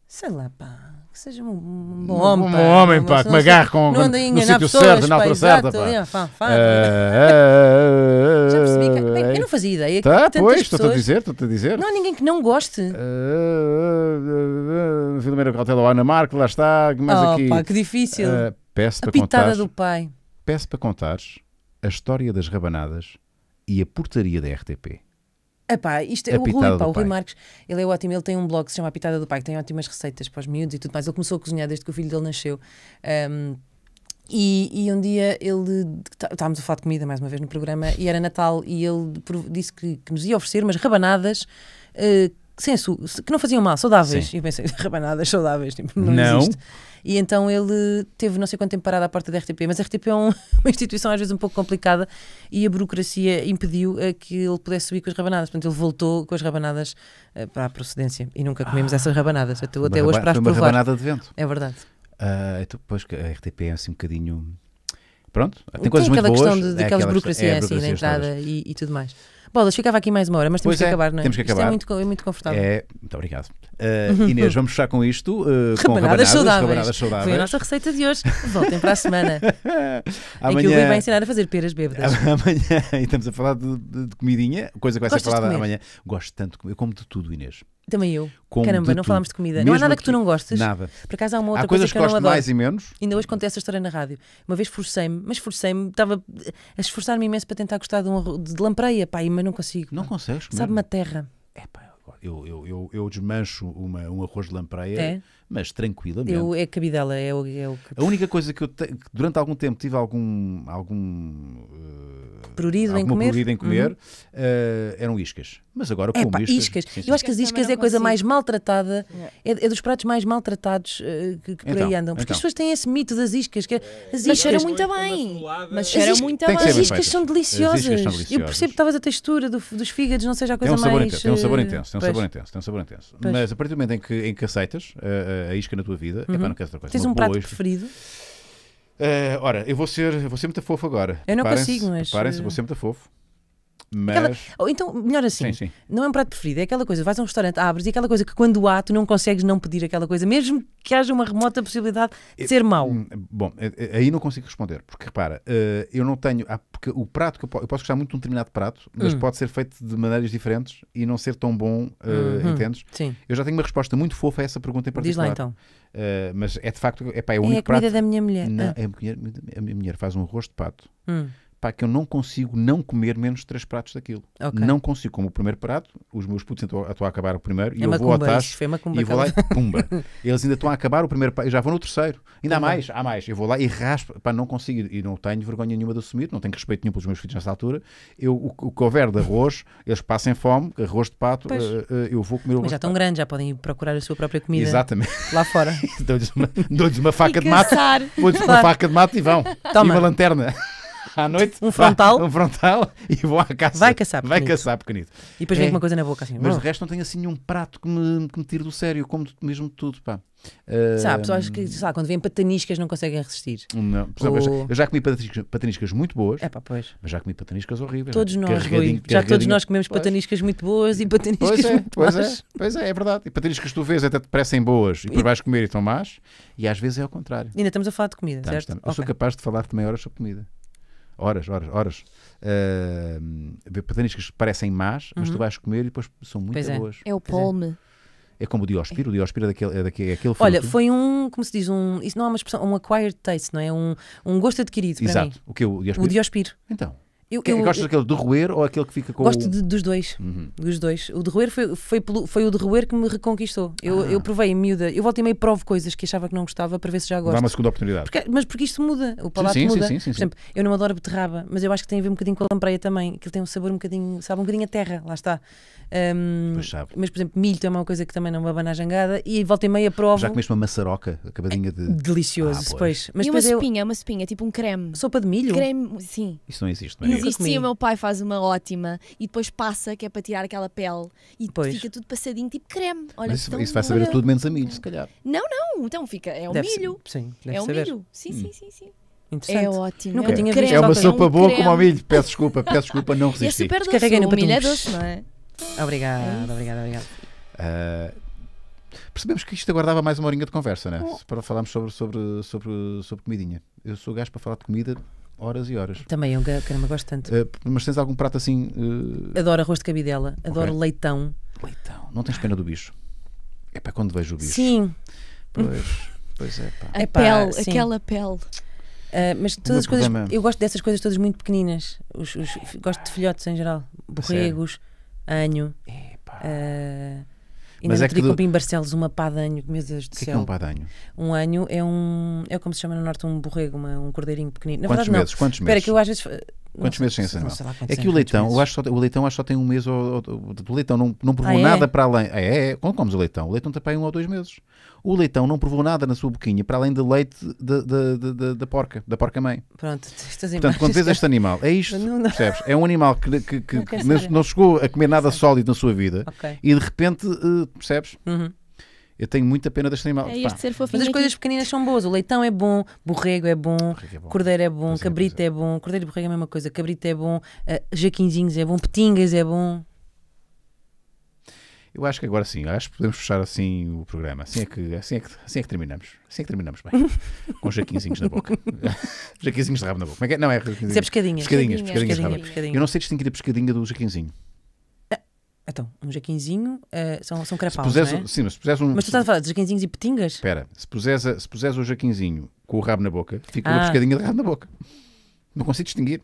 Sei lá, pá. Que seja um, um bom homem. Um pá, homem, pá, que me agarre com, não no enganar sítio pessoas, certo, na altura certa. Pá. Ali, fã, fã. Uh, Já percebi que. eu não fazia ideia. Tá, pois, estou-te a dizer, estou-te a dizer. Não há ninguém que não goste. Uh, uh, o Filomena Cautela ou Ana Marque, lá está. Mas oh, aqui. Pá, que difícil. Uh, peço a para pitada contares, do pai. Peço para contares a história das rabanadas e a portaria da RTP. Epá, isto é o Rui, pá, o Rui Marques, ele é ótimo, ele tem um blog que se chama A Pitada do Pai, que tem ótimas receitas para os miúdos e tudo mais. Ele começou a cozinhar desde que o filho dele nasceu. Um, e, e, um dia ele tá, estávamos a falar de comida mais uma vez no programa e era Natal e ele disse que, que nos ia oferecer umas rabanadas uh, sem que não faziam mal, saudáveis. Sim. E eu pensei, rabanadas saudáveis, tipo, não, não. existe. E então ele teve não sei quanto tempo parado à porta da RTP, mas a RTP é um, uma instituição às vezes um pouco complicada e a burocracia impediu a eh, que ele pudesse subir com as rabanadas. Portanto, ele voltou com as rabanadas eh, para a procedência e nunca comemos ah, essas rabanadas. Até, até hoje para provar. uma rabanada de vento. É verdade. Uh, então, pois que a RTP é assim um bocadinho pronto, tem, tem coisas muito boas. aquela questão é daquelas é, burocracias, é, burocracia, assim, na entrada e, e, tudo mais. Bolas, ficava aqui mais uma hora, mas temos pois que é, acabar, não é? Temos que acabar. Isto é muito, é muito confortável. É, muito obrigado. Uh, Inês, vamos fechar com isto. Uh, com rabanadas, saudáveis. rabanadas saudáveis. Foi a nossa receita de hoje. Voltem para a semana. Amanhã... É que o Rui vai ensinar a fazer peras bêbadas. Amanhã, e estamos a falar de, de, de comidinha, coisa que vai Gostas ser falada amanhã. Gosto tanto, eu como de tudo, Inês. Também eu. Como Caramba, não falámos de comida. Mesmo não há nada que, que tu não gostes. Nada. Por acaso há uma outra há coisa que eu não adoro. mais e menos. Ainda hoje contei essa história na rádio. Uma vez forcei-me, mas forcei-me, estava a esforçar-me imenso para tentar gostar de, um, de lampreia, pá, mas não consigo. Pá. Não consegues Sabe-me a terra. É pá, eu, eu, eu, eu, desmancho uma, um arroz de lampreia, é. mas tranquilamente. Eu, é cabidela, é o, é o que... A única coisa que eu te, que durante algum tempo tive algum, algum uh, prurido em comer. prurido em comer, uhum. uh, eram iscas. Mas agora com Epá, iscas? iscas. Sim, sim. Eu acho que as iscas é a coisa mais maltratada, é. é, é dos pratos mais maltratados eh, que, que então, por aí então, andam. Porque então. as pessoas têm esse mito das iscas. Que as iscas cheiram muito bem. Mas cheiram muito bem. As iscas são deliciosas. Eu percebo que talvez a textura do, dos fígados não seja a coisa tem um mais... Intenso, tem um eh, sabor intenso, tem um sabor intenso, tem um sabor intenso. Mas a partir do momento em que, em que aceitas a, a isca na tua vida, uhum. é para não queres outra coisa. Tens um prato preferido? Uh, ora, eu vou ser, vou ser muito fofo agora. Eu não consigo, mas. Parem-se, vou eh, ser muito fofo. Mas... Aquela... Ou então, melhor assim, sim, sim. não é um prato preferido, é aquela coisa, vais a um restaurante, abres e aquela coisa que quando há, tu não consegues não pedir aquela coisa, mesmo que haja uma remota possibilidade de eh, ser mau. Hum, bom, eh, eh, aí não consigo responder, porque repara, eu não tenho, ah, porque o prato que eu posso, eu posso gostar muito de um determinado prato, mas hum. pode ser feito de maneiras diferentes e não ser tão bom, uhum. entendes? Sim. Eu já tenho uma resposta muito fofa a essa pergunta em particular. Diz lá então. Uh, mas é de facto, é pá, é o único é a comida prato. da minha mulher. Não, ah. a, minha, a minha mulher faz um rosto de pato. Hum pá, que eu não consigo não comer menos de três pratos daquilo. Okay. Não consigo. Como o primeiro prato, os meus putos estão a acabar o primeiro e é eu vou ao tacho e vou lá e pumba. Eles ainda estão a acabar o primeiro prato, já vou no terceiro. Ainda há mais, há mais. Eu vou lá e raspo, pá, não consigo e não tenho vergonha nenhuma de assumir, não tenho respeito nenhum pelos meus filhos nessa altura. Eu, o, o que houver de arroz, eles passem fome, arroz de pato, uh, uh, eu vou comer o Mas já estão grandes, já podem ir procurar a sua própria comida. Exatamente. Lá fora. Dou-lhes uma, dou uma faca de mato. Dou-lhes uma faca de mato e vão. Toma. E uma lanterna. à noite. Um frontal. um frontal e vou à caça. Vai caçar pequenito. Vai caçar pequenito. E depois vem é. com uma coisa na boca assim. Mas de oh. resto não tenho assim nenhum prato que me, que me tire do sério, como mesmo tudo, pá. Uh, sabe, acho que sabe, quando vêm pataniscas não conseguem resistir. Não, exemplo, Ou... eu já comi pataniscas, pataniscas muito boas, é, pá, pois. mas já comi pataniscas horríveis. Todos né? nós, Rui, já todos nós comemos pois. pataniscas muito boas e pataniscas pois é, muito pois é, más. É, pois é, é verdade. E pataniscas que tu vês até te parecem boas e depois e... vais comer e estão más, e às vezes é ao contrário. E ainda estamos a falar de comida, estamos, tá, certo? Estamos. Eu sou capaz de falar também horas sobre comida horas, horas, horas. Uh, ah, pataniscas que parecem más, uhum. mas tu uhum. vais comer e depois são muito pois é. boas. É, é o polme. É. como o diospiro, o diospiro é daquele, é daquele, é aquele Olha, foi um, como se diz, um, isso não é uma expressão, um acquired taste, não é? Um, um gosto adquirido Exato. para mim. O que o diospiro? O diospiro. Então, eu, eu, Gostas daquele de roer ou aquele que fica com Gosto o... Gosto dos dois. Uhum. Dos dois. O de roer foi, foi, foi o de roer que me reconquistou. Eu, ah. eu provei miúda. Eu voltei meio provo coisas que achava que não gostava para ver se já gosto. Dá uma segunda oportunidade. Porque, mas porque isto muda. O palato sim, sim, muda. Sim, Por exemplo, eu não adoro beterraba, mas eu acho que tem a ver um bocadinho com a lampreia também. Que ele tem um sabor um bocadinho, sabe, um bocadinho a terra. Lá está. Um, mas, por exemplo, milho também é uma coisa que também não me abana na jangada. E voltei e meia provo. Já comeste uma maçaroca acabadinha de. Delicioso, ah, pois. pois. Mas e uma espinha, eu... uma espinha, tipo um creme. Sopa de milho? Creme, sim. Isso não existe, não é? diz comi. sim, o meu pai faz uma ótima e depois passa, que é para tirar aquela pele e pois. fica tudo passadinho, tipo creme. Olha, Mas isso, isso vai saber tudo menos a milho, se calhar. Não, não, então fica, é o deve milho. Ser, sim, deve é o saber. milho. Sim, hum. sim, sim, sim. É ótimo. Nunca é, tinha visto. É uma sopa boa como ao milho. Peço desculpa, peço desculpa, não resisti. É super doce. Carreguei no milho é doce, não é? Obrigado, é obrigado, obrigado. Uh, percebemos que isto aguardava mais uma horinha de conversa, né? Oh. Para falarmos sobre, sobre, sobre, sobre comidinha. Eu sou gajo para falar de comida horas e horas. Também é um caramba, gosto tanto. Uh, mas tens algum prato assim. Uh... Adoro arroz de cabidela, adoro okay. leitão. Leitão, não tens pena do bicho? É para quando vejo o bicho. Sim. Pois, pois é. Pá. A pele, Sim. aquela pele. Uh, mas todas as coisas, é- eu gosto dessas coisas todas muito pequeninas. Os, os gosto de filhotes em geral, borregos, anho. Epá. Uh, mas é que de... em Barcelos uma padanho, meu Deus do céu. O que é, é um padanho? Um anho é um. É como se chama no norte um borrego, uma, um cordeirinho pequenino. Na quantos verdade, meses? Não. Quantos Espera, meses? que eu às vezes. Quantos não, meses sem esse animal? É que o leitão, eu acho só, o leitão acho só tem um mês. Ou, ou, o leitão não, não provou ah, nada é? para além. É, é, é, quando comes o leitão? O leitão tem para aí um ou dois meses. O leitão não provou nada na sua boquinha, para além de leite da porca, da porca-mãe. Pronto, estas Portanto, quando vês este animal, é isto, não, não. percebes? É um animal que, que, que não, não, chegou a comer nada sólido na sua vida okay. e de repente, uh, percebes? Uhum. Eu tenho muita pena deste animal. É este ser fofinho Mas as coisas pequeninas são boas. O leitão é bom, borrego é bom, borrego é bom. cordeiro é bom, cabrito é bom. Cordeiro e borrego é a mesma coisa. Cabrito é bom, uh, jaquinzinhos é bom, petingas é bom. Eu acho que agora sim, acho que podemos fechar assim o programa. Assim é que, assim é que, assim é que terminamos. Assim é que terminamos bem. Com jaquinzinhos na boca. jaquinzinhos de rabo na boca. Como é que é? Não, é. Isso é Pescadinha, Pescadinhas, pescadinhas, pescadinhas, pescadinhas, Eu não sei distinguir a pescadinha do jaquinzinho. Ah, então, um jaquinzinho uh, são, são carapaus, não? é? Sim, mas se puseres um... Mas tu estás a falar de jaquinzinhos e petingas? Espera, se puseres, se puseres o jaquinzinho com o rabo na boca, fica ah. uma pescadinha de rabo na boca. Não consigo distinguir.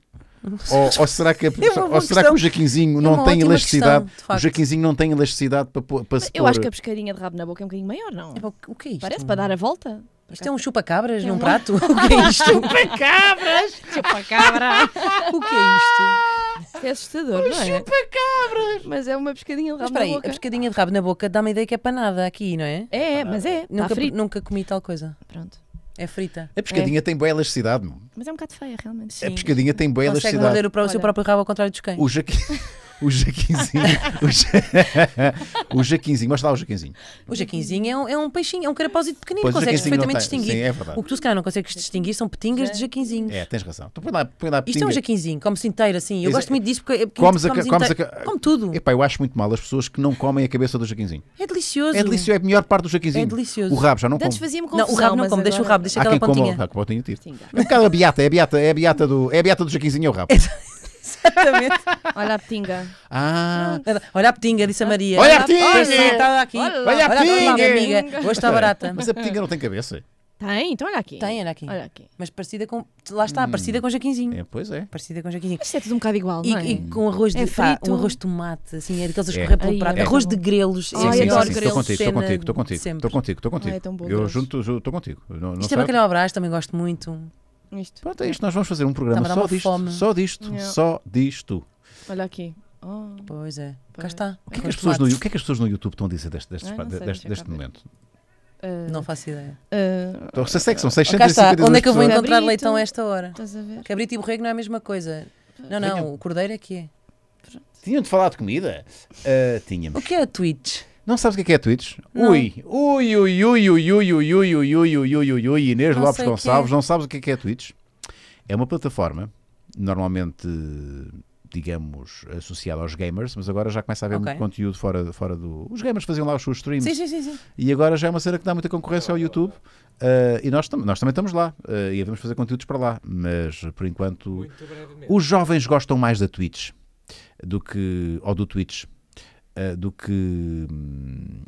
Ou, ou, será que, é, ou será que o Jaquinzinho é não tem elasticidade? Questão, o Jaquinzinho não tem elasticidade para, para se Eu pôr... acho que a pescadinha de rabo na boca é um bocadinho maior, não? É o que é isto? Parece para dar a volta. Isto é um chupa-cabras é num prato? o que é isto? chupa-cabras! Chupa-cabra! o que é isto? É assustador, um não é? chupa-cabras! Mas é uma pescadinha de rabo mas, na aí, boca. A pescadinha de rabo na boca dá uma ideia que é para nada aqui, não é? É, mas é. Nunca, tá nunca comi tal coisa. Pronto. É frita. A pescadinha é. tem boa elasticidade, mano. Mas é um bocado feia, realmente. Sim. A pescadinha tem boa elasticidade. Consegue morder o, seu próprio rabo ao contrário dos cães. O Jaquim... O Jaquinzinho. o, Jaquinzinho. Mostra lá o Jaquinzinho. O Jaquinzinho é um, é um peixinho, é um carapósito pequenino, pois consegues perfeitamente tem, distinguir. Sim, é verdade. O que tu se calhar não consegues distinguir são petingas é. de Jaquinzinhos. É, tens razão. Então, põe lá, põe lá Isto é um Jaquinzinho, come-se inteiro assim. Eu Exa... gosto é. muito disso porque é comes, a, comes, a, come tudo. Epá, eu acho muito mal as pessoas que não comem a cabeça do Jaquinzinho. É delicioso. É delicioso, é a melhor parte do Jaquinzinho. É delicioso. O rabo já não come. Antes fazia-me confusão. Não, o rabo não come, deixa agora... o rabo, deixa aquela ah, pontinha. Coma, ah, que pontinha tiro. É um bocado a beata, é a beata, é a beata é a beata do Jaquinzinho é, é o rabo. Exatamente. Olha a pinga. Ah. Olha a petinga, disse a Maria. Olha a petinga! Olha, tá aqui. olha, olha a petinga! Hoje está barata. Mas a petinga não tem cabeça. Tem, então olha aqui. Tem, olha aqui. Olha aqui. Mas parecida com. Lá está, Hum. parecida com Jaquinzinho. É, pois é. Parecida com Jaquinzinho. Isto é tudo um bocado igual, E, não é? e com arroz de É pá, frito. um arroz de tomate, assim, é daqueles a é. escorrer pelo Ai, prato. é Arroz de grelos. Sim, Ai, sim, adoro sim, sim, estou contigo, estou contigo, estou contigo, estou contigo, estou contigo. Ai, é tão bom, eu Deus. junto, estou contigo. Não, não Isto é bacalhau Brás, também gosto muito. Isto. Pronto, é isto. Nós vamos fazer um programa só disto, só disto, só só disto. Olha aqui. Oh. Pois é, pois. cá está. O que, é que as pessoas no, o que é que as pessoas no YouTube estão a dizer deste, deste, deste, deste momento? Uh, não faço ideia. Uh, então, sei que é são 650 Onde é que eu vou pessoas? encontrar Cabrito. leitão a esta hora? Estás a ver? Cabrito e borrego não é a mesma coisa. Não, não, o cordeiro é que é. Tinham de falar de comida? Uh, tínhamos. O que é a Twitch? Não sabes o que é, que é Twitch? Ui, ui, ui, ui, ui, ui, ui, ui, ui, ui, ui, ui, ui, ui, Inês Lopes Gonçalves, não sabes o que é, que é Twitch? É uma plataforma, normalmente, digamos, associada aos gamers, mas agora já começa a haver muito conteúdo fora, fora do. Os gamers faziam lá os seus streams. Sim, sim, sim. sim. E agora já é uma cena que dá muita concorrência ao YouTube. Uh, e nós, tam nós também estamos lá uh, e vamos fazer conteúdos para lá, mas por enquanto os jovens gostam mais da Twitch do que ou do Twitch uh, do que hum,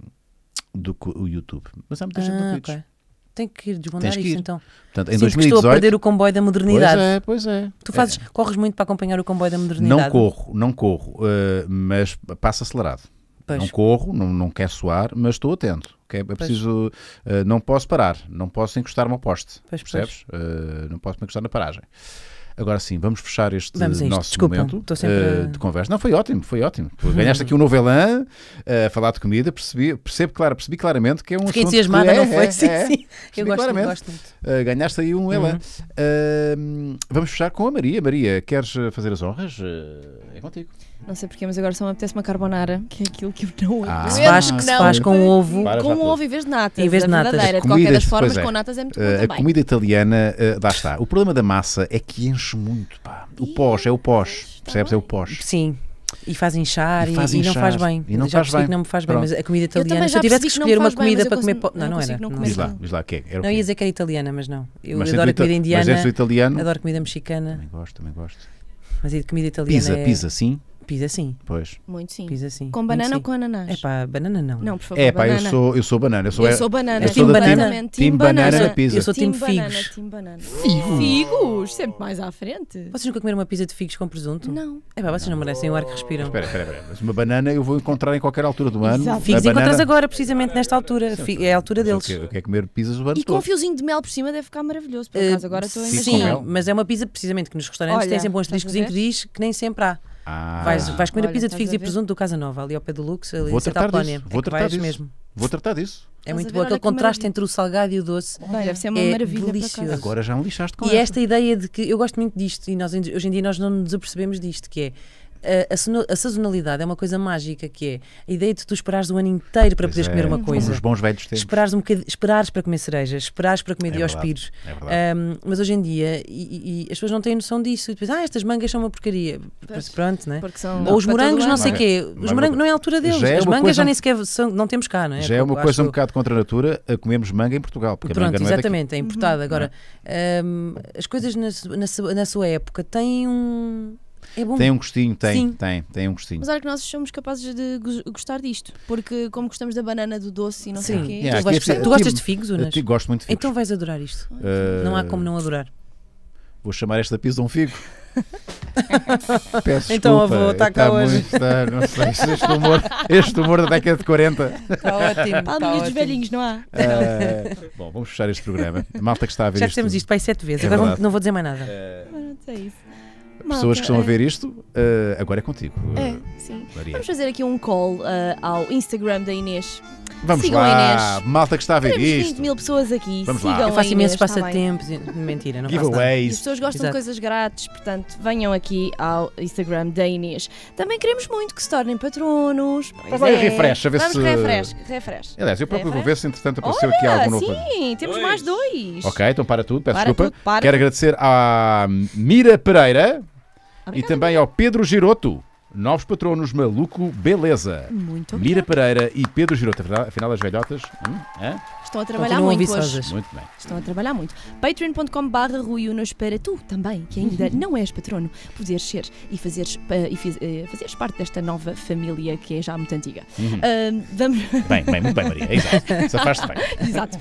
do que o YouTube. Mas há muita ah, gente no Twitch. Okay. Tem que ir desbondar isso então. Portanto, em Sim, 2018, estou a perder o comboio da modernidade. Pois é, pois é. Tu fazes, é. corres muito para acompanhar o comboio da modernidade. Não corro, não corro, uh, mas passo acelerado. Pois. Não corro, não, não quero soar, mas estou atento. Okay? É preciso, uh, não posso parar, não posso encostar-me ao poste. Pois, percebes? Pois. Uh, não posso me encostar na paragem. Agora sim, vamos fechar este vamos nosso Desculpa, momento sempre... uh, de conversa. Não, foi ótimo, foi ótimo. Ganhaste aqui um novo elan uh, a falar de comida, percebi, percebo, claro, percebi claramente que é um Fiquei assunto... entusiasmada, é, não foi? É, sim, é, sim. Eu gosto, claramente. gosto muito. Uh, ganhaste aí um elan. Uhum. Ehm, vamos fechar com a Maria. Maria, queres fazer as honras? é contigo. Não sei porquê, mas agora só me apetece uma carbonara, que é aquilo que eu não ah. Se faz, se faz com não. ovo. com ovo em vez de natas. Em vez de é natas. É de qualquer das formas, é. com natas é muito bom eh, também. A comida italiana, dá eh, lá está. O problema da massa é que enche muito, pá. O pós, é o pós. Tá percebes? Bem. É o pós. Sim. E faz inchar e, faz e, inchar, e não faz bem. E não já faz bem. que não me faz bem, Pronto. mas a comida italiana. Se eu tivesse que escolher uma comida bem, para comer. Não, não, era. Não Diz lá, diz lá que é, era. Não ia dizer que era italiana, mas não. Eu mas adoro a comida indiana. Mas és italiano? Adoro comida mexicana. Também gosto, também gosto. Mas a comida italiana. Pisa, pisa, sim. Pisa sim. Pois. Muito sim. Pisa sim. Com banana ou com ananás? É pá, banana não. Não, por favor. É pá, eu sou, eu sou banana. Eu sou, eu é- sou banana. Eu sou banana. Team, team banana, na pizza. Eu sou team, figos. Team banana. Figos. Figos, sempre mais à frente. Vocês nunca comeram uma pizza de figos com presunto? Não. É pá, vocês não, não merecem o ar que respiram. Espera, espera, espera. Mas uma banana eu vou encontrar em qualquer altura do ano. Exato. Figos banana... encontras agora, precisamente nesta altura. é a altura deles. Eu quero é comer pizzas do ano E com um fiozinho de mel por cima deve ficar maravilhoso, por eh, acaso. Agora estou em Sim, mas é uma pizza precisamente que nos restaurantes tem sempre um asteriscozinho que diz que nem sempre há. Ah. Vais, vais comer Olha, a pizza de figos e presunto do Casa Nova, ali ao pé do Lux, ali Vou tratar Plânia. Vou é tratar disso. mesmo. Vou tratar disso. É muito bom. Aquele contraste maravilha. entre o salgado e o doce. Olha, deve ser uma é maravilha. Delicioso. Agora já me lixaste com E essa. esta ideia de que eu gosto muito disto e nós, hoje em dia nós não nos apercebemos disto, que é a, a, sazonalidade é uma coisa mágica que é a ideia de tu esperares o ano inteiro para pois poderes é, comer uma coisa. Os bons velhos tempos. Esperares, um esperares para comer cerejas, esperares para comer é diospírios. É um, mas hoje em dia, e, e, as pessoas não têm noção disso. E depois, ah, estas mangas são uma porcaria. Pois, Pronto, né? São... Ou os morangos, não sei o quê. É os morangos não é a altura deles. É as mangas coisa... já nem sequer são, não temos cá, não é? Já é uma coisa um bocado contra a natura a comermos manga em Portugal. Porque Pronto, é exatamente, é, importada. Uhum. Agora, as coisas na, na sua época têm um é bom. Tem um gostinho, tem, Sim. tem, tem um gostinho. Mas olha que nós somos capazes de gostar disto, porque como gostamos da banana, do doce e não Sim. sei o quê. Yeah, tu, vais, é, tipo- tu é gostas de tipo- figos, Unas? Tipo- gosto muito de figos. Então vais adorar isto. Uh, não há como não adorar. Vou chamar esta pizza um figo. Peço então, desculpa, avô, tá está cá hoje. está, não sei, este, humor, este humor da década de 40. Está ótimo. Há tá dos velhinhos, não há? Uh, bom, vamos fechar este programa. A malta que está a ver Já isto. Já fizemos isto para aí sete vezes, é agora não vou dizer mais nada. Uh, sei então é isso. Malta, pessoas que estão é. a ver isto, uh, agora é contigo. É, eh, sim. Maria. Vamos fazer aqui um call uh, ao Instagram da Inês. Vamos sigam lá, malta que está a ver Temos isto. 20 mil pessoas aqui. Vamos sigam lá. Eu faço imensos passatempos. Mentira, não faço nada. E as pessoas gostam Exato. de coisas grátis, portanto, venham aqui ao Instagram da Inês. Também queremos muito que se tornem patronos. vamos então Vai é. refresh, a ver Vamos se... refresh, refresh. Aliás, eu próprio refresh? vou ver se entretanto apareceu Olha, aqui algo novo. sim, temos dois. mais dois. Ok, então para tudo, peço para desculpa. Tudo, Quero agradecer à Mira Pereira, Obrigada. E também ao Pedro Giroto. Novos patronos, Maluco, Beleza. Muito Mira Pereira e Pedro Girota, é Afinal, as velhotas. Hum, é? Estão a trabalhar Continuam muito hoje. Muito bem. Estão a trabalhar muito. Patreon.com.br Rui Unas para tu também, que ainda uhum. não és patrono, poderes ser e fazeres, e eh, fazeres parte desta nova família que é já muito antiga. Uhum. vamos... Bem, bem, muito bem, Maria. Exato. bem. Exato.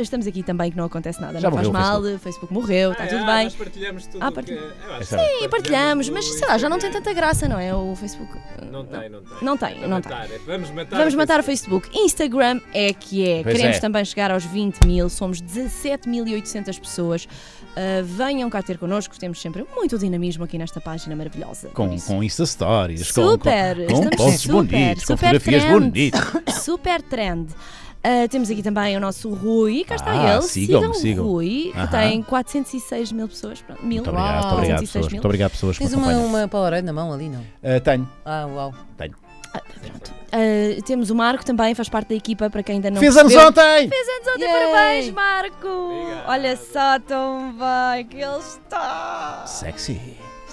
estamos aqui também que não acontece nada. Já não faz mal, Facebook. Facebook morreu, ah, está tudo ah, bem. Nós partilhamos tudo. Ah, part... que... Sim, partilhamos, é, ah, partilhamos, mas sei lá, já não tem tanta graça, não é? O Facebook. Não, não tem, não tem. Não tem, é não matar, tem. É, vamos matar, vamos o, Facebook. o Facebook. Instagram é que é. Pois Queremos é. também chegar aos 20 mil, somos 17.800 pessoas. Uh, venham cá ter connosco, temos sempre muito dinamismo aqui nesta página maravilhosa. Com, com Insta Stories, super, com, com, com posts bonitos, com fotografias trend, bonitas. Super trend. Uh, temos aqui também o nosso Rui, cá está ah, ele. Sigam, sigam, sigam. Rui, que uh -huh. tem 406 mil pessoas. Mil. Muito obrigado, muito obrigado, pessoas, mil. Muito obrigado, pessoas. Tens uma, uma Polaroid na mão ali, não? Uh, tenho. Ah, uau. Tenho. Ah, pronto. Uh, temos o Marco também, faz parte da equipa para quem ainda não Fez anos ontem! Fez anos ontem, Yay! parabéns, Marco! Obrigado. Olha só, tão bem que ele está! Sexy!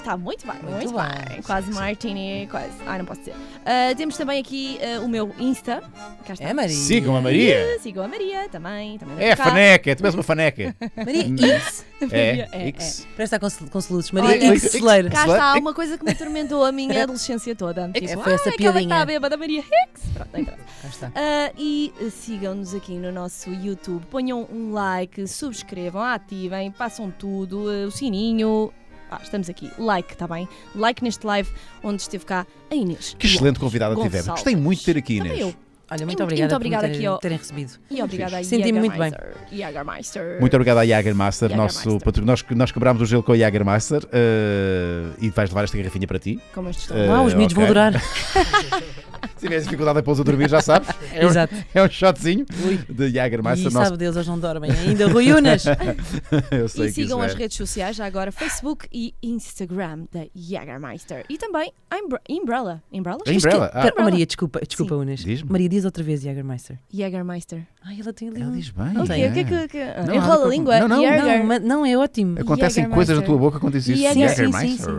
Está muito bem, muito, muito bem. bem. Quase Martini, quase. Ai, não posso dizer. Uh, temos também aqui uh, o meu Insta. Cá está. É Maria. Sigam a Maria. Sigam a Maria também. também é, faneca. É tu és uma faneca. Maria hum. X. É, é, X. É. Parece estar com, com soluços. Maria X, X, X Cá está uma coisa que me atormentou a minha é. adolescência toda. É tipo, é, foi essa ah, piadinha. Está a bêbada Maria X. Pronto, então. Cá está. Uh, e sigam-nos aqui no nosso YouTube. Ponham um like, subscrevam, ativem, passam tudo, o sininho. Ah, estamos aqui. Like, está bem? Like neste live onde esteve cá a Inês. Que excelente convidada tivemos. Gostei muito de ter aqui, Inês. Também eu. Olha, muito, obrigada, muito obrigada por terem, ao... terem recebido. E obrigada Senti-me muito bem. Jagermeister. Muito obrigada à Jagermaster. nosso patrocínio. Nós, nós quebrámos o gelo com a Jagermaster. uh, eh, e vais levar esta garrafinha para ti. Como estes eh, estão. Uh, ah, os miúdos okay. vão durar. Se tiveres dificuldade em os a dormir, já sabes. É um, Exato. É um shotzinho Ui. de Jagermeister. É nosso... sabe Deus, eles não dormem ainda. Rui Unas. Eu sei e que sigam é. as é. redes sociais, já agora Facebook e Instagram da Jagermeister. E também Imbra Umbrella. Umbrella? Umbrella. Ah. Umbrella. Maria, desculpa, desculpa Unas. Diz Maria, diz outra vez Jagermeister. Jagermeister. Ah, ela tem ali. Ela diz bem. Okay. É. O que, é que, que... Não, Enrola a língua. Não, não, não, não, é ótimo. Acontecem coisas na tua boca quando dizes isso. jägermeister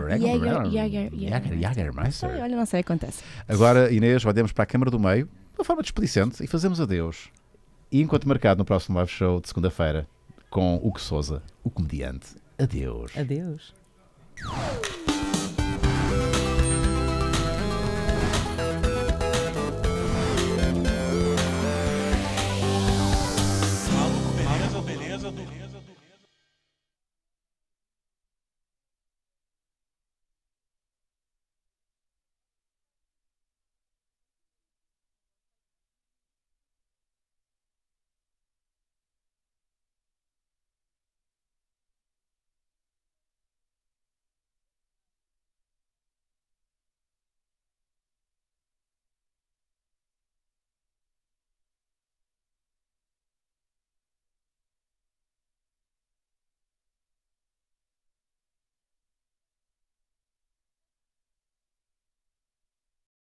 Jagermeister. Jagermeister. Olha, não sei, acontece. Agora, Inês mês olhamos para a Câmara do Meio, de uma forma desplicente, e fazemos adeus. E enquanto marcado no próximo live show de segunda-feira, com Hugo Souza, o comediante. Adeus. Adeus.